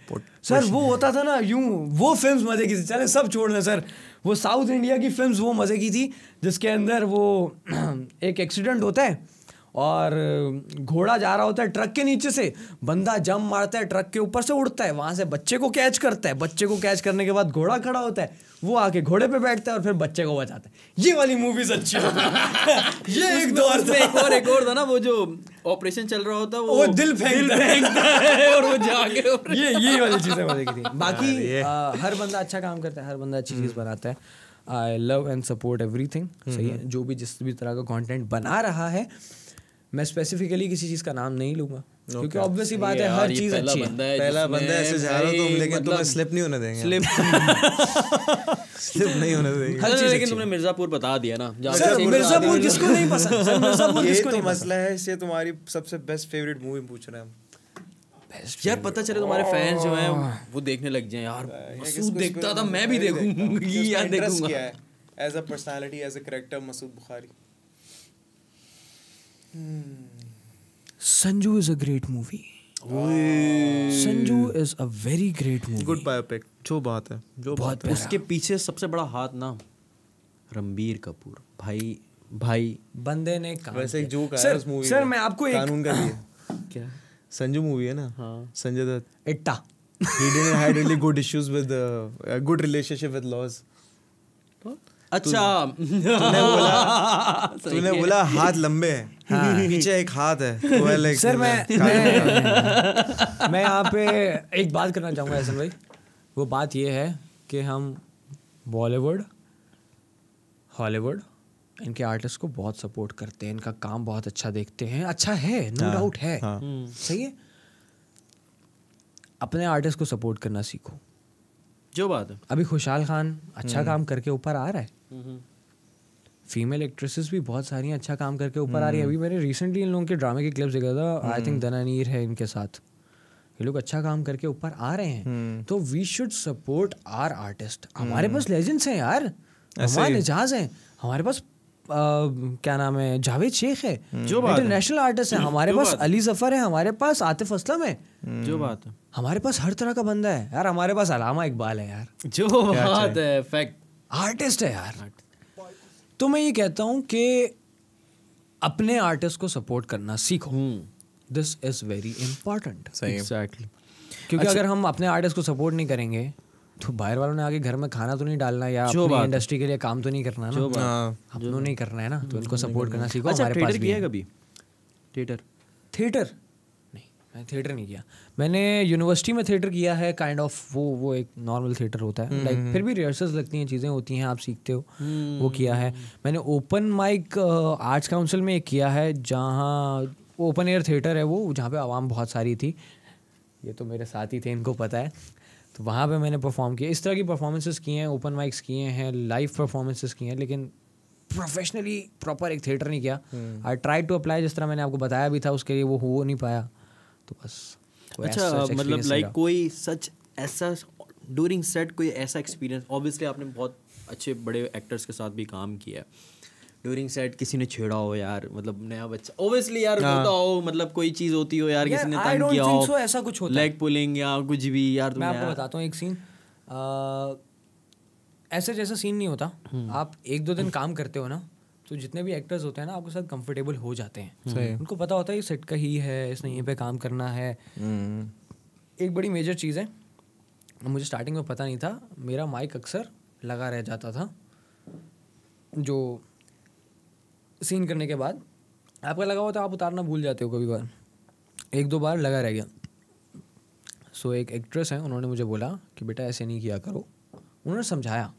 सर वो होता था ना यूं वो फिल्म्स मजे की थी चले सब छोड़ दें सर वो साउथ इंडिया की फिल्म्स वो मजे की थी जिसके अंदर वो एक एक्सीडेंट होता है और घोड़ा जा रहा होता है ट्रक के नीचे से बंदा जम मारता है ट्रक के ऊपर से उड़ता है वहां से बच्चे को कैच करता है बच्चे को कैच करने के बाद घोड़ा खड़ा होता है वो आके घोड़े पे बैठता है और फिर बच्चे को बचाता है ये वाली मूवीज अच्छी है ये एक दौर था एक और एक और था ना वो जो ऑपरेशन चल रहा होता है वो, वो दिल फेंकता है और वो जाके ये ये वाली चीजें मजे थी बाकी हर बंदा अच्छा काम करता है हर बंदा अच्छी चीज हम्म। बनाता है I love and support everything सही है हम्म। जो भी जिस भी तरह का कंटेंट बना रहा है मैं स्पेसिफिकली किसी चीज़ का नाम नहीं लूंगा क्योंकि ऑब्वियस ही बात है हर चीज़ अच्छी है पहला बंदा ऐसे जा रहा तुम लेकिन मतलब तुम्हें स्लिप नहीं होने देंगे स्लिप नहीं होने हाँ, लेकिन देखूंगा as a personality as a character Masood Bukhari Sanju is a great movie. Sanju is a very great movie good biopic जो बात है जो बात है उसके पीछे सबसे बड़ा हाथ ना रणबीर कपूर भाई भाई बंदे ने वैसे एक जोक आया उस मूवी सर मैं आपको एक कानून का दिया क्या संजू मूवी है ना हाँ Sanjay Dutt इट्टा he didn't had really good issues with uh, good relationship with laws अच्छा तूने बोला तूने बोला हाथ लंबे हैं हाँ, पीछे एक हाथ है तो सर मैं मैं, मैं यहाँ पे एक बात करना चाहूँगा ऐसा भाई वो बात ये है कि हम बॉलीवुड हॉलीवुड इनके आर्टिस्ट को बहुत सपोर्ट करते हैं इनका काम बहुत अच्छा देखते हैं अच्छा है नो डाउट हाँ, है हाँ। सही है अपने आर्टिस्ट को सपोर्ट करना सीखो जो बात है अभी खुशहाल खान अच्छा हम्म। काम करके ऊपर आ रहा है फीमेल एक्ट्रेसेस भी बहुत सारी हैं अच्छा काम करके ऊपर आ रही है अभी हम्म। मैंने रिसेंटली इन लोगों के ड्रामे के क्लिप देखा था आई थिंक दनानीर है इनके साथ ये लोग अच्छा काम करके ऊपर आ रहे हैं हम्म। तो we should support our artist हमारे पास लेजेंड्स हैं यार हमारे एजाज हैं हमारे पास क्या नाम है जावेद शेख है हम्म। जो इंटरनेशनल आर्टिस्ट है हमारे पास अली जफर है हमारे पास आतिफ असलम है हम्म। जो बात है हमारे पास हर तरह का बंदा है यार हमारे पास अलामा इकबाल है यार जो बात है फैक्ट आर्टिस्ट है यार तो मैं ये कहता हूँ कि अपने आर्टिस्ट को सपोर्ट करना सीखो this is very important exactly क्योंकि अच्छा। अगर हम अपने आर्टिस्ट को सपोर्ट नहीं करेंगे तो बाहर वालों ने आगे घर में खाना तो नहीं डालना या अपनी इंडस्ट्री के लिए काम तो नहीं करना ना हम हाँ। नहीं करना है ना तो इनको हम्म। सपोर्ट करना सीखो अच्छा, हमारे पास भी है कभी थिएटर थिएटर नहीं मैंने थिएटर नहीं किया मैंने यूनिवर्सिटी में थिएटर किया है काइंड kind ऑफ of, वो वो एक नॉर्मल थिएटर होता है लाइक like, हम्म। फिर भी रिहर्सल्स लगती हैं चीज़ें होती हैं आप सीखते हो हम्म। वो किया है मैंने ओपन माइक आर्ट्स काउंसिल में एक किया है जहाँ ओपन एयर थिएटर है वो जहाँ पे आवाम बहुत सारी थी ये तो मेरे साथ ही थे इनको पता है तो वहाँ पे मैंने परफॉर्म किया इस तरह की परफॉर्मेंसेस किए हैं ओपन माइक्स किए हैं लाइव परफॉर्मेंसेस किए हैं लेकिन प्रोफेशनली प्रॉपर एक थिएटर नहीं किया आई ट्राई टू अप्लाई जिस तरह मैंने आपको बताया भी था उसके लिए वो हो नहीं पाया तो बस अच्छा मतलब लाइक कोई सच ऐसा ड्यूरिंग सेट कोई ऐसा एक्सपीरियंस ऑब्वियसली आपने बहुत अच्छे बड़े एक्टर्स के साथ भी काम किया है ड्यूरिंग सेट किसी ने छेड़ा हो यार मतलब नया बच्चा ओब्वियसली यार हाँ। होता हो मतलब कोई चीज होती हो यार किसी ने तंग किया हो ऐसा कुछ होता लेग पुलिंग या कुछ भी यार मैं आपको बताता हूँ एक सीन ऐसे जैसा सीन नहीं होता हम्म। आप एक दो दिन काम करते हो ना तो जितने भी एक्टर्स होते हैं ना आपके साथ कंफर्टेबल हो जाते हैं उनको पता होता है ये सेट का ही है इसने यहीं पे काम करना है हम्म। एक बड़ी मेजर चीज़ है मुझे स्टार्टिंग में पता नहीं था मेरा माइक अक्सर लगा रह जाता था जो सीन करने के बाद आपका लगा हुआ तो आप उतारना भूल जाते हो कभी बार एक दो बार लगा रह गया सो so, एक एक्ट्रेस हैं उन्होंने मुझे बोला कि बेटा ऐसे नहीं किया करो उन्होंने समझाया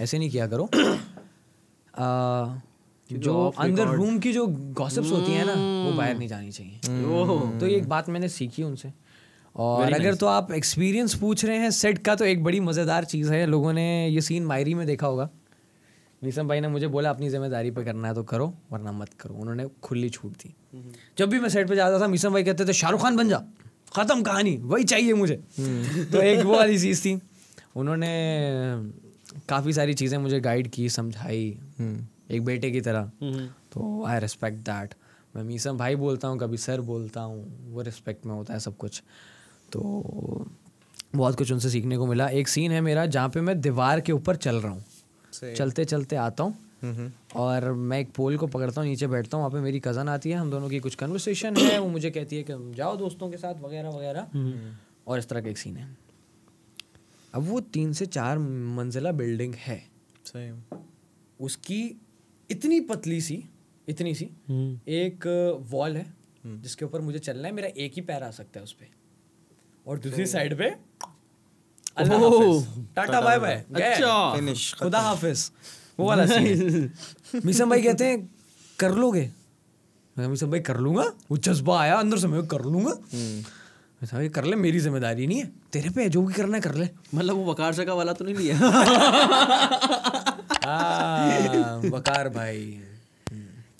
ऐसे नहीं किया करो आ, जो अंदर रूम की जो गॉसिप्स होती है ना वो बाहर hmm. नहीं जानी चाहिए oh. तो ये एक बात मैंने सीखी उनसे और Very अगर nice. तो आप एक्सपीरियंस पूछ रहे हैं सेट का तो एक बड़ी मज़ेदार चीज़ है लोगों ने ये सीन मायरी में देखा होगा वीसम भाई ने मुझे बोला अपनी जिम्मेदारी पे करना है तो करो वरना मत करो उन्होंने खुली छूट दी जब भी मैं सेट पे जाता था मीसम भाई कहते थे शाहरुख खान बन जा ख़त्म कहानी वही चाहिए मुझे हम्म। तो एक वो वाली चीज़ थी उन्होंने काफ़ी सारी चीज़ें मुझे गाइड की समझाई हम्म। एक बेटे की तरह हम्म। तो आई रिस्पेक्ट दैट मैं मीसम भाई बोलता हूँ कभी सर बोलता हूँ वो रिस्पेक्ट में होता है सब कुछ तो बहुत कुछ उनसे सीखने को मिला एक सीन है मेरा जहाँ पे मैं दीवार के ऊपर चल रहा हूँ चलते चलते आता हूँ और मैं एक पोल को पकड़ता हूँ नीचे बैठता हूँ वहाँ पे मेरी कज़न आती है हम दोनों की कुछ कन्वर्सेशन है वो मुझे कहती है कि जाओ दोस्तों के साथ वगैरह वगैरह और इस तरह का एक सीन है अब वो तीन से चार मंजिला बिल्डिंग है सही उसकी इतनी पतली सी इतनी सी हम्म। एक वॉल है हम्म। जिसके ऊपर मुझे चलना है मेरा एक ही पैर आ सकता है उस पर और दूसरी साइड पे अच्छा, टाटा बाय बाय अच्छा फिनिश खुदा हाफिज वो वाला मिसम भाई कहते हैं कर लोगे मिसम भाई कर लूंगा वो जज्बा आया अंदर से मैं कर लूंगा भाई हम्म। कर ले मेरी जिम्मेदारी नहीं है तेरे पे जो भी करना है कर ले मतलब वो वकार सका वाला तो नहीं लिया हाँ, वकार भाई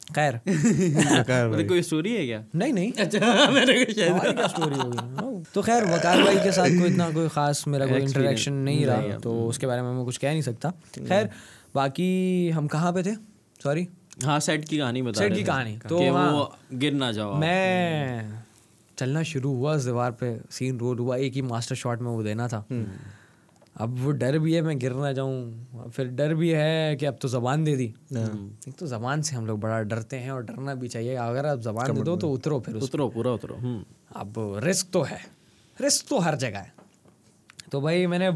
खैर मतलब कोई स्टोरी है क्या नहीं नहीं अच्छा मेरे को शायद स्टोरी होगी हाँ, तो खैर वकार भाई के साथ कोई इतना कोई खास मेरा कोई इंटरेक्शन नहीं रहा तो उसके बारे में मैं कुछ कह नहीं सकता खैर बाकी हम कहाँ पे थे सॉरी हाँ सेट की कहानी बता सेट की कहानी तो वो गिर ना जाओ मैं चलना शुरू हुआ उस दीवार पे सीन रोल हुआ एक ही मास्टर शॉट में वो देना था हम्म। अब वो डर भी है मैं गिर ना जाऊँ फिर डर भी है कि अब तो ज़बान दे दी हाँ। हम्म, एक तो ज़बान से हम लोग बड़ा डरते हैं और डरना भी चाहिए अगर आप ज़बान दे दो तो उतरो फिर उतरो पूरा उतरो हम्म। अब रिस्क तो है रिस्क तो हर जगह है तो भाई मैंने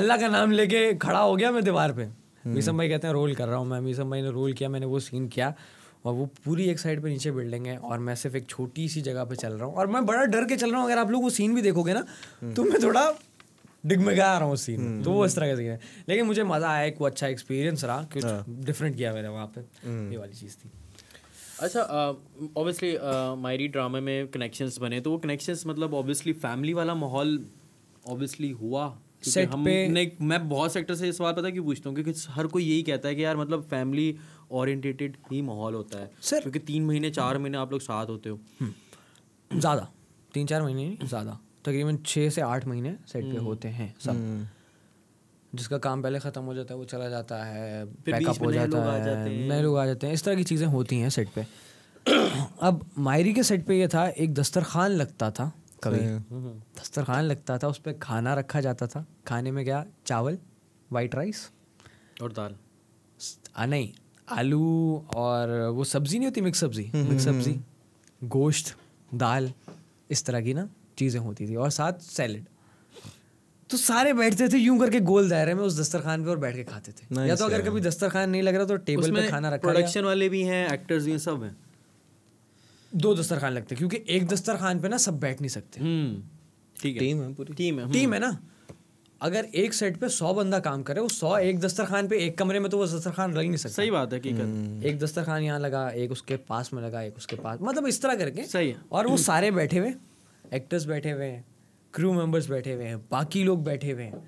अल्लाह का नाम लेके खड़ा हो गया मैं दीवार पे हम्म। मीसम भाई कहते हैं रोल कर रहा हूँ मैं मीसम भाई ने रोल किया मैंने वो सीन किया और वो पूरी एक साइड पे नीचे बिल्डिंग है और मैं सिर्फ एक छोटी सी जगह पे चल रहा हूँ और मैं बड़ा डर के चल रहा हूँ अगर आप लोग वो सीन भी देखोगे ना तो मैं थोड़ा डिगमगा रहा हूँ सीन तो वो इस हम्म। तरह का सीन है लेकिन मुझे मज़ा आया एक वो अच्छा एक्सपीरियंस रहा कुछ डिफरेंट हाँ। किया मैंने वहाँ पे हम्म। ये वाली चीज़ थी अच्छा ऑब्वियसली मायरी ड्रामे में कनेक्शंस बने तो वो कनेक्शंस मतलब ऑब्वियसली फैमिली वाला माहौल ऑब्वियसली हुआ सेट हम पे ने, मैं बहुत सेक्टर से ये सवाल पता क्यों पूछता हूँ क्योंकि हर कोई यही कहता है कि यार मतलब फैमिली ओरिएंटेटेड ही माहौल होता है सर क्योंकि तीन महीने चार महीने आप लोग साथ होते हो हम्म। ज़्यादा तीन चार महीने ज़्यादा तकरीबन छः से आठ महीने सेट पे हम्म। होते हैं सब हम्म। जिसका काम पहले ख़त्म हो जाता है वो चला जाता है पैकअप हो जाता है नए लोग आ जाते हैं इस तरह की चीज़ें होती हैं सेट पे अब मायरी के सेट पे ये था एक दस्तरखान लगता था कभी हम्म। दस्तरखान लगता था उस पर खाना रखा जाता था खाने में क्या चावल वाइट राइस और दाल नहीं आलू और वो सब्जी नहीं होती मिक्स सब्जी मिक्स सब्जी गोश्त दाल इस तरह की ना चीज़ें होती थी और साथ सैलड तो सारे बैठते थे यूं करके गोल दायरे में उस दस्तरखान पे और बैठ के खाते थे nice या तो अगर कभी दस्तरखान नहीं लग रहा तो टेबल पे खाना रखा प्रोडक्शन वाले भी हैं एक्टर्स भी सब हैं दो दस्तरखान लगते क्योंकि एक दस्तरखान पे ना सब बैठ नहीं सकते हम्म, ठीक है टीम है पूरी टीम है टीम हम्म। है ना अगर एक सेट पे सौ बंदा काम करे वो सौ एक दस्तरखान पे एक कमरे में तो वो दस्तरखान लग नहीं सकता सही बात है hmm. एक दस्तरखान यहाँ लगा एक उसके पास में लगा एक उसके पास मतलब इस तरह करके सही है और वो सारे बैठे हुए एक्टर्स बैठे हुए हैं क्रू मेंबर्स बैठे हुए हैं बाकी लोग बैठे हुए हैं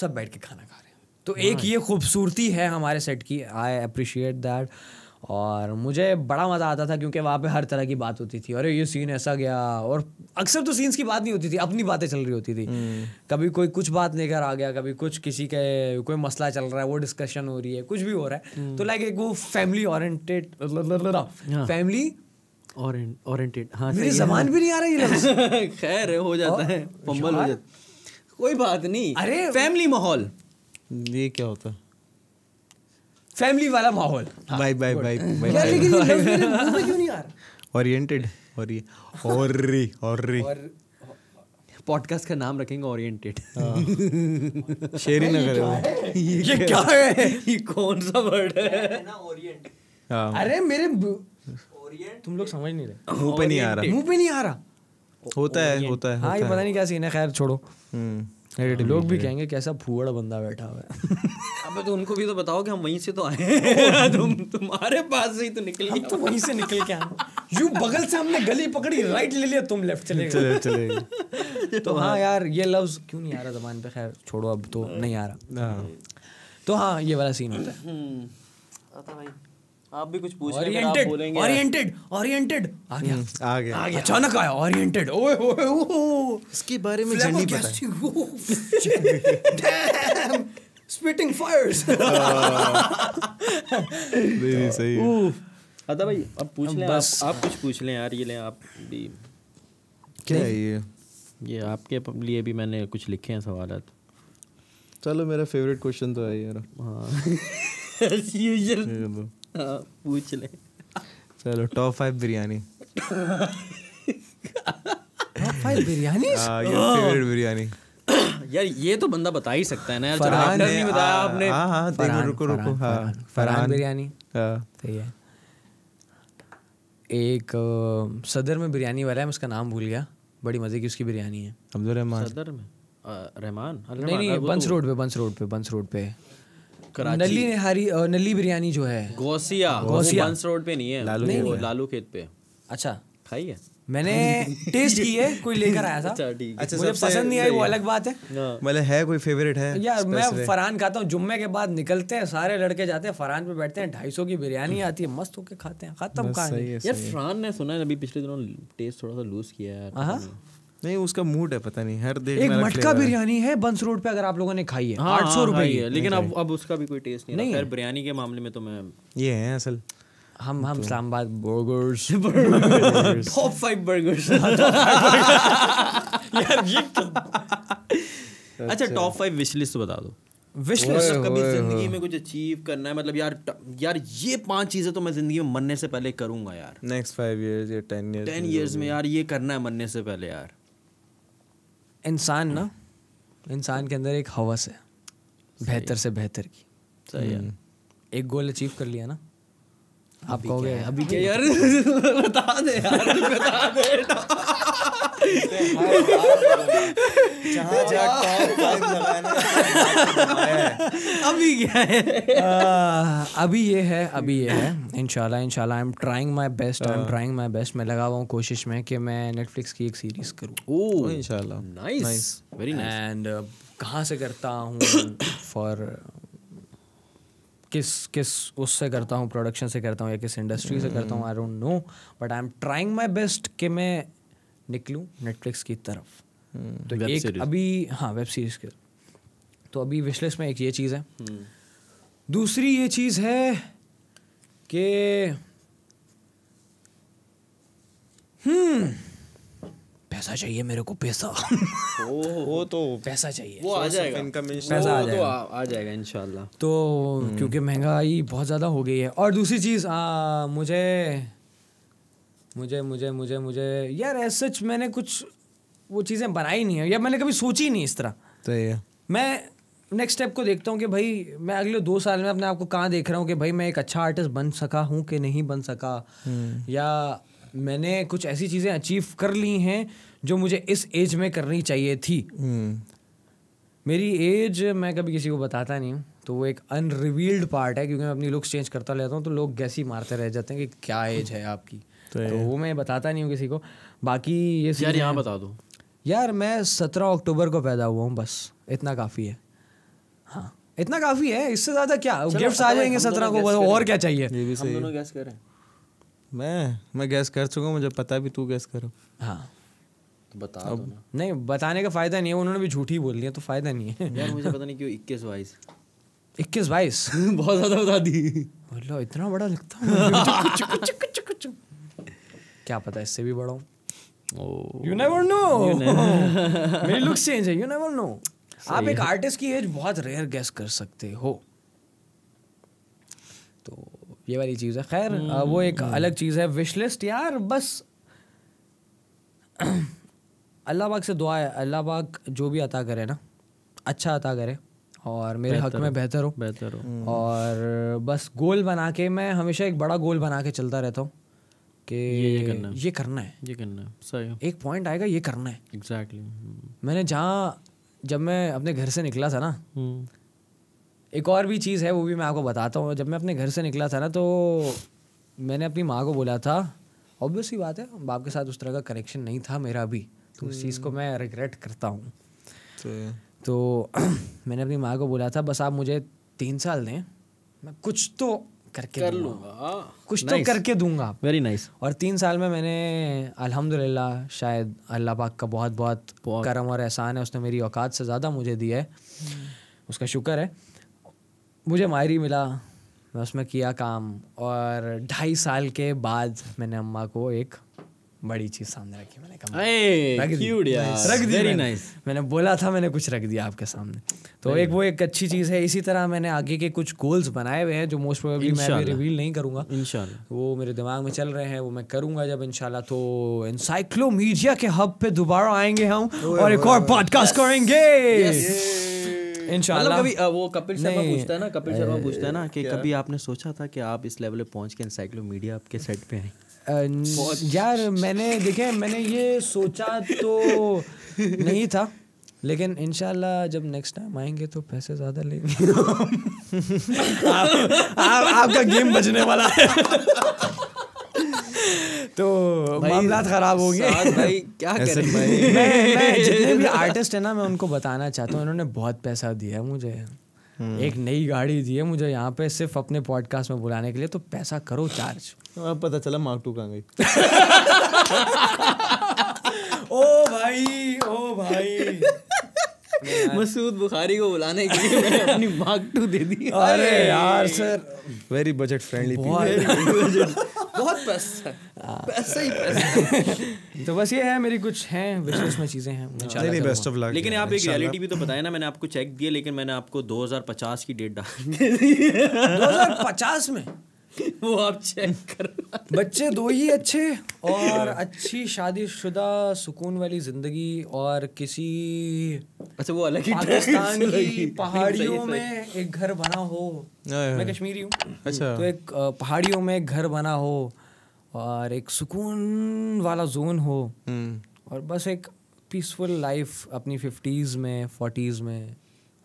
सब बैठ के खाना खा रहे हैं तो एक ये खूबसूरती है हमारे सेट की आई अप्रिशिएट दैट और मुझे बड़ा मज़ा आता था क्योंकि वहाँ पे हर तरह की बात होती थी अरे ये सीन ऐसा गया और अक्सर तो सीन्स की बात नहीं होती थी अपनी बातें चल रही होती थी hmm. कभी कोई कुछ बात लेकर आ गया कभी कुछ किसी के कोई मसला चल रहा है वो डिस्कशन हो रही है कुछ भी हो रहा है hmm. तो लाइक एक वो फैमिली ओरिएंटेड फैमिली हाँ, मेरी जबान भी नहीं आ रही खैर हो जाता है हो जाता कोई बात नहीं अरे फैमिली माहौल ये क्या होता फैमिली वाला माहौल बाय बाय बाय यार लेकिन ये लफ्ज मेरे मुंह में क्यों नहीं आ रहा ओरिएंटेड और ये पॉडकास्ट का नाम रखेंगे ओरिएंटेड शेरी नगर ना ये क्या है ये कौन सा वर्ड है हाँ। अरे मेरे तुम लोग समझ नहीं रहे मुंह पे नहीं आ रहा मुंह पे नहीं आ रहा होता है होता है हाँ ये पता नहीं क्या सीन है खैर छोड़ो हम्म। लोग भी कहेंगे कैसा फूअड़ बंदा बैठा हुआ है अबे तो उनको भी तो बताओ कि हम वहीं से तो आए तुम तुम्हारे पास से ही तो निकल गए तो वहीं से निकल के आए यू बगल से हमने गली पकड़ी राइट ले लिया तुम लेफ्ट चले चले चले तो हाँ यार ये लव्स क्यों नहीं आ रहा जबान पे खैर छोड़ो अब तो नहीं आ रहा हाँ। तो हाँ ये वाला सीन होता है हम्म। आप भी कुछ पूछ रहे ओरिएंटेड ओरिएंटेड आ गया हम्म, आ गया आ गया अचानक आया ओरिएंटेड ओए ओए ओ इसके बारे में जानी पता स्पिटिंग फायर्स नहीं सही अदा भाई अब पूछ लें आप, आप कुछ पूछ लें यार ये लें आप भी क्या है ये ये आपके लिए भी मैंने कुछ लिखे हैं सवाल चलो मेरा फेवरेट क्वेश्चन तो है यार हाँ पूछ ले चलो टॉप फाइव बिरयानी हाँ, बिरयानी यार ये तो बंदा बता ही सकता है ना यार फरहान नहीं बताया हाँ, आपने हाँ हाँ देखो रुको रुको हाँ फरहान बिरयानी हाँ। सही है एक सदर में बिरयानी वाला है मैं उसका नाम भूल गया बड़ी मज़े की उसकी बिरयानी है अब्दुल रहमान सदर में रहमान नहीं नहीं तो बंस रोड पे बंस रोड पे बंस रोड पे नली निहारी नली बिरयानी जो है गौसिया गौसिया रोड पे नहीं है लालू नहीं, नहीं लालू खेत पे अच्छा खाई है मैंने टेस्ट की है कोई लेकर आया था अच्छा, अच्छा मुझे पसंद नहीं आई वो अलग बात है हाँ। मतलब है कोई फेवरेट है यार मैं फरहान खाता हूँ जुम्मे के बाद निकलते हैं सारे लड़के जाते हैं फरहान पे बैठते हैं ढाई सौ की बिरयानी हम्म। आती है मस्त होके खाते हैं खत्म कहानी यार फरहान ने सुना है अभी पिछले दिनों टेस्ट थोड़ा सा लूज किया है नहीं उसका मूड है पता नहीं हर देश एक मटका बिरयानी है बंस रोड पे अगर आप लोगों ने खाई है हाँ, आठ सौ हाँ, रुपए है हाँ, लेकिन अब अब उसका भी कोई टेस्ट नहीं, नहीं है बिरयानी के मामले में तो मैं ये है असल हम हम तो- Islamabad burgers top five burgers अच्छा टॉप फाइव विश लिस्ट बता दो विश लिस्ट कभी जिंदगी में कुछ अचीव करना है मतलब यार यार ये पांच चीजें तो मैं जिंदगी में मरने से पहले करूंगा यार नेक्स्ट फाइव इयर्स या टेन इयर्स टेन इयर्स में यार ये करना है मरने से पहले यार इंसान ना इंसान के अंदर एक हवस है बेहतर से बेहतर की सही है हम्म। एक गोल अचीव कर लिया ना आप कहोगे अभी क्या यार बता दे यार बता दे अभी क्या है अभी ये है अभी ये है इनशाला इनशाला I am trying my best I am trying my best मैं लगा हुआ हूँ कोशिश में कि मैं नेटफ्लिक्स की एक सीरीज करूँ ओह इनशाला नाइस वेरी नाइस एंड कहाँ से करता हूँ फॉर किस किस उससे करता हूँ प्रोडक्शन से करता हूँ या किस इंडस्ट्री से करता हूँ I don't know but I am trying my best कि मैं निकलूँ नेटफ्लिक्स की तरफ hmm, तो एक series. अभी हाँ वेब सीरीज के तो अभी विशलेस में एक ये चीज़ है hmm. दूसरी ये चीज़ है कि हम्म पैसा चाहिए मेरे को पैसा वो तो पैसा चाहिए वो आ जाएगा तो पैसा आ जाएगा तो आ जाएगा इनशाला तो क्योंकि हम्म। महंगाई बहुत ज़्यादा हो गई है और दूसरी चीज़ मुझे मुझे मुझे मुझे मुझे यार एज सच मैंने कुछ वो चीज़ें बनाई नहीं है या मैंने कभी सोची नहीं इस तरह तो ये मैं नेक्स्ट स्टेप को देखता हूँ कि भाई मैं अगले दो साल में अपने आप को कहाँ देख रहा हूँ कि भाई मैं एक अच्छा आर्टिस्ट बन सका हूँ कि नहीं बन सका हम्म। या मैंने कुछ ऐसी चीज़ें अचीव कर ली हैं जो मुझे इस एज में करनी चाहिए थी हम्म। मेरी एज मैं कभी किसी को बताता नहीं हूँ तो वो एक अनरिवील्ड पार्ट है क्योंकि मैं अपनी लुक्स चेंज करता रहता हूँ तो लोग गैस ही मारते रह जाते हैं कि क्या एज है आपकी तो, तो वो मैं बताता नहीं हूँ किसी को बाकी ये यार यहाँ बता दो यार मैं सत्रह अक्टूबर को पैदा हुआ हूँ बस इतना काफ़ी है हाँ इतना काफ़ी है इससे ज़्यादा क्या गिफ्ट आ जाएंगे सत्रह को और क्या चाहिए मैं मैं गैस कर चुका हूँ मुझे पता भी तू गैस करो हाँ तो बता अब, नहीं बताने का फायदा नहीं है उन्होंने भी झूठी बोल लिया तो फायदा नहीं है यार मुझे पता नहीं क्यों इक्कीस बाईस इक्कीस बाईस बहुत ज्यादा बता दी बोलो इतना बड़ा लगता क्या पता इससे भी बड़ा यू नेवर नो मेरी लुक चेंज है यू नेवर नो आप एक आर्टिस्ट की एज बहुत रेयर गेस कर सकते हो तो ये वाली चीज़ है खैर वो एक हम्म। अलग चीज़ है विशलिस्ट यार बस अल्लाह पाक से दुआ है अल्लाह पाक जो भी अता करे ना अच्छा अता करे और मेरे हक में बेहतर हो बेहतर हो और बस गोल बना के मैं हमेशा एक बड़ा गोल बना के चलता रहता हूँ कि ये, ये करना है ये करना है ये करना है सही एक पॉइंट आएगा ये करना है एग्जैक्टली exactly. मैंने जहाँ जब मैं अपने घर से निकला था ना हम्म। एक और भी चीज़ है वो भी मैं आपको बताता हूँ जब मैं अपने घर से निकला था ना तो मैंने अपनी माँ को बोला था ऑब्वियसली बात है बाप के साथ उस तरह का कनेक्शन नहीं था मेरा भी तो उस चीज़ को हम्म। मैं रिग्रेट करता हूँ तो, तो मैंने अपनी माँ को बोला था बस आप मुझे तीन साल दें मैं कुछ तो करके कर लूंगा हाँ। कुछ तो nice. तो करके दूंगा वेरी नाइस nice. और तीन साल में मैंने अल्हम्दुलिल्लाह शायद अल्लाह पाक का बहुत बहुत, बहुत। करम और एहसान है उसने मेरी औकात से ज़्यादा मुझे दिया है हम्म। उसका शुक्र है मुझे मायरी मिला मैं उसमें किया काम और ढाई साल के बाद मैंने अम्मा को एक बड़ी चीज सामने रखी मैंने कहा वेरी नाइस मैंने बोला था मैंने कुछ रख दिया आपके सामने तो एक वो एक अच्छी चीज है इसी तरह मैंने आगे के कुछ गोल्स बनाए हुए हैं जो मोस्ट प्रोबेबली मैं भी रिवील नहीं करूंगा वो मेरे दिमाग में चल रहे हैं वो मैं करूंगा जब इनशाला तो एनसाइक्लोमीडिया के हब पे दोबारा आएंगे हम और एक और पॉडकास्ट करेंगे मतलब कभी वो कपिल शर्मा पूछता है ना कपिल शर्मा पूछता है ना कि कभी आपने सोचा था कि आप इस लेवल पे पहुंच के एनसाइक्लोमीडिया आपके सेट पे आएंगे यार मैंने देखे मैंने ये सोचा तो नहीं था लेकिन इनशाला जब नेक्स्ट टाइम आएंगे तो पैसे ज़्यादा लेंगे आप, आप, आपका गेम बचने वाला है तो मामला खराब हो गए भाई क्या करें भाई मैं, मैं जितने भी आर्टिस्ट है ना मैं उनको बताना चाहता हूँ उन्होंने बहुत पैसा दिया है मुझे हम्म। एक नई गाड़ी दी है मुझे यहाँ पे सिर्फ अपने पॉडकास्ट में बुलाने के लिए तो पैसा करो चार्ज हाँ, अब पता चला मार्क टू कहाँ गई ओ भाई ओ भाई मसूद बुखारी को बुलाने के लिए मैंने अपनी मार्क टू दे दी अरे यार सर वेरी बजट फ्रेंडली बहुत पैसा पैसा ही पैसा तो बस ये है मेरी कुछ हैं विशेष में चीज़ें हैं बेस्ट ऑफ लक लेकिन आप एक रियलिटी भी तो बताया ना मैंने आपको चेक दिया लेकिन मैंने आपको 2050 की डेट डाल 2050 में वो आप चेक कर बच्चे दो ही अच्छे और अच्छी शादीशुदा सुकून वाली जिंदगी और किसी अच्छा वो अलग ही पाकिस्तान की पहाड़ियों में एक घर बना हो हाँ, हाँ। मैं कश्मीरी हूँ अच्छा तो एक पहाड़ियों में एक घर बना हो और एक सुकून वाला जोन हो हम्म। और बस एक पीसफुल लाइफ अपनी फिफ्टीज़ में फोर्टीज़ में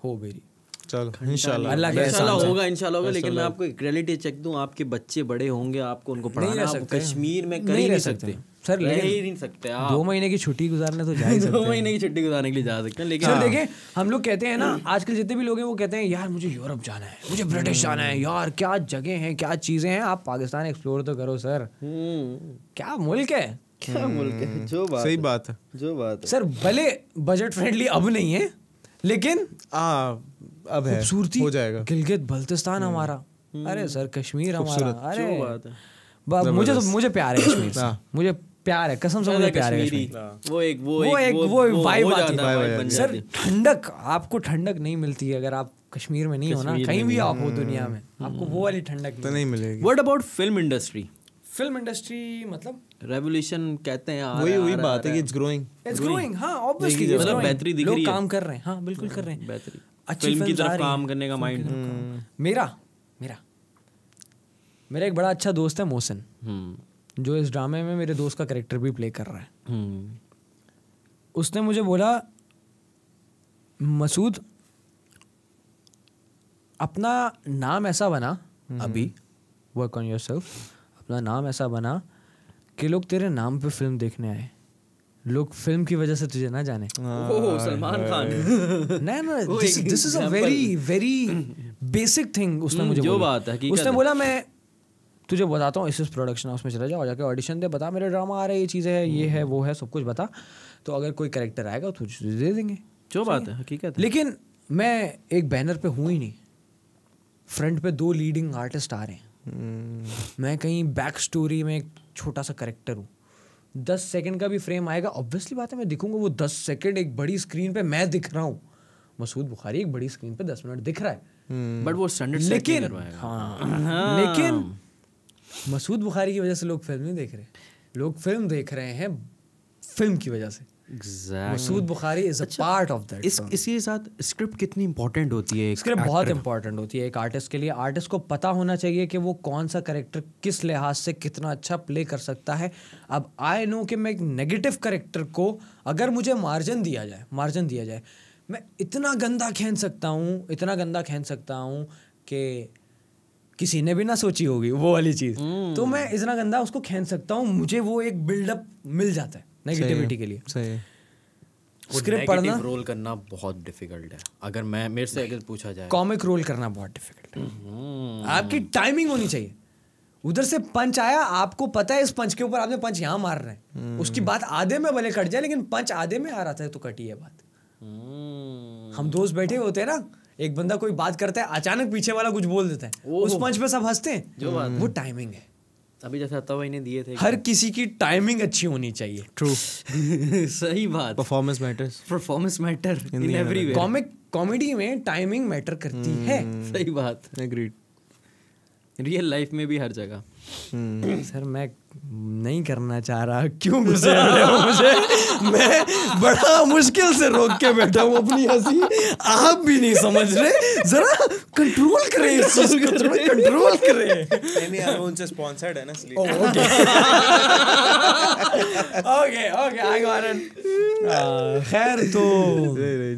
हो मेरी चलो इंशाल्लाह इंशाल्लाह होगा इंशाल्लाह होगा लेकिन मैं आपको एक रियलिटी चेक दूं आपके बच्चे बड़े होंगे आपको उनको पढ़ाना आप कश्मीर में कर ही नहीं सकते सर ले ही नहीं सकते आप दो महीने की छुट्टी गुजारने तो जा ही सकते दो महीने की छुट्टी गुजारने के लिए जा सकते हैं लेकिन सर हाँ। देखें हम लोग कहते हैं ना आजकल जितने भी लोग हैं वो कहते हैं यार मुझे यूरोप जाना है मुझे ब्रिटिश जाना है यार क्या जगह है क्या चीज़ें हैं आप पाकिस्तान एक्सप्लोर तो करो सर हम्म। क्या मुल्क है क्या मुल्क है जो हम्म। बात सही बात है जो बात है सर भले बजट फ्रेंडली अब नहीं है लेकिन आ, अब है हो जाएगा गिलगित बल्तिस्तान हम्म। हमारा हम्म। अरे सर कश्मीर हमारा अरे बात है मुझे तो मुझे प्यार है कश्मीर हाँ। मुझे प्यार है कसम से मुझे प्यार है हाँ। वो एक वो, वो एक वो, वो वाइब आती है सर ठंडक आपको ठंडक नहीं मिलती है अगर आप कश्मीर में नहीं हो ना कहीं भी आप हो दुनिया में हम्म। आपको वो वाली ठंडक तो नहीं मिलेगी what about film industry film industry मतलब रेवोल्यूशन कहते हैं आ वही वही बात है कि इट्स ग्रोइंग इट्स ग्रोइंग हां ऑब्वियसली मतलब बेहतरी दिख रही है लोग काम कर रहे हैं हां बिल्कुल कर रहे हैं बेहतरी अच्छी फिल्म की तरफ काम करने का माइंड हम्म। मेरा मेरा मेरा एक बड़ा अच्छा दोस्त है मोहसिन हम्म। जो इस ड्रामे में मेरे दोस्त का करेक्टर भी प्ले कर रहा है हम्म। उसने मुझे बोला मसूद अपना नाम ऐसा बना अभी वर्क ऑन योर सेल्फ अपना नाम ऐसा बना कि लोग तेरे नाम पे फिल्म देखने आए लोग फिल्म की वजह से तुझे ना जाने सलमान खान ना ना this is a very very basic thing उसने हम्म, मुझे जो बात है उसने बोला मैं तुझे बताता हूँ इस इस प्रोडक्शन हाउस में चला जाओ जाके ऑडिशन दे बता मेरे ड्रामा आ रहा है ये चीज़ें है ये है हम्म। वो है सब कुछ बता तो अगर कोई करेक्टर आएगा तो तुझे दे देंगे जो बात है हकीकत लेकिन मैं एक बैनर पे हूँ ही नहीं फ्रंट पे दो लीडिंग आर्टिस्ट आ रहे हैं मैं कहीं बैक स्टोरी में एक छोटा सा करेक्टर हूँ दस सेकंड का भी फ्रेम आएगा ऑब्वियसली बात है मैं दिखूंगा वो दस सेकंड एक बड़ी स्क्रीन पे मैं दिख रहा हूँ मसूद बुखारी एक बड़ी स्क्रीन पे दस मिनट दिख रहा है बट हम्म। वो स्टैंडर्ड लेकिन हाँ। हाँ। लेकिन मसूद बुखारी की वजह से लोग फिल्म नहीं देख रहे लोग फिल्म देख रहे हैं फिल्म की वजह से स्क्रिप्ट बहुत इंपॉर्टेंट होती है एक आर्टिस्ट के लिए आर्टिस्ट को पता होना चाहिए कि वो कौन सा करेक्टर किस लिहाज से कितना अच्छा प्ले कर सकता है अब आई नो कि मैं एक नेगेटिव करेक्टर को अगर मुझे मार्जिन दिया जाए मार्जिन दिया जाए मैं इतना गंदा खेन सकता हूँ इतना गंदा खेन सकता हूँ कि किसी ने भी ना सोची होगी वो वाली चीज़ हम्म। तो मैं इतना गंदा उसको खेन सकता हूँ मुझे वो एक बिल्डअप मिल जाता है नेगेटिविटी के लिए स्क्रिप्ट पढ़ना रोल करना बहुत डिफिकल्ट है अगर मैं मेरे से अगर पूछा जाए कॉमिक रोल करना बहुत डिफिकल्ट है हम्म। आपकी टाइमिंग होनी चाहिए उधर से पंच आया आपको पता है इस पंच के ऊपर आपने पंच यहाँ मार रहे हैं हम्म। उसकी बात आधे में भले कट जाए लेकिन पंच आधे में आ रहा था तो कटी है बात हम्म। हम दोस्त बैठे होते हैं ना एक बंदा कोई बात करता है अचानक पीछे वाला कुछ बोल देता है उस पंच पे सब हंसते हैं वो टाइमिंग है अभी जैसे अतः भाई ने दिए थे हर किसी की टाइमिंग अच्छी होनी चाहिए ट्रू सही बात performance matters performance matter in every way comic comedy में टाइमिंग मैटर करती hmm. है सही बात एग्रीड रियल लाइफ में भी हर जगह hmm. सर मैं नहीं करना चाह रहा क्यों गुस्से मुझे मैं बड़ा मुश्किल से रोक के बैठा हूँ अपनी हंसी आप भी नहीं समझ रहे जरा कंट्रोल करें इस चीज को थोड़ा कंट्रोल करें नहीं यार उनसे स्पॉन्सर्ड है ना इसलिए okay okay okay I got it खैर तो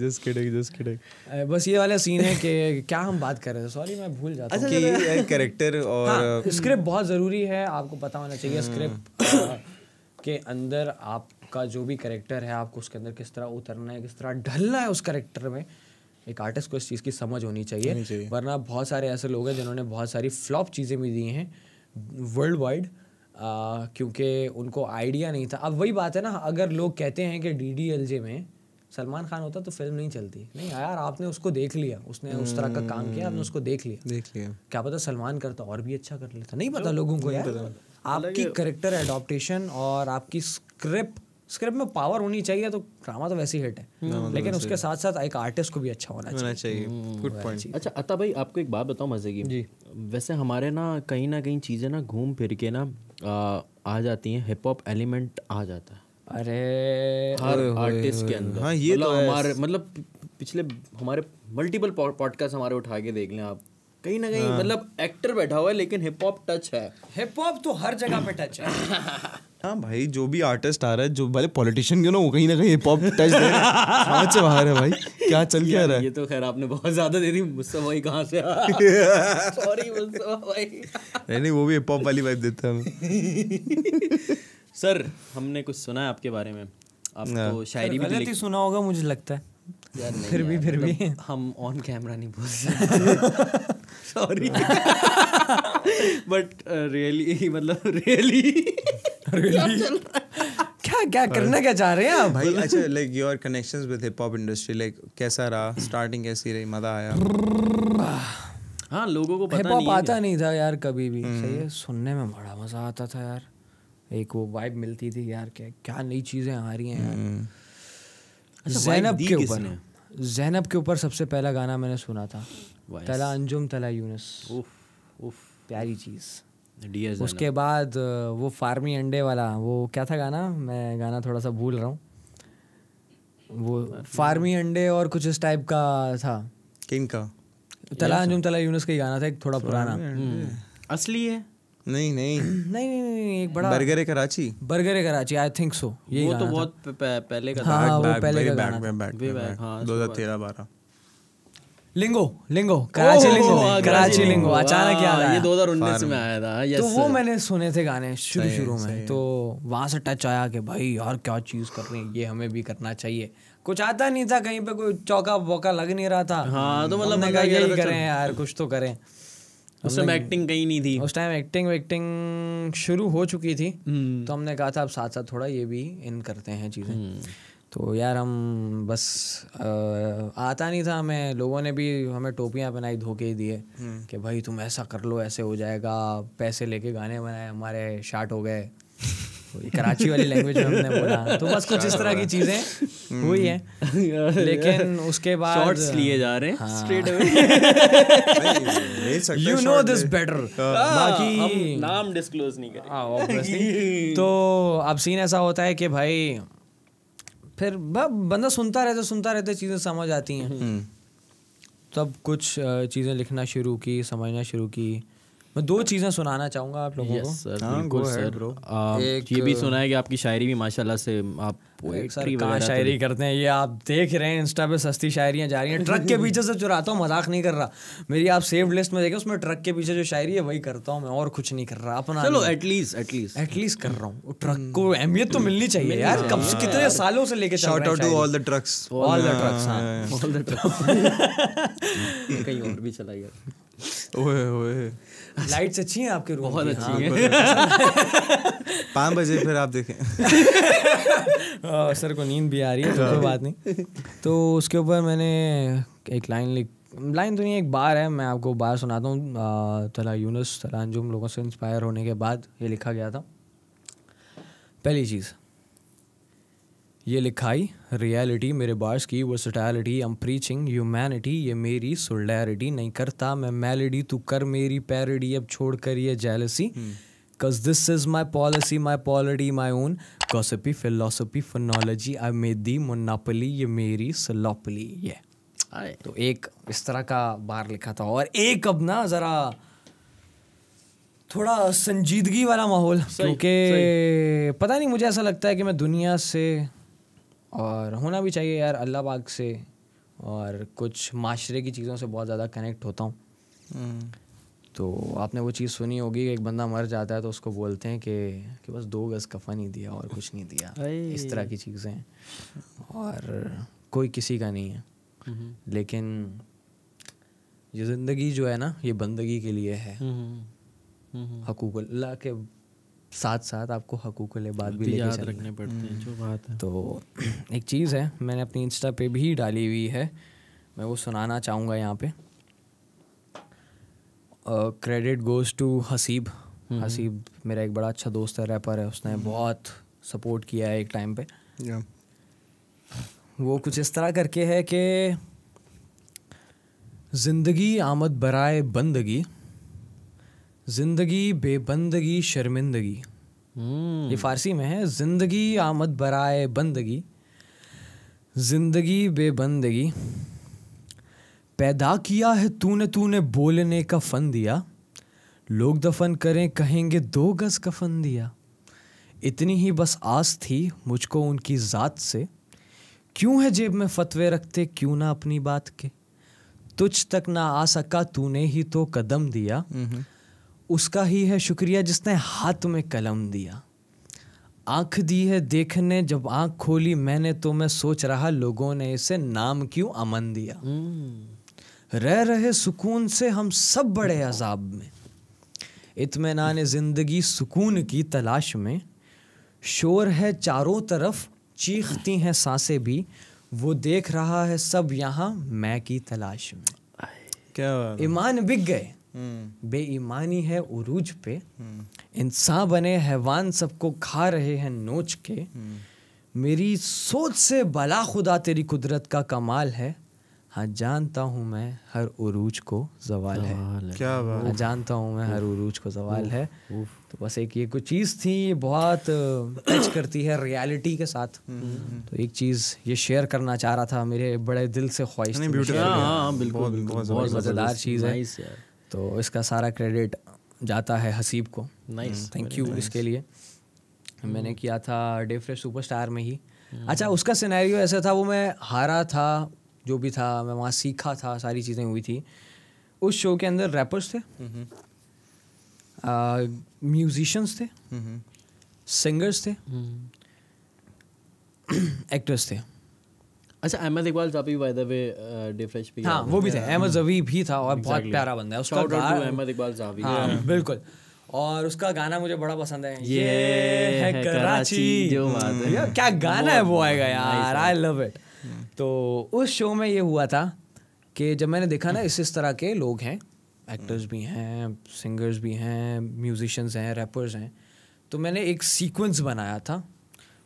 जस्ट किडिंग जस्ट किडिंग बस ये वाला सीन है कि क्या हम बात कर रहे थे सॉरी मैं भूल जाता हूँ अच्छा, कि कैरेक्टर अच्छा, अच्छा, और स्क्रिप्ट हाँ, um, बहुत जरूरी है आपको पता होना चाहिए या स्क्रिप्ट hmm. uh, के अंदर आपका जो भी करेक्टर है आपको उसके अंदर किस तरह उतरना है किस तरह ढलना है उस करेक्टर में एक आर्टिस्ट को इस चीज़ की समझ होनी चाहिए वरना बहुत सारे ऐसे लोग हैं जिन्होंने बहुत सारी फ्लॉप चीज़ें भी दी हैं वर्ल्ड वाइड uh, क्योंकि उनको आइडिया नहीं था अब वही बात है ना अगर लोग कहते हैं कि डी डी एल जे में सलमान खान होता तो फिल्म नहीं चलती नहीं यार आपने उसको देख लिया उसने उस तरह का काम किया आपने hmm. उसको देख लिया देख लिया क्या पता सलमान करता और भी अच्छा कर लेता नहीं पता लोगों को यार आपकी करेक्टर एडोप्टेशन और आपकी स्क्रिप्ट स्क्रिप्ट में पावर होनी चाहिए तो ड्रामा तो वैसे ही हिट है हाँ, मतलब लेकिन उसके साथ साथ एक आर्टिस्ट को भी अच्छा होना चाहिए गुड पॉइंट हम्म, अच्छा अता भाई आपको एक बात बताओ मजे की जी वैसे हमारे ना कहीं ना कहीं चीज़ें ना घूम फिर के ना आ जाती हैं हिप हॉप एलिमेंट आ जाता है अरे हर आर्टिस्ट के अंदर हाँ ये तो मतलब हमारे मतलब पिछले हमारे मल्टीपल पॉडकास्ट हमारे उठा के देख लें आप कहीं ना कहीं हाँ। मतलब एक्टर बैठा हुआ है लेकिन हिप हॉप टच है हिप हॉप तो हर जगह पे टच है हाँ भाई जो भी आर्टिस्ट आ रहा है जो भले पॉलिटिशियन क्यों ना वो कहीं ना कहीं हिप हॉप टच दे रहा है बाहर है भाई क्या चल क्या रहा है ये तो खैर आपने बहुत ज्यादा दे दी मुझसे भाई कहाँ से सॉरी मुस्सा भाई नहीं नहीं वो भी हिप हॉप वाली वाइब देते हैं सर हमने कुछ सुना है आपके बारे में आपको हाँ। शायरी भी तो सुना होगा मुझे लगता है यार नहीं फिर भी फिर मतलब भी हम ऑन कैमरा नहीं बोल सकते सॉरी बट रियली मतलब रियली रियली क्या क्या करना क्या चाह रहे हैं आप भाई अच्छा like your connections with hip hop industry like कैसा रहा स्टार्टिंग कैसी रही मजा आया हाँ लोगों को पता नहीं आता नहीं था यार कभी भी हम्म। सही है सुनने में बड़ा मजा आता था यार एक वो वाइब मिलती थी यार क्या क्या नई चीजें आ रही हैं यार हम्म। अच्छा, जैनब के ऊपर जैनब के ऊपर सबसे पहला गाना मैंने सुना था तला अंजुम तला यूनस उफ उफ प्यारी चीज़ उसके बाद वो फार्मी अंडे वाला वो क्या था गाना मैं गाना थोड़ा सा भूल रहा हूँ वो फार्मी अंडे और कुछ इस टाइप का था किन का तला अंजुम तला यूनस का ही गाना था एक थोड़ा पुराना हम्म। असली है नहीं नहीं नहीं नहीं नहीं एक बड़ा burger Karachi burger Karachi I think so ये वो तो बहुत पहले का हाँ, था हाँ, वो पहले का हाँ, दो हजार तेरह बारह लिंगो लिंगो कराची लिंगो कराची लिंगो अचानक क्या ये दो हजार उन्नीस में आया था तो वो मैंने सुने थे गाने शुरू शुरू में तो वहां से टच आया कि भाई यार क्या चीज़ कर रहे हैं ये हमें भी करना चाहिए कुछ आता नहीं था कहीं पे कोई चौका वौका लग नहीं रहा था हाँ तो मतलब यही करें यार कुछ तो करें उस टाइम एक्टिंग कहीं नहीं थी उस टाइम एक्टिंग वेक्टिंग शुरू हो चुकी थी हम्म। तो हमने कहा था अब साथ साथ थोड़ा ये भी इन करते हैं चीज़ें हम्म। तो यार हम बस आ, आता नहीं था हमें लोगों ने भी हमें टोपियाँ पहनाई धोखे ही दिए हम्म। कि भाई तुम ऐसा कर लो ऐसे हो जाएगा पैसे लेके गाने बनाए हमारे शार्ट हो गए कराची वाली लैंग्वेज में हमने बोला तो बस कुछ इस तरह की चीज़ें हम्म। हुई है लेकिन उसके बाद लिए जा रहे हैं straight you know this better बाकी हाँ, नाम डिस्क्लोज नहीं कर हाँ, तो अब सीन ऐसा होता है कि भाई फिर बंदा सुनता रहता सुनता रहता चीज़ें समझ आती हैं हम्म। तब कुछ चीज़ें लिखना शुरू की समझना शुरू की मैं दो चीज़ें सुनाना चाहूंगा आप लोगों yes, को सर, हाँ, बिल्कुल सर ब्रो एक ये भी सुना है कि आपकी शायरी भी माशाल्लाह से आप पोएट्री वगैरह तो शायरी तो करते हैं ये आप देख रहे हैं इंस्टा पे सस्ती शायरियां जा रही हैं ट्रक के पीछे से चुराता हूँ मजाक नहीं कर रहा मेरी आप सेव लिस्ट में देखें उसमें ट्रक के पीछे जो शायरी है वही करता हूँ मैं और कुछ नहीं कर रहा अपना चलो एटलीस्ट एटलीस्ट एटलीस्ट कर रहा हूँ ट्रक को हम्म। अहमियत तो मिलनी चाहिए यार कब से हाँ, कितने सालों से लेके shout out to all the trucks all the trucks all the trucks कहीं और भी चला गया ओए ओए लाइट्स अच्छी हैं आपके रूम हाँ, बहुत अच्छी हैं पाँच बजे फिर आप देखें हाँ, सर को नींद भी आ रही है तो कोई बात नहीं तो उसके ऊपर मैंने एक लाइन लिख लाइन तो नहीं एक बार है मैं आपको बार सुनाता हूँ तला यूनस तला अंजुम लोगों से इंस्पायर होने के बाद ये लिखा गया था पहली चीज़ ये लिखाई रियलिटी मेरे बार्स की वो सटैलिटी एम प्रीचिंग ह्यूमैनिटी ये मेरी सोलडैरिटी नहीं करता मैं मेलेडी तू कर मेरी पैरडी अब छोड़ कर ये जेलसी हम्म। cause this is my policy my polity, my own कॉसपी philosophy phonology I may the monopoly, ये मेरी सलोपली ये तो एक इस तरह का बार लिखा था और एक अब ना जरा थोड़ा संजीदगी वाला माहौल क्योंकि पता नहीं मुझे ऐसा लगता है कि मैं दुनिया से और होना भी चाहिए यार अल्लाह पाक से और कुछ माशरे की चीज़ों से बहुत ज़्यादा कनेक्ट होता हूँ हम्म। तो आपने वो चीज़ सुनी होगी कि एक बंदा मर जाता है तो उसको बोलते हैं कि कि बस दो गज़ कफन नहीं दिया और कुछ नहीं दिया इस तरह की चीज़ें और कोई किसी का नहीं है हम्म। लेकिन ये ज़िंदगी जो है ना ये बंदगी के लिए है हम्म। हकूक अल्लाह के साथ साथ आपको हकूक बात भी याद रखने पड़ते हैं जो बात है तो एक चीज़ है मैंने अपनी इंस्टा पे भी डाली हुई है मैं वो सुनाना चाहूँगा यहाँ पे credit goes to Haseeb Haseeb मेरा एक बड़ा अच्छा दोस्त है रैपर है उसने हम्म। बहुत सपोर्ट किया है एक टाइम पे वो कुछ इस तरह करके है कि ज़िंदगी आमद बराए बंदगी जिंदगी बेबंदगी शर्मिंदगी हम्म। ये फारसी में है जिंदगी आमद बराए बंदगी जिंदगी बेबंदगी पैदा किया है तूने तूने बोलने का फन दिया लोग दफन करें कहेंगे दो गज का फन दिया इतनी ही बस आस थी मुझको उनकी ज़ात से क्यों है जेब में फतवे रखते क्यों ना अपनी बात के तुझ तक ना आ सका तूने ही तो कदम दिया हम्म। उसका ही है शुक्रिया जिसने हाथ में कलम दिया आँख दी है देखने जब आंख खोली मैंने तो मैं सोच रहा लोगों ने इसे नाम क्यों अमन दिया हम्म। रह रहे सुकून से हम सब बड़े अजाब में इतमान ज़िंदगी सुकून की तलाश में शोर है चारों तरफ चीखती हैं सांसें भी वो देख रहा है सब यहाँ मैं की तलाश में क्या ईमान बिक गए बेईमानी है उरूज पे हम्म। इंसान बने हैवान सबको खा रहे हैं नोच के हम्म। मेरी सोच से भला खुदा तेरी कुदरत का कमाल है हाँ जानता हूँ मैं हर उरूज को जवाल है क्या बात हाँ जानता हूँ मैं हर उरूज को जवाल है तो बस एक ये कुछ चीज़ थी ये बहुत टच करती है रियलिटी के साथ हम्म, तो एक चीज़ ये शेयर करना चाह रहा था मेरे बड़े दिल से ख्वाहिश हाँ, हाँ, बिल्कुल बहुत मज़ेदार चीज़ है तो इसका सारा क्रेडिट जाता है हसीब को नाइस थैंक यू इसके लिए मैंने किया था डे फ्रेश सुपरस्टार में ही hmm. अच्छा उसका सिनेरियो ऐसा था वो मैं हारा था जो भी था मैं वहाँ सीखा था सारी चीज़ें हुई थी उस शो के अंदर रैपर्स थे म्यूजिशंस mm-hmm. थे सिंगर्स mm-hmm. थे एक्टर्स mm-hmm. थे अच्छा अहमद इकबाल जबी बाय द वे डिफ्रेश भी हाँ वो भी थे अहमद जबी भी था और बहुत प्यारा बंदा है उसका अहमद इकबाल जबी हां बिल्कुल और उसका गाना मुझे बड़ा पसंद है ये, है कराची जो हम्म, यार क्या गाना है वो आएगा यार आई लव इट तो उस शो में ये हुआ था कि जब मैंने देखा ना इस इस तरह के लोग हैं एक्टर्स भी हैं सिंगर्स भी हैं म्यूजिशंस हैं रैपर्स हैं तो मैंने एक सीक्वेंस बनाया था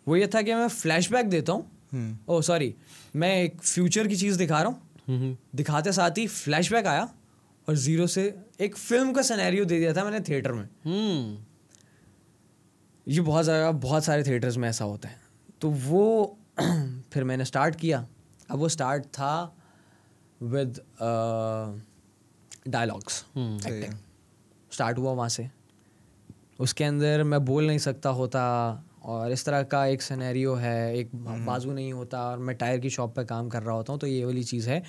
वो ये था कि मैं फ्लैशबैक देता हूँ ओ हम्म। सॉरी oh, मैं एक फ्यूचर की चीज़ दिखा रहा हूँ दिखाते साथ ही फ्लैशबैक आया और जीरो से एक फिल्म का सनेरियो दे दिया था मैंने थिएटर में हम्म। ये बहुत ज़्यादा बहुत सारे थिएटर्स में ऐसा होता है तो वो फिर मैंने स्टार्ट किया अब वो स्टार्ट था विद डायलॉग्स एक्टिंग स्टार्ट हुआ वहाँ से उसके अंदर मैं बोल नहीं सकता होता और इस तरह का एक सिनेरियो है एक हम्म, हम्म। बाजू नहीं होता और मैं टायर की शॉप पे काम कर रहा होता हूँ तो ये वाली चीज़ है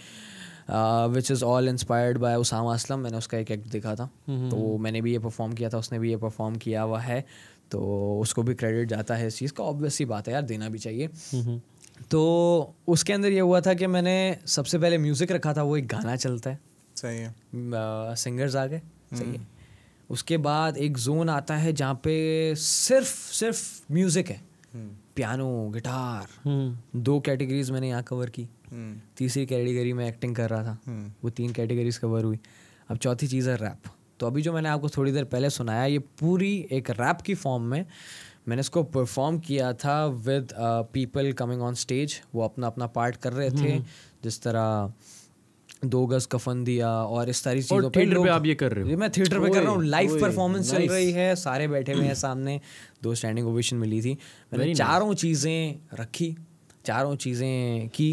which is all inspired by Usama Aslam मैंने उसका एक एक्ट देखा था हम्म, तो मैंने भी ये परफॉर्म किया था उसने भी ये परफॉर्म किया हुआ है तो उसको भी क्रेडिट जाता है इस चीज़ का ऑब्वियस ही बात है यार देना भी चाहिए तो उसके अंदर ये हुआ था कि मैंने सबसे पहले म्यूज़िक रखा था वो एक गाना चलता है सही है सिंगर्स आ गए सही है उसके बाद एक जोन आता है जहाँ पे सिर्फ सिर्फ म्यूजिक है पियानो हम्म। गिटार हम्म। दो कैटेगरीज मैंने यहाँ कवर की हम्म। तीसरी कैटेगरी में एक्टिंग कर रहा था वो तीन कैटेगरीज कवर हुई अब चौथी चीज़ है रैप तो अभी जो मैंने आपको थोड़ी देर पहले सुनाया ये पूरी एक रैप की फॉर्म में मैंने इसको परफॉर्म किया था with people coming on stage वो अपना अपना पार्ट कर रहे थे जिस तरह दो गज कफन दिया और इस सारी चीजों पे थिएटर पे आप ये कर रहे हो मैं थिएटर पे कर रहा हूँ लाइव परफॉर्मेंस चल रही है सारे बैठे हुए हैं सामने दो स्टैंडिंग ओवेशन मिली थी मैंने चारों चीज़ें रखी चारों चीज़ें की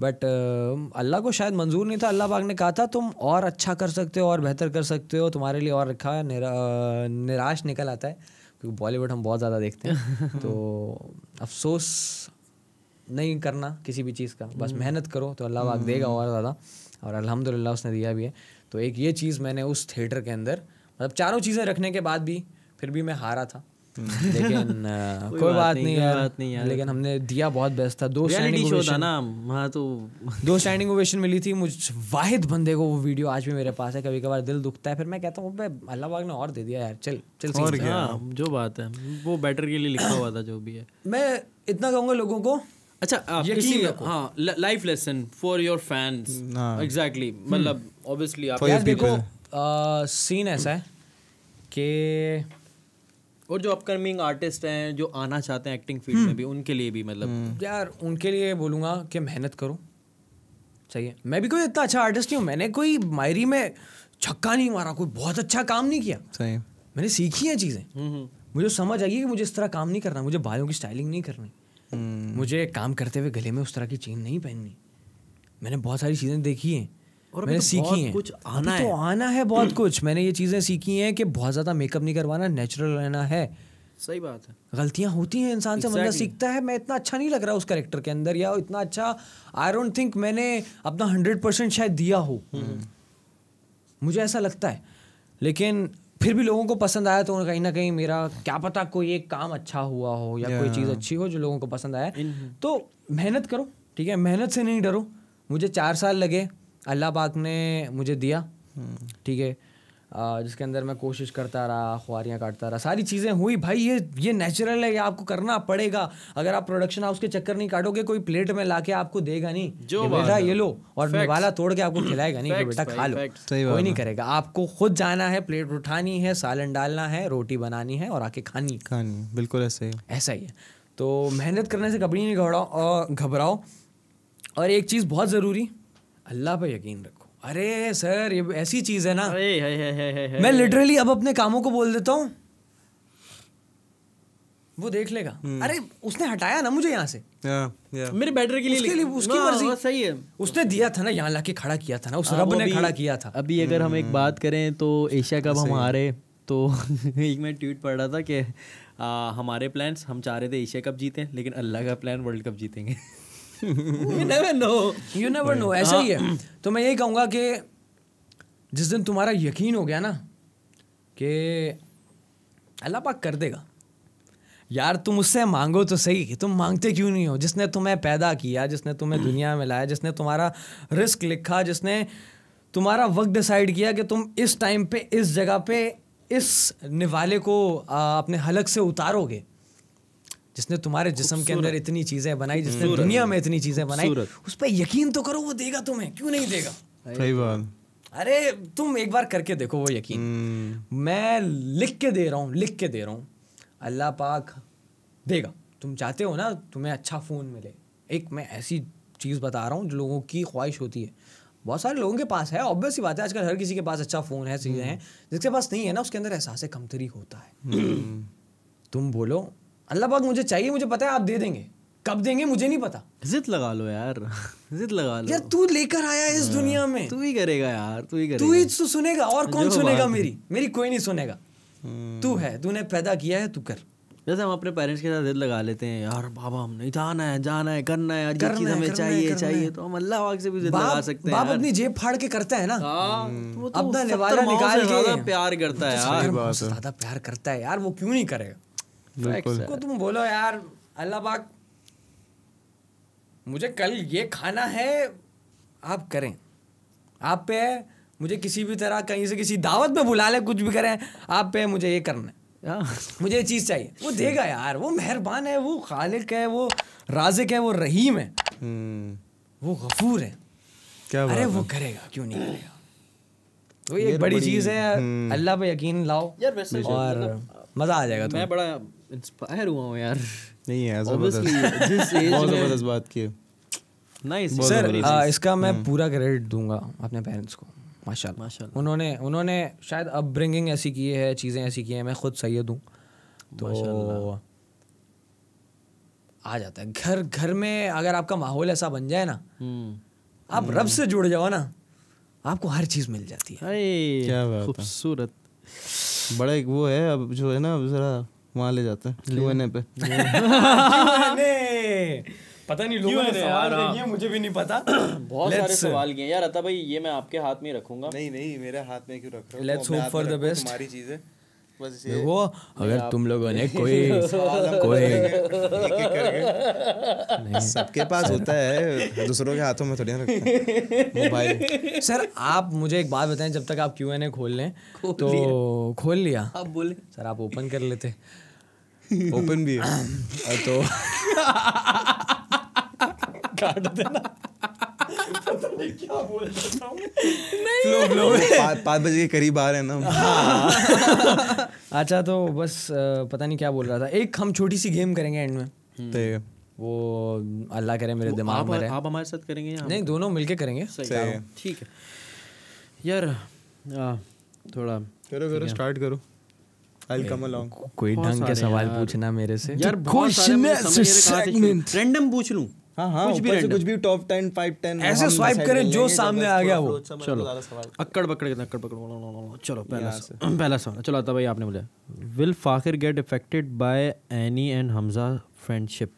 बट uh, अल्लाह को शायद मंजूर नहीं था अल्लाह पाक ने कहा था तुम और अच्छा कर सकते हो और बेहतर कर सकते हो तुम्हारे लिए और रखा है निरा, निराश निकल आता है क्योंकि बॉलीवुड हम बहुत ज़्यादा देखते हैं तो अफसोस नहीं करना किसी भी चीज़ का बस हम्म। मेहनत करो तो अल्लाह पाक देगा हम्म। और ज़्यादा और अलहमदिल्ला उसने दिया भी है तो एक ये चीज़ मैंने उस थिएटर के अंदर मतलब चारों चीज़ें रखने के बाद भी फिर भी मैं हारा था हम्म। लेकिन कोई, कोई बात नहीं यार, बात नहीं यार लेकिन हमने दिया बहुत बेस्ट था दो स्टैंडिंग ओवेशन ना हाँ तो दो स्टैंडिंग ओवेशन मिली थी मुझ वाहिद बंदे को वो वीडियो आज भी मेरे पास है कभी कभार दिल दुखता है फिर मैं कहता हूँ अल्लाह बाग ने और दे दिया यार चल चल और क्या जो बात है वो बेटर के लिए लिखा हुआ था जो भी है मैं इतना कहूँगा लोगों को अच्छा हाँ life lesson for your fans exactly मतलब ऑब्वियसली आप यार देखो सीन ऐसा है कि और जो अपकमिंग आर्टिस्ट हैं जो आना चाहते हैं एक्टिंग फील्ड में hmm. भी उनके लिए भी मतलब hmm. यार उनके लिए बोलूँगा कि मेहनत करो चाहिए मैं भी कोई इतना अच्छा आर्टिस्ट नहीं हूँ मैंने कोई मायरी में छक्का नहीं मारा कोई बहुत अच्छा काम नहीं किया सही मैंने सीखी हैं चीज़ें हम्म, हम्म। मुझे समझ आई है कि मुझे इस तरह काम नहीं करना मुझे बायों की स्टाइलिंग नहीं करनी हम्म। मुझे काम करते हुए गले में उस तरह की चेन नहीं पहननी मैंने बहुत सारी चीज़ें देखी हैं और मैंने तो सीखी हैं कुछ आना तो है तो आना है बहुत कुछ मैंने ये चीज़ें सीखी हैं कि बहुत ज़्यादा मेकअप नहीं करवाना नेचुरल रहना है सही बात है गलतियाँ होती हैं इंसान से बंदा सीखता है मैं इतना अच्छा नहीं लग रहा उस करेक्टर के अंदर या इतना अच्छा आई डोंट थिंक मैंने अपना हंड्रेड परसेंट शायद दिया हो हम्म। मुझे ऐसा लगता है लेकिन फिर भी लोगों को पसंद आया तो कहीं ना कहीं मेरा क्या पता कोई एक काम अच्छा हुआ हो या yeah. कोई चीज़ अच्छी हो जो लोगों को पसंद आया तो मेहनत करो ठीक है मेहनत से नहीं डरो मुझे चार साल लगे अल्लाह पाक ने मुझे दिया hmm. ठीक है जिसके अंदर मैं कोशिश करता रहा खुआरियाँ काटता रहा सारी चीज़ें हुई भाई ये ये नेचुरल है ये आपको करना पड़ेगा अगर आप प्रोडक्शन हाउस के चक्कर नहीं काटोगे कोई प्लेट में ला आपको देगा नहीं जो बेटा ये लो और निवाला तोड़ के आपको खिलाएगा नहीं बेटा खा लो कोई नहीं करेगा आपको खुद जाना है प्लेट उठानी है सालन डालना है रोटी बनानी है और आके खानी खानी बिल्कुल ऐसे ही ऐसा ही है तो मेहनत करने से कभी नहीं घबराओ घबराओ और एक चीज़ बहुत ज़रूरी अल्लाह पर यकीन रखो अरे सर ये ऐसी चीज है ना अरे है, है, है, है, मैं लिटरली अब अपने कामों को बोल देता हूँ वो देख लेगा हम्म। अरे उसने हटाया ना मुझे यहाँ से मेरे बैटरी के लिए उसके लिए उसकी हाँ, मर्जी हाँ, सही है उसने दिया था ना यहाँ लाके खड़ा किया था ना उस रब ने खड़ा किया था अभी अगर हम एक हम्म। बात करें तो एशिया कप हम आ रहे तो एक मैं ट्वीट पढ़ रहा था कि हमारे प्लान्स हम चाह रहे थे एशिया कप जीते लेकिन अल्लाह का प्लान वर्ल्ड कप जीतेंगे यू नेवर नो ऐसा ही हाँ। है तो मैं यही कहूँगा कि जिस दिन तुम्हारा यकीन हो गया ना कि अल्लाह पाक कर देगा यार तुम उससे मांगो तो सही कि तुम मांगते क्यों नहीं हो जिसने तुम्हें पैदा किया जिसने तुम्हें दुनिया में लाया जिसने तुम्हारा रिस्क लिखा जिसने तुम्हारा वक्त डिसाइड किया कि तुम इस टाइम पे इस जगह पे इस निवाले को आ, अपने हलक से उतारोगे जिसने तुम्हारे जिसम के अंदर इतनी चीजें बनाई जिसने दुनिया में इतनी चीजें बनाई उस पर यकीन तो करो वो देगा तुम्हें क्यों नहीं देगा सही बात अरे तुम एक बार करके देखो वो यकीन हम्म। मैं लिख के दे रहा हूँ लिख के दे रहा हूँ अल्लाह पाक देगा तुम चाहते हो ना तुम्हें अच्छा फ़ोन मिले एक मैं ऐसी चीज़ बता रहा हूँ जो लोगों की ख्वाहिश होती है बहुत सारे लोगों के पास है ऑब्वियस ही बात है आजकल हर किसी के पास अच्छा फ़ोन है चीज़ें हैं हम्म। जिसके पास नहीं है ना उसके अंदर एहसास कमतरी होता है हम्म। तुम बोलो अल्लाह पाक मुझे चाहिए मुझे पता है आप दे देंगे कब देंगे मुझे नहीं पता जिद लगा लो यार जिद लगा लो यार तू लेकर आया इस हाँ, दुनिया में तू ही करेगा यार तू ही तू ही तो सुनेगा और कौन सुनेगा मेरी मेरी कोई नहीं सुनेगा हम्म। तू है तूने पैदा किया है तू कर जैसे हम अपने पेरेंट्स के साथ जिद लगा लेते हैं यार बाबा हमने जाना है जाना है करना है यार ये चीज हमें चाहिए चाहिए तो हम अल्लाह वाक से भी जिद लगा सकते हैं बाप अपनी जेब फाड़ के करता है ना हाँ, हम्म। तो अपना निवाला निकाल के प्यार करता है तो यार ज्यादा प्यार करता है यार वो क्यों नहीं करेगा को तुम बोलो यार अल्लाह पाक मुझे कल ये खाना है आप करें आप पे मुझे किसी भी तरह कहीं से किसी दावत में बुला ले कुछ भी करें आप पे मुझे ये करना है हाँ। मुझे ये चीज़ चाहिए वो देगा यार वो मेहरबान है वो खालिक है वो राजिक है वो रहीम है हम्म। वो गफूर है क्या अरे वो करेगा क्यों नहीं करेगा तो ये एक बड़ी, बड़ी चीज़ है हम्म। अल्लाह पे यकीन लाओ यार वैसे और मतलब मजा आ जाएगा मैं बड़ा इंस्पायर हुआ हूँ यार नहीं है बहुत जबरदस्त बात की नाइस सर इसका मैं हाँ। पूरा क्रेडिट दूंगा अपने पेरेंट्स को माशाल्लाह माशाल्लाह उन्होंने उन्होंने शायद अपब्रिंगिंग ऐसी की है चीज़ें ऐसी की हैं मैं खुद सैयद हूँ तो आ जाता है घर घर में अगर आपका माहौल ऐसा बन जाए ना हम्म। आप रब से जुड़ जाओ ना आपको हर चीज़ मिल जाती है क्या खूबसूरत बड़ा एक वो है अब जो है ना जरा वहां ले जाते हैं पे पता नहीं लोगों ने सवाल किए मुझे भी नहीं पता बहुत Let's सारे सवाल किए यार अता भाई ये मैं आपके हाथ में रखूंगा नहीं नहीं मेरे हाथ में क्यों रख रहा हूँ let's hope for the best हमारी चीज़ है देखो अगर तुम लोगों ने कोई कोई सबके पास होता है दूसरों के हाथों में थोड़ी ना मोबाइल सर आप मुझे एक बात बताएं जब तक आप क्यू एन ए खोल लें तो खोल लिया आप बोले सर आप ओपन कर लेते ओपन भी है तो काट देना क्या बोल रहा हूँ फ्लो फ्लो पाँच बजे के करीब आ रहे हैं ना हाँ। अच्छा तो बस पता नहीं क्या बोल रहा था एक हम छोटी सी गेम करेंगे एंड में हम्म। तो वो अल्लाह करे मेरे दिमाग में आप हमारे साथ करेंगे या नहीं दोनों मिलके करेंगे ठीक है यार आ, थोड़ा करो करो स्टार्ट करो I'll come along. कोई ढंग के सवाल पूछना मेरे से यार बहुत सारे रैंडम पूछ लूं हाँ हाँ कुछ भी कुछ भी टॉप टेन फाइव टेन ऐसे स्वाइप करें जो सामने आ गया वो चलो पकड़ के पकड़ चलो पहला पहला सवाल चलो आता भाई आपने बोला will Fakhir get affected by any and Hamza friendship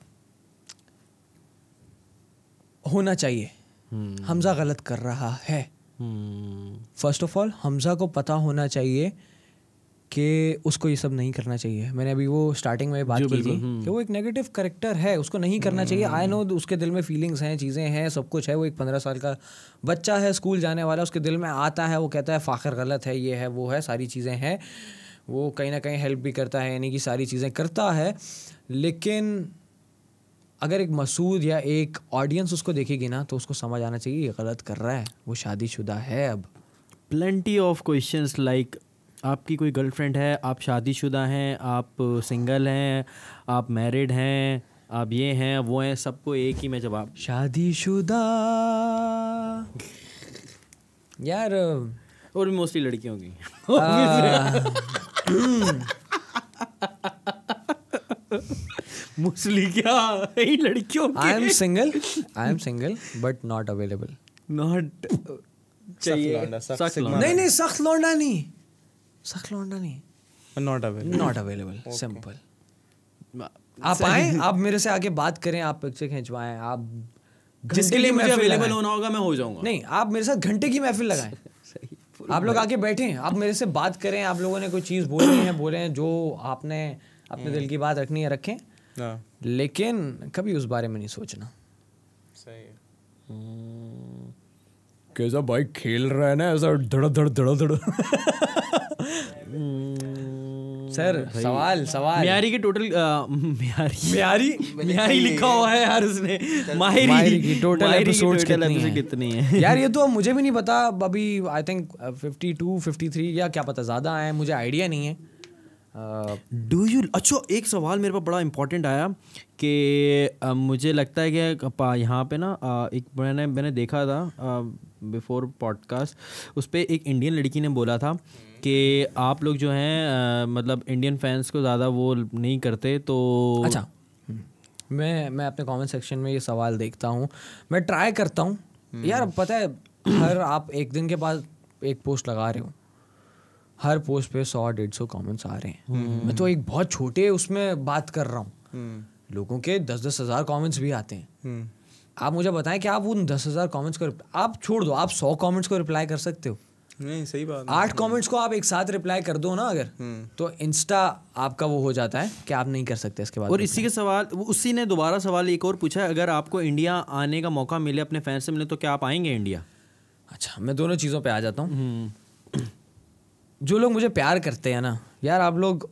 होना चाहिए हमजा हम्म। गलत कर रहा है फर्स्ट ऑफ ऑल हमजा को पता होना चाहिए कि उसको ये सब नहीं करना चाहिए मैंने अभी वो स्टार्टिंग में बात की थी कि हम्म। वो एक नेगेटिव करेक्टर है उसको नहीं करना चाहिए आई हम्म। नो उसके दिल में फीलिंग्स हैं चीज़ें हैं सब कुछ है वो एक पंद्रह साल का बच्चा है स्कूल जाने वाला उसके दिल में आता है वो कहता है फ़ाखर गलत है ये है वो है सारी चीज़ें हैं वो कहीं ना कहीं हेल्प भी करता है यानी कि सारी चीज़ें करता है लेकिन अगर एक मसूद या एक ऑडियंस उसको देखेगी ना तो उसको समझ आना चाहिए ये गलत कर रहा है वो शादीशुदा है अब प्लेंटी ऑफ क्वेश्चंस लाइक आपकी कोई गर्लफ्रेंड है आप शादीशुदा हैं आप सिंगल हैं आप मैरिड हैं आप ये हैं वो हैं सबको एक ही मैं जवाब शादीशुदा यार और भी मोस्टली लड़कियों की मोस्टली क्या यही लड़कियों I am single I am single but not available not चाहिए नहीं नहीं सख्त लौंडा नहीं सखला होंडा नहीं नॉट अवेलेबल नॉट अवेलेबल आप आए आप मेरे से आके बात करें आप पिक्चर खिंचवाएं आप जिसके लिए मुझे अवेलेबल होना होगा मैं हो जाऊंगा नहीं आप मेरे साथ घंटे की महफिल लगाएं आप लोग आके बैठे आप मेरे से बात करें आप लोगों ने कोई चीज़ बोली है बोले जो आपने अपने हम्म। दिल की बात रखनी है रखें हाँ। लेकिन कभी उस बारे में नहीं सोचना सही हम्म। कैसा भाई खेल रहा है ना ऐसा धड़ धड़ धड़ धड़ हम्म। सर सवाल सवाल म्यारी की टोटल म्यारी म्यारी लिखा हुआ है यार उसने माहिरी, की टोटल एपिसोड्स के लिए कितनी है यार ये तो मुझे भी नहीं पता अभी आई थिंक 52 53 या क्या पता ज़्यादा आए मुझे आइडिया नहीं है डू यू अच्छा एक सवाल मेरे पास बड़ा इंपॉर्टेंट आया कि मुझे लगता है कि यहाँ पे ना एक मैंने मैंने देखा था बिफोर पॉडकास्ट उस पर एक इंडियन लड़की ने बोला था कि आप लोग जो हैं मतलब इंडियन फैंस को ज़्यादा वो नहीं करते तो अच्छा मैं मैं अपने कमेंट सेक्शन में ये सवाल देखता हूँ मैं ट्राई करता हूँ हम्म। यार पता है हर आप एक दिन के बाद एक पोस्ट लगा रहे हो हर पोस्ट पे सौ डेढ़ सौ कॉमेंट्स आ रहे हैं हम्म। मैं तो एक बहुत छोटे उसमें बात कर रहा हूँ हम्म। लोगों के दस दस हज़ार कॉमेंट्स भी आते हैं आप मुझे बताएं कि आप उन दस हज़ार कॉमेंट्स को आप छोड़ दो आप सौ कॉमेंट्स को रिप्लाई कर सकते हो नहीं सही बात आठ कमेंट्स को आप एक साथ रिप्लाई कर दो ना अगर हम्म। तो इंस्टा आपका वो हो जाता है कि आप नहीं कर सकते इसके बाद और इसी के सवाल उसी ने दोबारा सवाल एक और पूछा है अगर आपको इंडिया आने का मौका मिले अपने फैन से मिले तो क्या आप आएंगे इंडिया अच्छा मैं दोनों चीज़ों पर आ जाता हूँ हम्म। जो लोग मुझे प्यार करते हैं ना यार आप लोग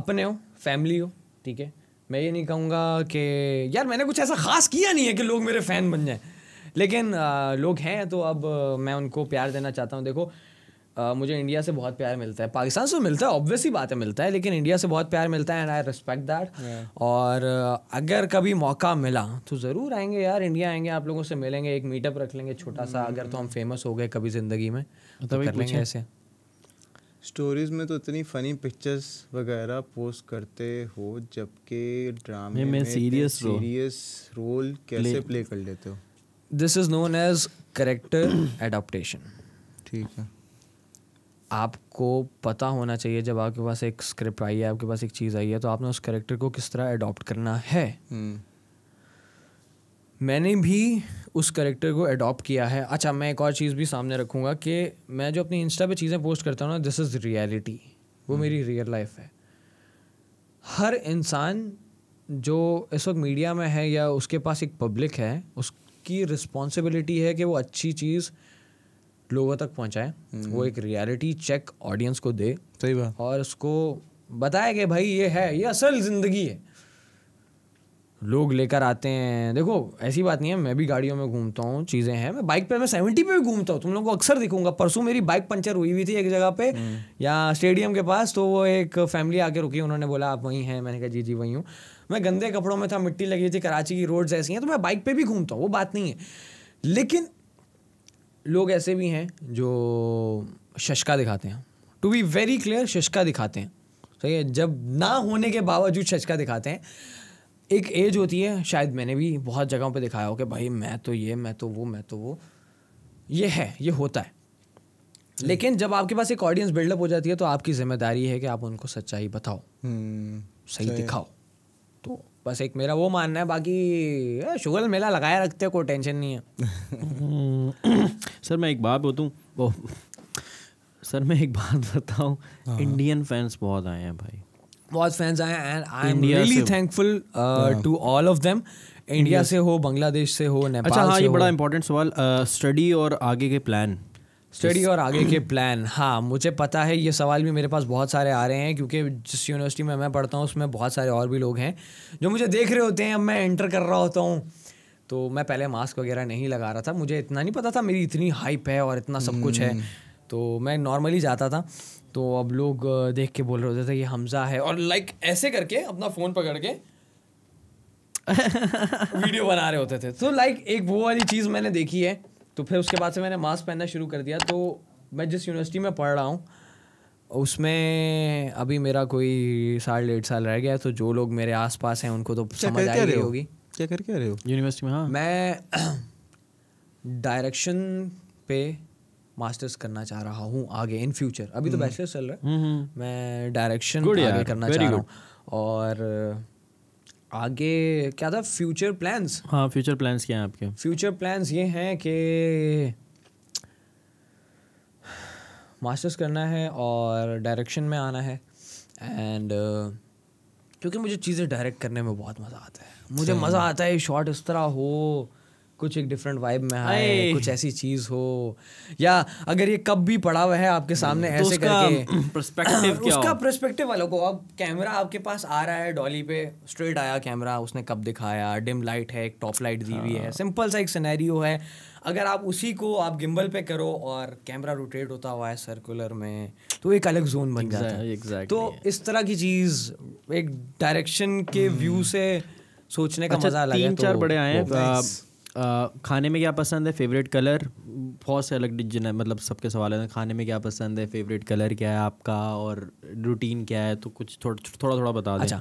अपने हो फैमिली हो ठीक है मैं ये नहीं कहूँगा कि यार मैंने कुछ ऐसा खास किया नहीं है कि लोग मेरे फ़ैन बन जाएं लेकिन आ, लोग हैं तो अब मैं उनको प्यार देना चाहता हूँ देखो मुझे इंडिया से बहुत प्यार मिलता है पाकिस्तान से तो मिलता है ऑब्वियसली बात है मिलता है लेकिन इंडिया से बहुत प्यार मिलता है एंड आई रिस्पेक्ट दैट और अगर कभी मौका मिला तो ज़रूर आएंगे यार इंडिया आएंगे आप लोगों से मिलेंगे एक मीटअप रख लेंगे छोटा सा hmm. अगर तो हम फेमस हो गए कभी ज़िंदगी में तो कर लेंगे ऐसे स्टोरीज में तो इतनी फनी पिक्चर्स वगैरह पोस्ट करते हो जबकि ड्रामे में सीरियस सीरियस रोल कैसे प्ले कर लेते हो this is known as character adaptation ठीक है आपको पता होना चाहिए जब आपके पास एक स्क्रिप्ट आई है आपके पास एक चीज़ आई है तो आपने उस करेक्टर को किस तरह अडॉप्ट करना है हम्म। मैंने भी उस करेक्टर को अडोप्ट किया है अच्छा मैं एक और चीज़ भी सामने रखूँगा कि मैं जो अपनी इंस्टा पे चीज़ें पोस्ट करता हूँ ना दिस इज़ रियलिटी वो हम्म। मेरी रियल लाइफ है हर इंसान जो इस वक्त मीडिया में है या उसके पास एक पब्लिक है उस उसकी रिस्पॉन्सिबिलिटी है कि वो अच्छी चीज़ लोगों तक पहुँचाए वो हम्म। एक रियलिटी चेक ऑडियंस को दे सही बात और उसको बताए कि भाई ये है ये असल ज़िंदगी है लोग लेकर आते हैं देखो ऐसी बात नहीं है मैं भी गाड़ियों में घूमता हूँ चीज़ें हैं मैं बाइक पे मैं सेवेंटी पे भी घूमता हूँ तुम लोगों को अक्सर दिखूंगा परसों मेरी बाइक पंचर हुई हुई थी एक जगह पे हम्म। या स्टेडियम के पास तो वो एक फैमिली आके रुकी उन्होंने बोला आप वहीं हैं मैंने कहा जी जी वहीं हूँ मैं गंदे कपड़ों में था मिट्टी लगी थी कराची की रोड्स ऐसी हैं तो मैं बाइक पे भी घूमता हूँ वो बात नहीं है लेकिन लोग ऐसे भी हैं जो शशका दिखाते हैं टू बी वेरी क्लियर शशका दिखाते हैं सही है जब ना होने के बावजूद शशका दिखाते हैं एक एज होती है शायद मैंने भी बहुत जगहों पर दिखाया हो कि भाई मैं तो ये मैं तो वो मैं तो वो ये है ये होता है लेकिन जब आपके पास एक ऑडियंस बिल्डअप हो जाती है तो आपकी जिम्मेदारी है कि आप उनको सच्चाई बताओ हम्म, सही दिखाओ तो बस एक मेरा वो मानना है बाकी शुगर मेला लगाया रखते कोई टेंशन नहीं है सर मैं एक बात बोतूँ सर मैं एक बात बताऊँ इंडियन फैंस बहुत आए हैं भाई बहुत फैंस आए हैं and I am really thankful to all of them India से हो बांग्लादेश uh, हाँ। से हो नेपाल अच्छा हाँ ये बड़ा इंपॉर्टेंट सवाल स्टडी uh, और आगे के प्लान स्टडी और आगे के प्लान हाँ मुझे पता है ये सवाल भी मेरे पास बहुत सारे आ रहे हैं क्योंकि जिस यूनिवर्सिटी में मैं पढ़ता हूँ उसमें बहुत सारे और भी लोग हैं जो मुझे देख रहे होते हैं अब मैं एंटर कर रहा होता हूँ तो मैं पहले मास्क वगैरह नहीं लगा रहा था मुझे इतना नहीं पता था मेरी इतनी हाइप है और इतना सब कुछ है हम्म। तो मैं नॉर्मली जाता था तो अब लोग देख के बोल रहे होते थे ये हमजा है और लाइक ऐसे करके अपना फ़ोन पकड़ के वीडियो बना रहे होते थे तो लाइक एक वो वाली चीज़ मैंने देखी है तो फिर उसके बाद से मैंने मास्क पहनना शुरू कर दिया तो मैं जिस यूनिवर्सिटी में पढ़ रहा हूँ उसमें अभी मेरा कोई साल डेढ़ साल रह गया तो जो लोग मेरे आस पास हैं उनको तो समझ आ रही होगी क्या करके आ रहे हो यूनिवर्सिटी में हाँ मैं डायरेक्शन पे मास्टर्स करना चाह रहा हूँ आगे इन फ्यूचर अभी तो बैचलर्स हम्म। चल रहा है हम्म, हम्म। मैं डायरेक्शन आगे करना चाह रहा हूँ और आगे क्या था फ्यूचर प्लान्स हाँ फ्यूचर प्लान्स क्या हैं आपके फ्यूचर प्लान्स ये हैं कि मास्टर्स करना है और डायरेक्शन में आना है एंड uh, क्योंकि मुझे चीज़ें डायरेक्ट करने में बहुत मज़ा आता है मुझे मज़ा आता है शॉट इस तरह हो कुछ एक डिफरेंट वाइब में आए कुछ ऐसी चीज हो या अगर ये कब भी पड़ा हुआ है आपके सामने तो ऐसे उसका करके पर्सपेक्टिव क्या उसका प्रस्पेक्टिव वालों को अब कैमरा आपके पास आ रहा है डॉली पे स्ट्रेट आया कैमरा उसने कब दिखाया डिम लाइट है एक टॉप लाइट दी हुई है सिंपल हाँ। सा एक सिनेरियो है अगर आप उसी को आप गिम्बल पे करो और कैमरा रोटेट होता हुआ है सर्कुलर में तो एक अलग जोन बन जाता है exactly. तो इस तरह की चीज एक डायरेक्शन के व्यू हम्म। से सोचने का अच्छा, मजा अलग है तीन तो चार बड़े आए हैं खाने में क्या पसंद है फेवरेट कलर बहुत से अलग डिजन है मतलब सबके सवाल है खाने में क्या पसंद है फेवरेट कलर क्या है आपका और रूटीन क्या है तो कुछ थोड़ा थोड़ा थोड़ा बता दें अच्छा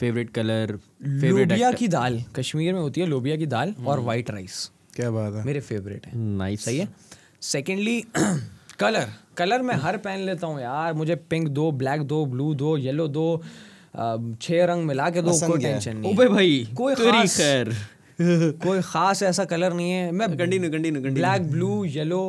फेवरेट कलर फेवरेट लोबिया की दाल कश्मीर में होती है लोबिया की दाल और वाइट हम्म। राइस क्या बात है मेरे फेवरेट है नाइस सही है सेकेंडली कलर कलर मैं हर पहन लेता हूँ यार मुझे पिंक दो ब्लैक दो ब्लू दो येलो दो छह रंग मिला के दो कोई टेंशन नहीं ओबे भाई कोई खास कोई खास ऐसा कलर नहीं है मैं गंडी continue continue continue black blue yellow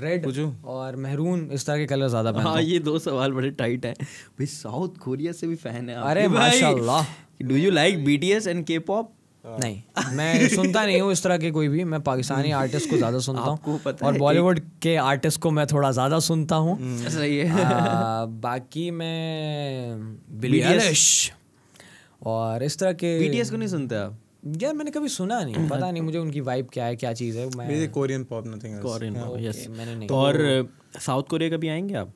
red और मेहरून इस तरह के कलर ज्यादा हाँ ये दो सवाल बड़े टाइट है भाई साउथ कोरिया से भी फैन है अरे माशाल्लाह do you like BTS and K pop नहीं मैं सुनता नहीं हूँ इस तरह के कोई भी मैं पाकिस्तानी आर्टिस्ट को ज्यादा सुनता हूँ और बॉलीवुड के आर्टिस्ट को मैं थोड़ा ज्यादा सुनता हूँ हम्म, सही है बाकी मैं बिलियश और इस तरह के बीटीएस को नहीं सुनते आप यार मैंने कभी सुना नहीं हम्म। पता नहीं मुझे उनकी वाइब क्या है क्या चीज़ है मैं Korean pop nothing Korean yes मैंने नहीं और साउथ कोरिया कभी आएंगे आप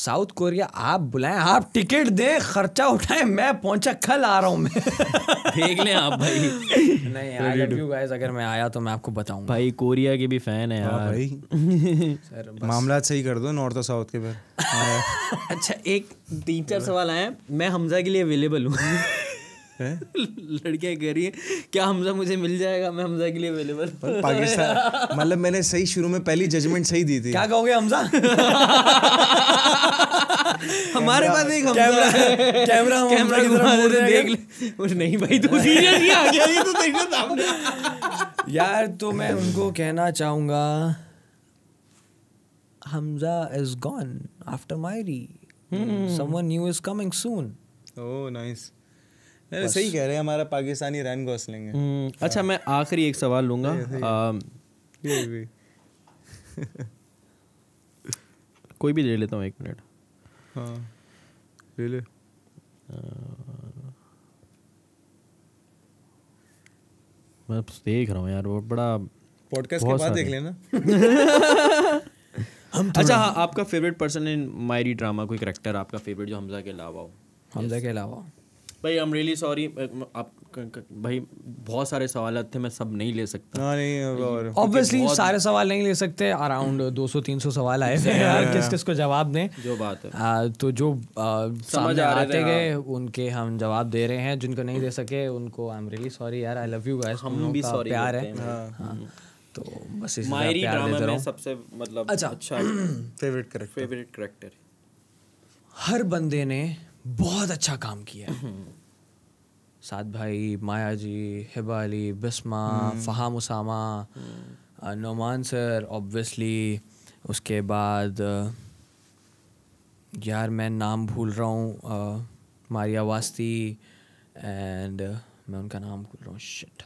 साउथ कोरिया आप बुलाएं आप टिकट दें खर्चा उठाएं मैं पहुंचा कल आ रहा हूं मैं देख लें आप भाई नहीं यू गाइस अगर मैं आया तो मैं आपको बताऊंगा भाई कोरिया के भी फैन है हाँ यार भाई सर मामला सही अच्छा कर दो नॉर्थ और साउथ के पर हाँ अच्छा एक तीन चार सवाल आए मैं हमजा के लिए अवेलेबल हूँ लड़कियां कह रही है क्या हमजा मुझे मिल जाएगा मैं हमजा के लिए अवेलेबल पाकिस्तान मतलब मैंने सही शुरू में पहली जजमेंट सही दी थी क्या कहोगे हमजा हमारे पास एक कैमरा कैमरा कैमरा की तरफ देख ले नहीं भाई तू सीरियस आ गया ये तो देखो सामने यार तो मैं उनको कहना चाहूंगा Hamza is gone after Mayri someone new is coming soon oh nice नहीं सही कह रहे हैं हमारा पाकिस्तानी रैन गौसलिंग है हम्म, अच्छा मैं आखिरी एक सवाल लूंगा कोई भी ले लेता हूँ एक मिनट हाँ ले ले मैं देख रहा हूँ यार वो बड़ा पॉडकास्ट के बाद देख लेना हम अच्छा हाँ आपका favourite person in Mayri drama कोई करेक्टर आपका फेवरेट जो हमजा के अलावा हो हमजा के अलावा भाई आई एम रियली सॉरी आप भाई बहुत सारे सवाल थे मैं सब नहीं ले सकता हाँ, नहीं ऑब्वियसली सारे सवाल नहीं ले सकते अराउंड 200 300 सवाल आए थे यार किस किस को जवाब दें जो बात है आ, तो जो समझ आ रहे थे हाँ। उनके हम जवाब दे रहे हैं जिनको नहीं दे सके उनको आई एम रियली सॉरी यार आई लव यू गाइस हम भी सॉरी प्यार है हाँ। तो बस इस प्यार ड्रामा में सबसे मतलब अच्छा फेवरेट कैरेक्टर फेवरेट कैरेक्टर हर बंदे ने बहुत अच्छा काम किया है हम्म। सात भाई माया जी हिबा अली बिस्मा हम्म। फ़हाम उसामा हम्म। नोमान सर ऑब्वियसली उसके बाद यार मैं नाम भूल रहा हूँ मारिया वास्ती एंड मैं उनका नाम भूल रहा हूँ शिट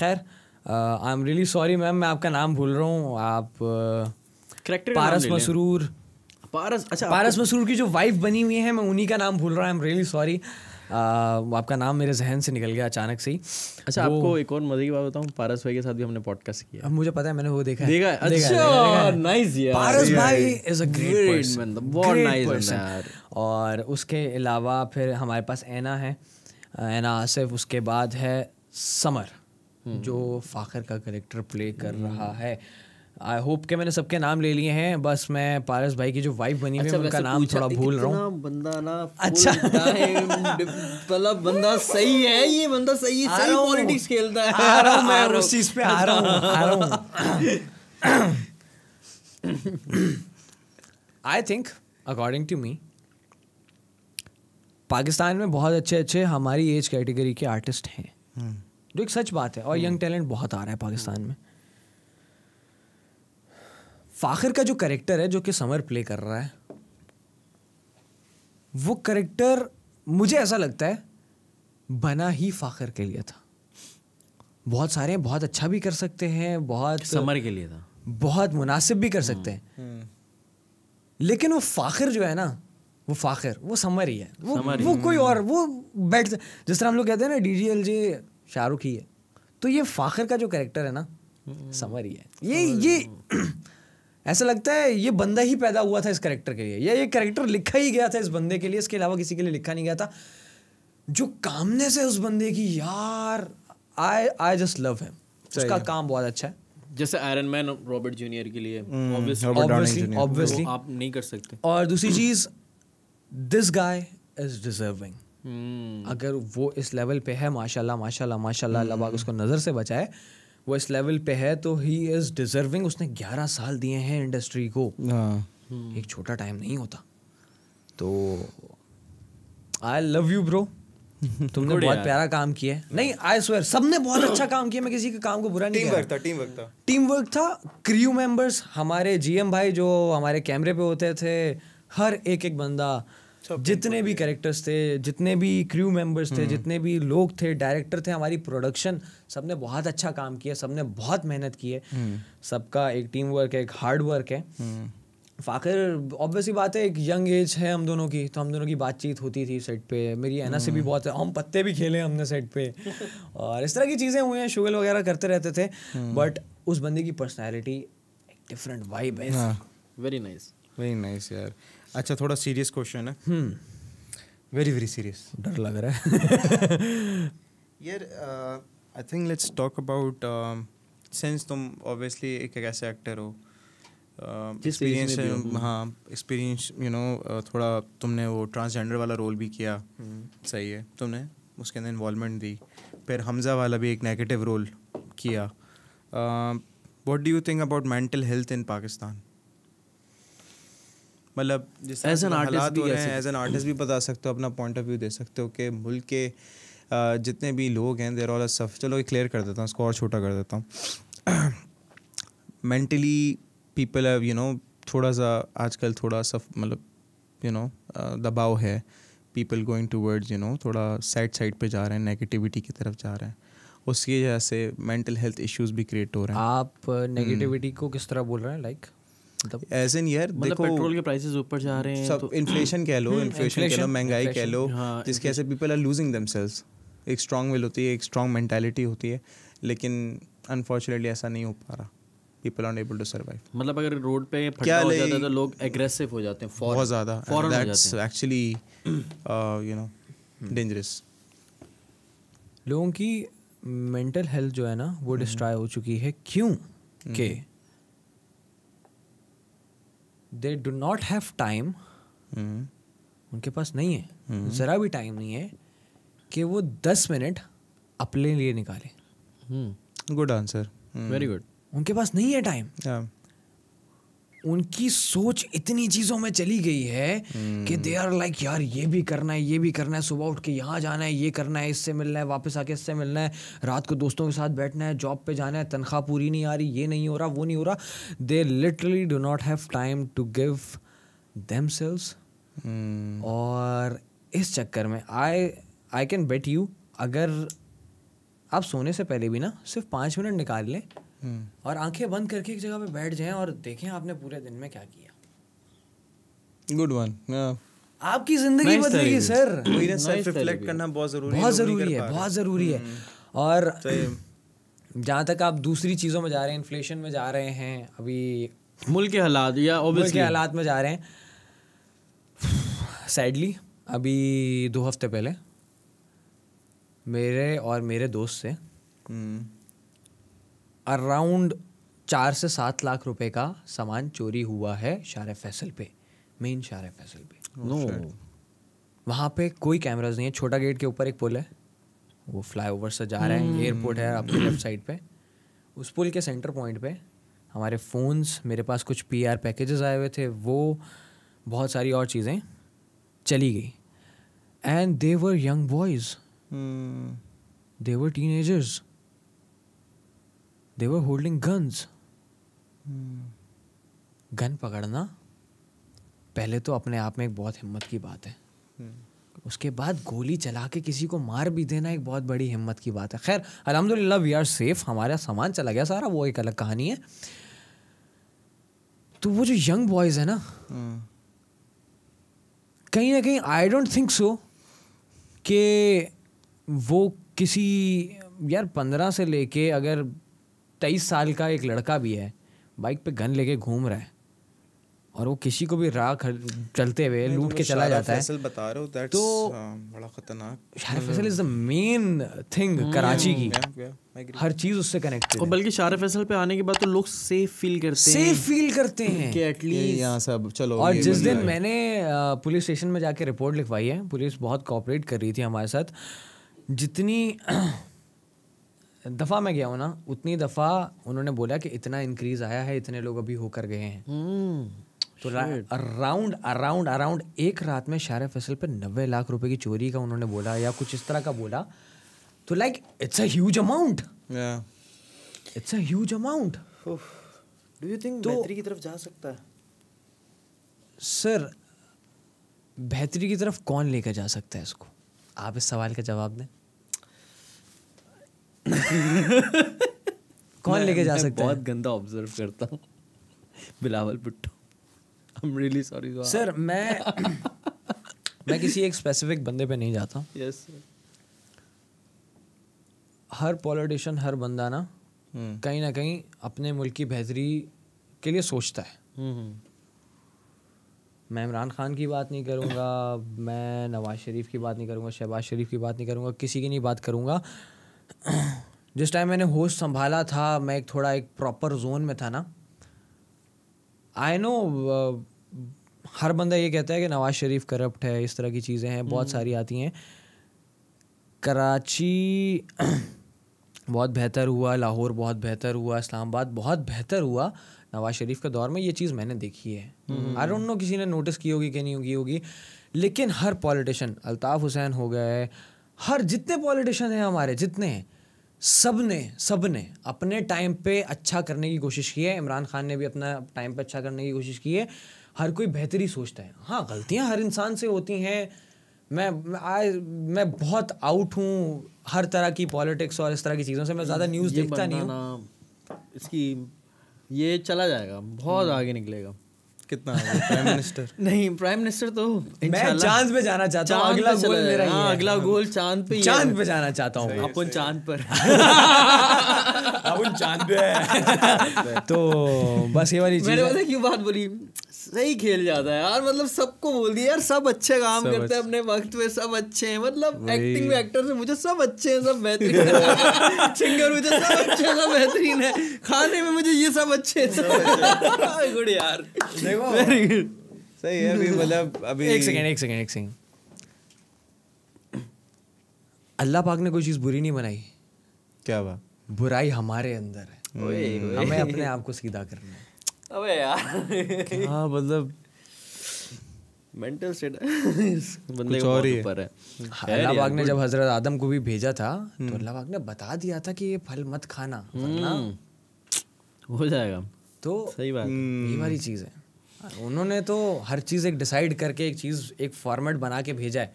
खैर I am really sorry ma'am मैं आपका नाम भूल रहा हूँ आप पारस मसरूर पारस अच्छा पारस मसूर की जो वाइफ बनी हुई है मैं उन्हीं का नाम भूल रहा हूँ रियली सॉरी आपका नाम मेरे जहन से निकल गया अचानक से ही अच्छा आपको एक और मजे की बात बताऊँ पारस भाई के साथ भी हमने पॉडकास्ट किया अब मुझे पता है मैंने वो देखा है देखा अच्छा नाइस यार पारस भाई इज अ ग्रेट मैन बहुत नाइस यार और उसके अलावा फिर हमारे पास ऐना है ऐना आसिफ उसके बाद है समर हम्म। जो फाखर का करेक्टर प्ले कर हम्म। रहा है आई होप के मैंने सबके नाम ले लिए हैं बस मैं पारस भाई की जो वाइफ बनी अच्छा, है उनका नाम थोड़ा भूल रहा हूँ बंदा ना अच्छा मतलब बंदा सही है ये बंदा सही है सही पॉलिटिक्स खेलता है आ रहा मैं उस चीज पे आ रहा हूँ आ रहा हूँ I think according to me Pakistan में बहुत अच्छे अच्छे हमारी एज कैटेगरी के आर्टिस्ट हैं हम्म। जो एक सच बात है और यंग टैलेंट बहुत आ रहा है पाकिस्तान में फाखिर का जो करेक्टर है जो कि समर प्ले कर रहा है वो करेक्टर मुझे ऐसा लगता है बना ही फाखर के लिए था बहुत सारे बहुत अच्छा भी कर सकते हैं बहुत समर के लिए था बहुत मुनासिब भी कर सकते हैं हम्म, हम्म। लेकिन वो फाखिर जो है ना वो फाखिर वो समर ही है वो, वो कोई हम्म। और वो बैठ जिस तरह हम लोग कहते हैं ना D G L G Shahrukh ही है तो ये फाखिर का जो करेक्टर है ना समर ही है ये ये ऐसा लगता है ये बंदा ही पैदा हुआ था इस करेक्टर के लिए या ये करेक्टर लिखा ही गया था इस बंदे के लिए इसके अलावा किसी के लिए लिखा नहीं गया था जो कामनेस है उस बंदे की यार I I just love him उसका काम बहुत अच्छा है जैसे आयरन मैन रॉबर्ट जूनियर के लिए ऑब्वियसली हम्म, ऑब्वियसली आप नहीं कर सकते और दूसरी चीज दिस गाय इज डिजर्विंग अगर वो इस लेवल पे है माशाल्लाह माशाल्लाह माशाल्लाह अल्लाह पाक हम्म। उसको नज़र से बचाए वो इस लेवल पे है तो ही इज डिजर्विंग उसने ग्यारह साल दिए हैं इंडस्ट्री को हाँ। हम्म। एक छोटा टाइम नहीं होता तो आई लव यू ब्रो तुमने बहुत प्यारा काम किया है नहीं आई स्वेयर सबने बहुत अच्छा काम किया मैं किसी के काम को बुरा नहीं टीम वर्क था टीम वर्क था टीम वर्क था क्रू मेंबर्स हमारे जीएम भाई जो हमारे कैमरे पे होते थे हर एक एक बंदा जितने भी कैरेक्टर्स थे जितने भी क्रू मेंबर्स थे हम्म। जितने भी लोग थे डायरेक्टर थे हमारी प्रोडक्शन सब ने बहुत अच्छा काम किया सब ने बहुत मेहनत की है हम्म। सबका एक टीम वर्क है एक हार्ड वर्क है हम्म। फाखिर ऑब्वियसली बात है एक यंग एज है हम दोनों की तो हम दोनों की बातचीत होती थी सेट पे मेरी एना से भी बहुत है हम पत्ते भी खेले हमने सेट पे और इस तरह की चीज़ें हुई हैं शुगल वगैरह करते रहते थे बट उस बंदे की पर्सनैलिटी डिफरेंट वाइब है वेरी नाइस वेरी नाइस यार अच्छा थोड़ा सीरियस क्वेश्चन है वेरी वेरी सीरियस डर लग रहा है यार I think let's talk about sense तुम ऑब्वियसली एक ऐसे एक्टर हो एक्सपीरियंस uh, हाँ एक्सपीरियंस यू नो थोड़ा तुमने वो ट्रांसजेंडर वाला रोल भी किया hmm. सही है तुमने उसके अंदर इन्वॉलमेंट दी फिर हमजा वाला भी एक नेगेटिव रोल किया what do you think about mental health in Pakistan मतलब एज हालात आर्टिस्ट हो रहे हैं एज एन आर्टिस्ट भी बता सकते हो अपना पॉइंट ऑफ व्यू दे सकते हो कि मुल्क के जितने भी लोग हैं देर ऑल सफ चलो क्लियर कर देता हूँ उसको और छोटा कर देता हूँ mentally people have you know थोड़ा सा आजकल थोड़ा सा मतलब यू नो दबाव है people going towards you know थोड़ा साइड साइड पे जा रहे हैं नेगेटिविटी की तरफ जा रहे हैं उसकी वजह से मेंटल हेल्थ इश्यूज भी क्रिएट हो रहे हैं आप नेगेटिविटी हम्म। को किस तरह बोल रहे हैं like like? As in year देखो पेट्रोल के प्राइसेस ऊपर जा रहे हैं सब तो, इन्फ्लेशन कह लो इन्फ्लेशन हम्म, कह लो महंगाई कह लो जिसके ऐसे पीपल आर लूजिंग दमसेल्स एक स्ट्रांग विल होती है एक स्ट्रांग मैंटेलिटी होती है लेकिन अनफॉर्चुनेटली ऐसा नहीं हो पा रहा people are able to survive मतलब अगर रोड पे क्या हो जाता है तो लोग एग्रेसिव हो जाते हैं बहुत ज़्यादा that's actually you know dangerous लोगों की मेंटल हेल्थ जो है ना वो डिस्ट्रॉय हम्म। हो चुकी है क्यों हम्म। के they do not have time उनके पास नहीं है mm-hmm. ज़रा भी टाइम नहीं है कि वो दस मिनट अपने लिए निकाले गुड आंसर वेरी गुड उनके पास नहीं है टाइम उनकी सोच इतनी चीज़ों में चली गई है कि दे आर लाइक यार ये भी करना है ये भी करना है सुबह उठ के यहाँ जाना है ये करना है इससे मिलना है वापस आके इससे मिलना है रात को दोस्तों के साथ बैठना है जॉब पे जाना है तनख्वाह पूरी नहीं आ रही ये नहीं हो रहा वो नहीं हो रहा they literally do not have time to give them और इस चक्कर में आई आई कैन बेट यू अगर आप सोने से पहले भी ना सिर्फ पाँच मिनट निकाल लें और आंखें बंद करके एक जगह पे बैठ जाएं और देखें आपने पूरे दिन में क्या किया गुड वन आपकी जिंदगी बदलेगी सर रिफ्लेक्ट करना बहुत जरूरी बहुत जरूरी है बहुत जरूरी है हम्म। और जहाँ तक आप दूसरी चीज़ों में जा रहे हैं इन्फ्लेशन में जा रहे हैं अभी मुल्क के हालात या मुल्क के हालात में जा रहे हैं सैडली अभी दो हफ्ते पहले मेरे और मेरे दोस्त से हम्म। अराउंड चार से सात लाख रुपए का सामान चोरी हुआ है शार फैसल पे मेन शार फैसल पे नो oh, no. वहाँ पे कोई कैमराज नहीं है छोटा गेट के ऊपर एक पुल है वो फ्लाई ओवर से जा hmm. रहे हैं एयरपोर्ट hmm. है आपके लेफ्ट साइड पे उस पुल के सेंटर पॉइंट पे हमारे फ़ोन्स मेरे पास कुछ पी आर पैकेजेस आए हुए थे वो बहुत सारी और चीज़ें चली गई and they're young boys they're teenagers they were holding guns gun पकड़ना पहले तो अपने आप में एक बहुत हिम्मत की बात है hmm. उसके बाद गोली चला के किसी को मार भी देना एक बहुत बड़ी हिम्मत की बात है खैर अलहमदिल्ला वी आर सेफ हमारा सामान चला गया सारा वो एक अलग कहानी है तो वो जो यंग बॉयज है ना hmm. कहीं ना कहीं आई डोंट थिंक सो कि वो किसी यार पंद्रह से लेके अगर तेईस साल का एक लड़का भी है बाइक पे गन लेके घूम रहा है और वो किसी को भी राह चलते हुए तो लूट के चला जाता है बता रहे हो तो हाँ, बड़ा खतरनाक Sharif Faisal is the main thing Karachi की हर चीज उससे कनेक्टेड और बल्कि शारिफ फैसल पे आने के बाद तो लोग सेफ फील करते हैं सेफ फील करते हैं कि एटलीस्ट यहाँ सब चलो और जिस दिन मैंने पुलिस स्टेशन में जाके रिपोर्ट लिखवाई है पुलिस बहुत कोऑपरेट कर रही थी हमारे साथ जितनी दफ़ा मैं गया हूँ ना उतनी दफ़ा उन्होंने बोला कि इतना इंक्रीज आया है इतने लोग अभी होकर गए हैं हम्म, तो अराउंड अराउंड अराउंड एक रात में शार फसल पर नब्बे लाख रुपए की चोरी का उन्होंने बोला या कुछ इस तरह का बोला तो like it's as amount it's as amount do you think बेहतरी की तरफ जा सकता है सर बेहतरी की तरफ कौन लेकर जा सकता है इसको आप इस सवाल का जवाब दें कौन लेके जा सकता है बहुत गंदा ऑब्जर्व करता हूँ Bilawal Bhutto I am really sorry sir मैं मैं किसी एक स्पेसिफिक बंदे पे नहीं जाता यस yes, हर पॉलिटिशियन हर बंदा ना hmm. कहीं ना कहीं अपने मुल्क की बेहतरी के लिए सोचता है hmm. मैं इमरान खान की बात नहीं करूँगा मैं नवाज शरीफ की बात नहीं करूँगा शहबाज शरीफ की बात नहीं करूँगा किसी की नहीं बात करूँगा जिस टाइम मैंने होस्ट संभाला था मैं एक थोड़ा एक प्रॉपर जोन में था ना आई नो uh, हर बंदा ये कहता है कि नवाज शरीफ करप्ट है इस तरह की चीज़ें हैं बहुत हम्म। सारी आती हैं कराची बहुत बेहतर हुआ लाहौर बहुत बेहतर हुआ इस्लामाबाद बहुत बेहतर हुआ नवाज शरीफ के दौर में ये चीज़ मैंने देखी है आई डोंट नो किसी ने नोटिस की होगी कि नहीं होगी होगी लेकिन हर पॉलिटिशन अल्ताफ़ हुसैन हो गए हर जितने पॉलिटिशन हैं हमारे जितने हैं सब ने सब ने अपने टाइम पे अच्छा करने की कोशिश की है इमरान खान ने भी अपना टाइम पे अच्छा करने की कोशिश की है हर कोई बेहतरी सोचता है हाँ गलतियाँ हर इंसान से होती हैं मैं आज मैं बहुत आउट हूँ हर तरह की पॉलिटिक्स और इस तरह की चीज़ों से मैं ज़्यादा न्यूज़ देखता नहीं हूँ इसकी ये चला जाएगा बहुत हम्म। आगे निकलेगा कितना प्राइम मिनिस्टर नहीं प्राइम मिनिस्टर तो मैं चांद पे जाना चाहता हूँ अगला गोल मेरा हाँ, है अगला गोल चांद पे चांद पे जाना चाहता हूँ अपन चांद पर अपन चांद पे तो बस ये वाली चीज मैंने बोला क्यों बात बोली सही खेल जाता है यार मतलब सबको बोल दिया यार सब अच्छे काम सब करते अच्छे। हैं अपने वक्त में सब अच्छे हैं मतलब एक्टिंग में एक्टर से मुझे सब अच्छे हैं सब बेहतरीन है सिंगर मुझे सब अच्छे हैं सब बेहतरीन है खाने में मुझे ये सब अच्छे हैं गुड यार देखो वेरी गुड सही है अभी मतलब अभी एक सेकंड एक सेकंड एक सेकंड अल्लाह पाक ने कोई चीज़ बुरी नहीं बनाई क्या बात बुराई हमारे अंदर है हमें अपने आप को सीधा करना है अबे यार हाँ मतलब मेंटल स्टेट बंदे कुछ और ही है, है। हम्म। अल्लाह ने जब हजरत आदम को भी भेजा था तो हम्म। अल्लाह ने बता दिया था कि ये फल मत खाना हम्म। वरना हो जाएगा तो सही बात ये वाली चीज़ है उन्होंने तो हर चीज़ एक डिसाइड करके एक चीज़ एक फॉर्मेट बना के भेजा है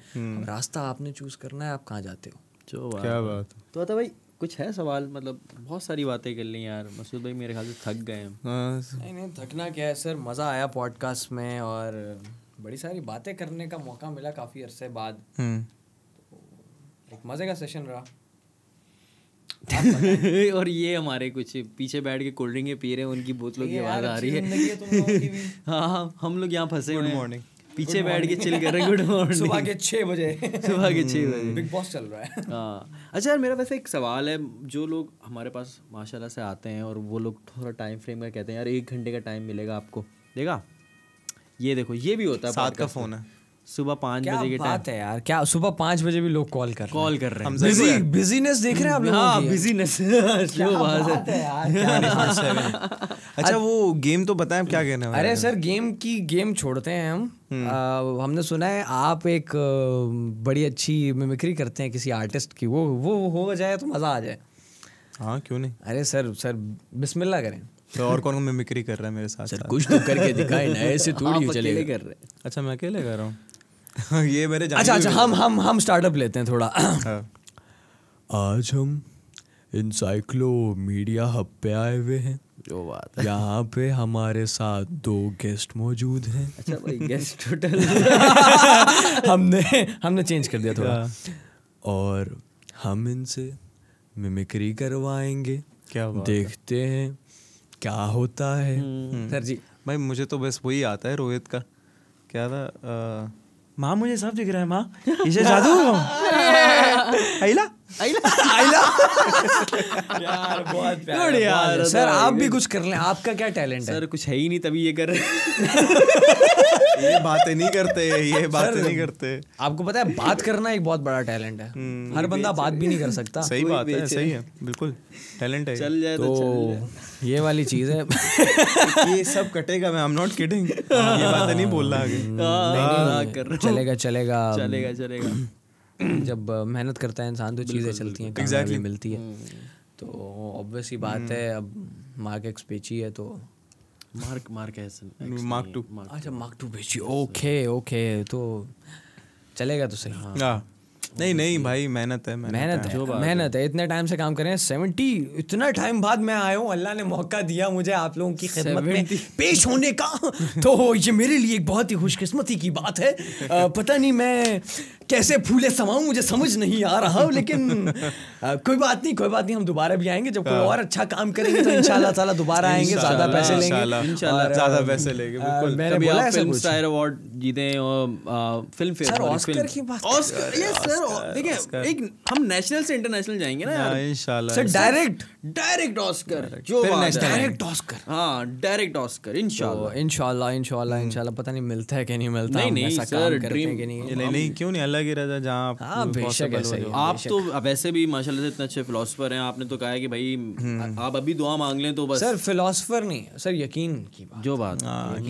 रास्ता आपने चूज करना है आप कहाँ जाते हो क्या बात तो भाई कुछ है सवाल मतलब बहुत सारी बातें कर ली यार मसूद भाई मेरे ख्याल से थक गए हैं हाँ। नहीं नहीं थकना क्या है सर मज़ा आया पॉडकास्ट में और बड़ी सारी बातें करने का मौका मिला काफ़ी अरसे बाद तो एक मज़े का सेशन रहा और ये हमारे कुछ पीछे बैठ के कोल्ड ड्रिंक पी रहे हैं उनकी बोतलों की आवाज़ आ रही है हाँ हम लोग यहाँ फंसे गुड मॉर्निंग पीछे बैठ के चिल कर रहे गुड मॉर्निंग सुबह के छः बजे सुबह के छः बजे बिग बॉस चल रहा है हाँ अच्छा यार मेरा वैसे एक सवाल है जो लोग हमारे पास माशाल्लाह से आते हैं और वो लोग थोड़ा टाइम फ्रेम का कहते हैं यार एक घंटे का टाइम मिलेगा आपको देखा ये देखो ये भी होता है साथ का फ़ोन है सुबह पांच बजे के टाइम है यार क्या सुबह पांच बजे भी लोग कॉल कर कॉल कर रहे हैं बिजी बिजीनेस देख रहे हैं आप हाँ बिजीनेस अच्छा वो गेम तो बताए क्या कहना अरे सर गेम की गेम छोड़ते हैं हम हम्म। आ, हमने सुना है आप एक बड़ी अच्छी मिमिक्री करते हैं किसी आर्टिस्ट की वो वो हो जाए तो मज़ा आ जाए हाँ क्यों नहीं अरे सर सर बिस्मिल्लाह करें तो और कौन मिमिक्री कर रहा है मेरे साथ सर कुछ तो करके दिखाए ना ऐसे थोड़ी चले कर रहे अच्छा मैं अकेले कर रहा हूँ ये मेरे अच्छा अच्छा हम हम हम स्टार्टअप लेते हैं थोड़ा हाँ। आज हम इंसाइक्लो मीडिया हब पे आए हुए हैं जो बात है यहाँ पे हमारे साथ दो गेस्ट मौजूद हैं अच्छा भाई गेस्ट टोटल हमने हमने चेंज कर दिया थोड़ा हाँ। और हम इनसे मिमिक्री करवाएंगे क्या बात देखते है? हैं क्या होता है हम्म, हम्म। सर जी भाई मुझे तो बस वही आता है रोहित का क्या था आ... माँ मुझे सब दिख रहा है माँ इसे जादू आइला आइला बहुत यार सर आप भी कुछ कर लें आपका क्या टैलेंट है सर कुछ है ही नहीं तभी ये कर रहे ये बातें नहीं करते ये बातें नहीं करते आपको पता है बात करना एक बहुत बड़ा टैलेंट है हम्म। हर बंदा बात भी नहीं कर सकता सही बात है सही है बिल्कुल टैलेंट है चल जाए तो, तो ये वाली चीज है ये सब कटेगा मैं आई एम नॉट किडिंग ये बात नहीं बोल रहा आगे हम्म, हाँ, हाँ, नहीं, कर चलेगा चलेगा चलेगा चलेगा जब मेहनत करता है इंसान तो चीज़ें चलती हैं एग्जैक्टली मिलती है हम्म। तो ऑब्वियस ही बात है हम्म। अब मार्क एक्स पेची है तो मार्क मार्क है मार्क टू अच्छा मार्क टू पेची ओके ओके तो चलेगा तो सही हाँ नहीं नहीं भाई मेहनत है मेहनत है मेहनत है इतने टाइम से काम कर रहे हैं सेवेंटी इतना टाइम बाद मैं आया हूँ अल्लाह ने मौका दिया मुझे आप लोगों की खिदमत में पेश होने का तो ये मेरे लिए एक बहुत ही खुशकिस्मती की बात है पता नहीं मैं कैसे फूले समाऊ मुझे समझ नहीं आ रहा लेकिन आ, कोई बात नहीं कोई बात नहीं हम दोबारा भी आएंगे जब कोई हाँ। और अच्छा काम करेंगे तो इंशाल्लाह ताला दोबारा आएंगे ज्यादा पैसे लेंगे ज्यादा पैसे लेंगे बिल्कुल मैंने बोला फिल्म स्टार अवार्ड जीते और फिल्म फेयर ऑस्कर की बात ऑस्कर सर देखिए एक हम नेशनल से इंटरनेशनल जाएंगे ना हाँ, यार इंशाल्लाह सर डायरेक्ट डायरेक्ट ऑस्कर जो डायरेक्ट ऑस्कर हाँ डायरेक्ट ऑस्कर इंशाल्लाह इंशाल्लाह इंशाल्लाह हम्म। इंशाल्लाह पता नहीं मिलता है कि नहीं मिलता नहीं नहीं नहीं क्यों नहीं अलग ही रहता जहाँ आप हाँ, तो वैसे भी माशाल्लाह से इतने अच्छे फिलोसफर हैं आपने तो कहा है कि भाई हम्म। आप अभी दुआ मांग लें तो बस सर फिलोसफर नहीं सर यकीन की बात जो बात हाँ,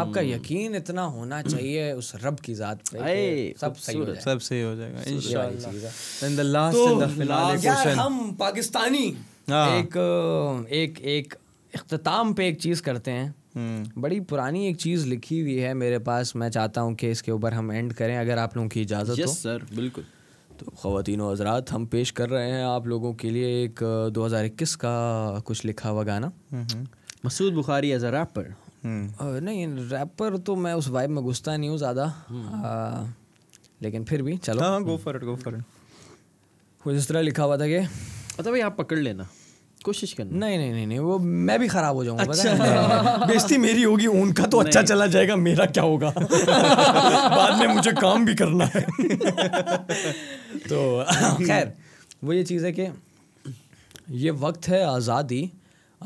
आपका यकीन इतना होना चाहिए उस रब की जात पे सब सही सब सही हो जाएगा इंशाल्लाह तो हम पाकिस्तानी हाँ। एक एक एक अख्ताम पे एक चीज़ करते हैं बड़ी पुरानी एक चीज़ लिखी हुई है मेरे पास मैं चाहता हूँ कि इसके ऊपर हम एंड करें अगर आप लोगों की इजाज़त yes, हो सर बिल्कुल तो खातिन हजरात हम पेश कर रहे हैं आप लोगों के लिए एक 2021 का कुछ लिखा हुआ गाना Masood Bukhari as hmm. A rapper नहीं रैपर तो मैं उस वाइब में घुसता नहीं हूँ ज़्यादा हम्म। लेकिन फिर भी चलो हाँ go for it go for it कुछ इस तरह लिखा हुआ था कि अच्छा भाई आप पकड़ लेना कोशिश कर नहीं नहीं नहीं नहीं वो मैं भी खराब हो जाऊंगा अच्छा बेस्ती मेरी होगी उनका तो अच्छा चला जाएगा मेरा क्या होगा बाद में मुझे काम भी करना है तो खैर वो ये चीज़ है कि ये वक्त है आज़ादी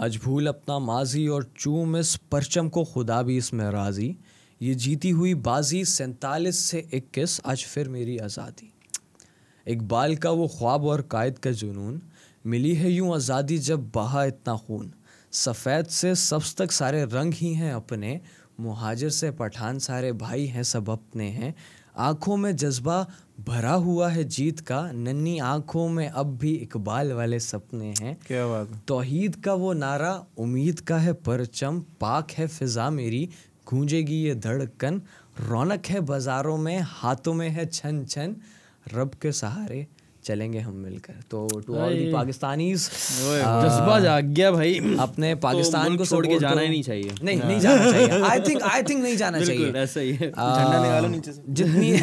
आज भूल अपना माजी और चूम इस परचम को खुदा भी इसमें राजी ये जीती हुई बाजी सैंतालीस से इक्कीस आज फिर मेरी आज़ादी इकबाल का वो ख्वाब और कायद का जुनून मिली है यूं आज़ादी जब बहा इतना खून सफ़ेद से सब्स तक सारे रंग ही हैं अपने मुहाजिर से पठान सारे भाई हैं सब अपने हैं आँखों में जज्बा भरा हुआ है जीत का नन्ही आँखों में अब भी इकबाल वाले सपने हैं क्या बात तोहीद का वो नारा उम्मीद का है परचम पाक है फिजा मेरी गूंजेगी ये धड़कन रौनक है बाजारों में हाथों में है छन छन रब के सहारे चलेंगे हम मिलकर तो टू ऑल दी पाकिस्तानीज जज्बा जाग गया भाई अपने तो पाकिस्तान को छोड़ के जाना ही नहीं चाहिए नहीं हाँ। नहीं जाना चाहिए आई थिंक आई थिंक नहीं जाना चाहिए ऐसा ही है झंडा निकालो नीचे से जितनी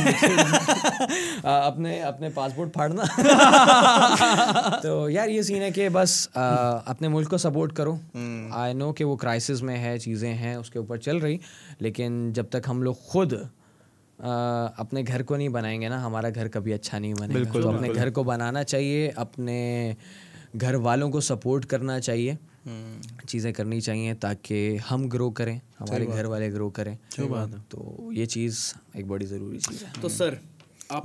अपने अपने पासपोर्ट फाड़ना तो यार ये सीन है कि बस अपने मुल्क को सपोर्ट करो आई हम्म। नो कि वो क्राइसिस में है चीज़ें हैं उसके ऊपर चल रही लेकिन जब तक हम लोग खुद अपने घर को नहीं बनाएंगे ना हमारा घर कभी अच्छा नहीं बनेगा बिल्कुल, तो अपने घर को बनाना चाहिए अपने घर वालों को सपोर्ट करना चाहिए हम्म। चीज़ें करनी चाहिए ताकि हम ग्रो करें हमारे घर वाले ग्रो करें तो ये चीज़ एक बड़ी ज़रूरी चीज़ है तो sir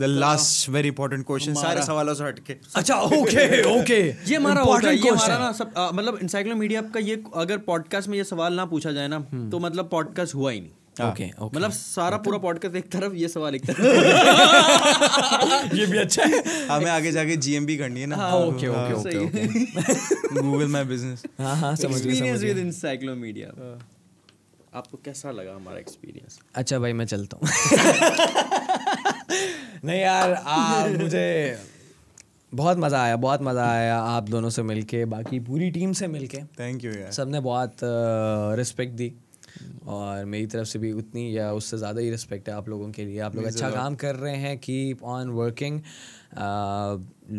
last very important question सारे सवालों से हटके अच्छा ओके ओके ये हमारा है ये हमारा ना सब मतलब इंसाइक्लोमीडिया आपका ये अगर पॉडकास्ट में ये सवाल ना पूछा जाए ना हम्म। तो मतलब पॉडकास्ट हुआ ही नहीं ओके हाँ। ओके मतलब सारा पूरा पॉडकास्ट मतलब- एक तरफ ये सवाल एक तरफ ये भी अच्छा है हमें आगे जाके जीएमबी करनी है ना okay okay okay Google my business हां हां समझ गया एक्सपीरियंस विद एनसाइक्लोपीडिया आपको कैसा लगा हमारा एक्सपीरियंस अच्छा भाई मैं चलता हूं नहीं यार आ, मुझे बहुत मज़ा आया बहुत मज़ा आया आप दोनों से मिलके बाकी पूरी टीम से मिलके थैंक यू यार सबने बहुत रिस्पेक्ट दी और मेरी तरफ से भी उतनी या उससे ज़्यादा ही रिस्पेक्ट है आप लोगों के लिए आप लोग अच्छा काम कर रहे हैं कीप ऑन वर्किंग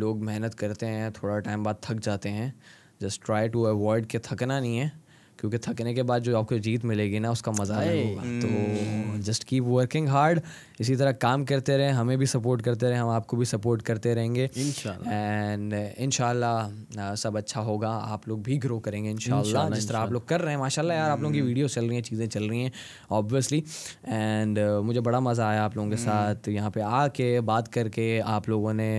लोग मेहनत करते हैं थोड़ा टाइम बाद थक जाते हैं जस्ट ट्राई टू अवॉइड के थकना नहीं है क्योंकि थकने के बाद जो आपको जीत मिलेगी ना उसका मज़ा आएगा तो जस्ट कीप वर्किंग हार्ड इसी तरह काम करते रहें हमें भी सपोर्ट करते रहें हम आपको भी सपोर्ट करते रहेंगे एंड uh, इन uh, सब अच्छा होगा आप लोग भी ग्रो करेंगे इन जिस तरह आप लोग कर रहे हैं माशाल्लाह यार आप लोगों की वीडियो हम्म। चल रही हैं चीज़ें चल रही हैं ऑब्वियसली एंड uh, मुझे बड़ा मज़ा आया आप लोगों के हम्म। साथ यहाँ पे आके बात करके आप लोगों ने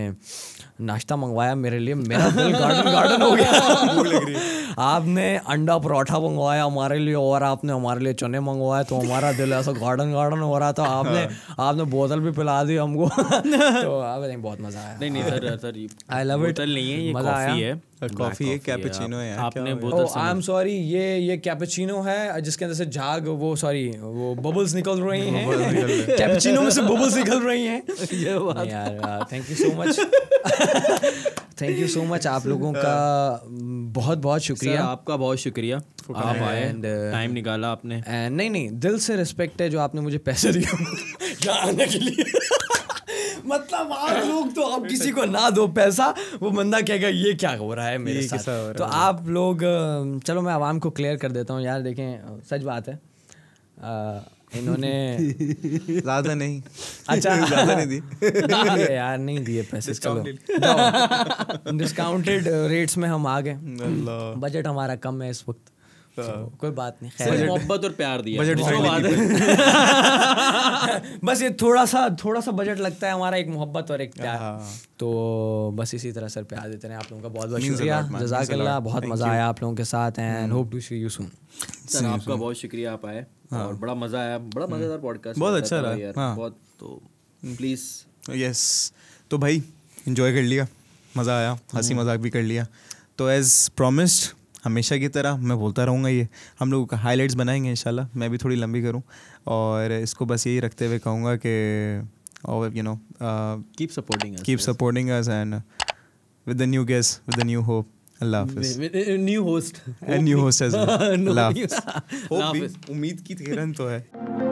नाश्ता मंगवाया मेरे लिए मेरा दिल गार्डन गार्डन हो गया आपने अंडा पराठा मंगवाया हमारे लिए और आपने हमारे लिए चने मंगवाए तो हमारा दिल ऐसा गार्डन गार्डन हो रहा था आपने हाँ। आपने बोतल भी पिला दी हमको तो अब नहीं बहुत मजा आया नहीं नहीं sir sir I love it बोतल नहीं है ये कॉफी है कॉफी है कैपेचिनो है आपने बोतल आई एम सॉरी ये ये कैपेचिनो है जिसके अंदर से झाग वो सॉरी वो बबल्स निकल रही हैं कैपेचिनो में से बबल्स निकल रही हैं ये बात यार thank you so much thank you so much आप लोगों का बहुत बहुत शुक्रिया आपका बहुत शुक्रिया आप आए टाइम uh, निकाला आपने नहीं नहीं दिल से रिस्पेक्ट है जो आपने मुझे पैसे दिया यहाँ आने के लिए मतलब आप लोग तो अब किसी को ना दो पैसा वो बंदा कहेगा ये क्या हो रहा है मेरे साथ तो आप लोग चलो मैं आवाम को क्लियर कर देता हूँ यार देखें सच बात है आ, इन्होंने ज्यादा नहीं अच्छा ज्यादा नहीं दी यार नहीं दिए पैसे चलो डिस्काउंटेड रेट्स में हम आ गए बजट हमारा कम है इस वक्त तो कोई बात नहीं खैर मोहब्बत और प्यार दिया बजट बस ये थोड़ा सा थोड़ा सा बजट लगता है हमारा एक मोहब्बत और एक हाँ। प्यार तो बस इसी तरह सर प्यार देते रहे आप लोगों का बहुत बहुत शुक्रिया जजाकल्ला बहुत मज़ा आया आप लोगों के साथ and hope to see you soon sir आपका बहुत शुक्रिया आप आए हाँ। और बड़ा मज़ा आया बड़ा hmm. मज़ेदार पॉडकास्ट बहुत अच्छा रहा हाँ। बहुत तो प्लीज़ hmm. यस तो भाई इंजॉय कर लिया मज़ा आया हंसी hmm. मजाक भी कर लिया तो एज़ प्रोमिस्ड हमेशा की तरह मैं बोलता रहूँगा ये हम लोग हाईलाइट्स बनाएंगे इन मैं भी थोड़ी लंबी करूँ और इसको बस यही रखते हुए कहूँगा कि और you know keep supporting keep supporting us and with the new guest with the new hope अल्लाह हाफिज new host and new host as अल्लाह उम्मीद की किरण तो है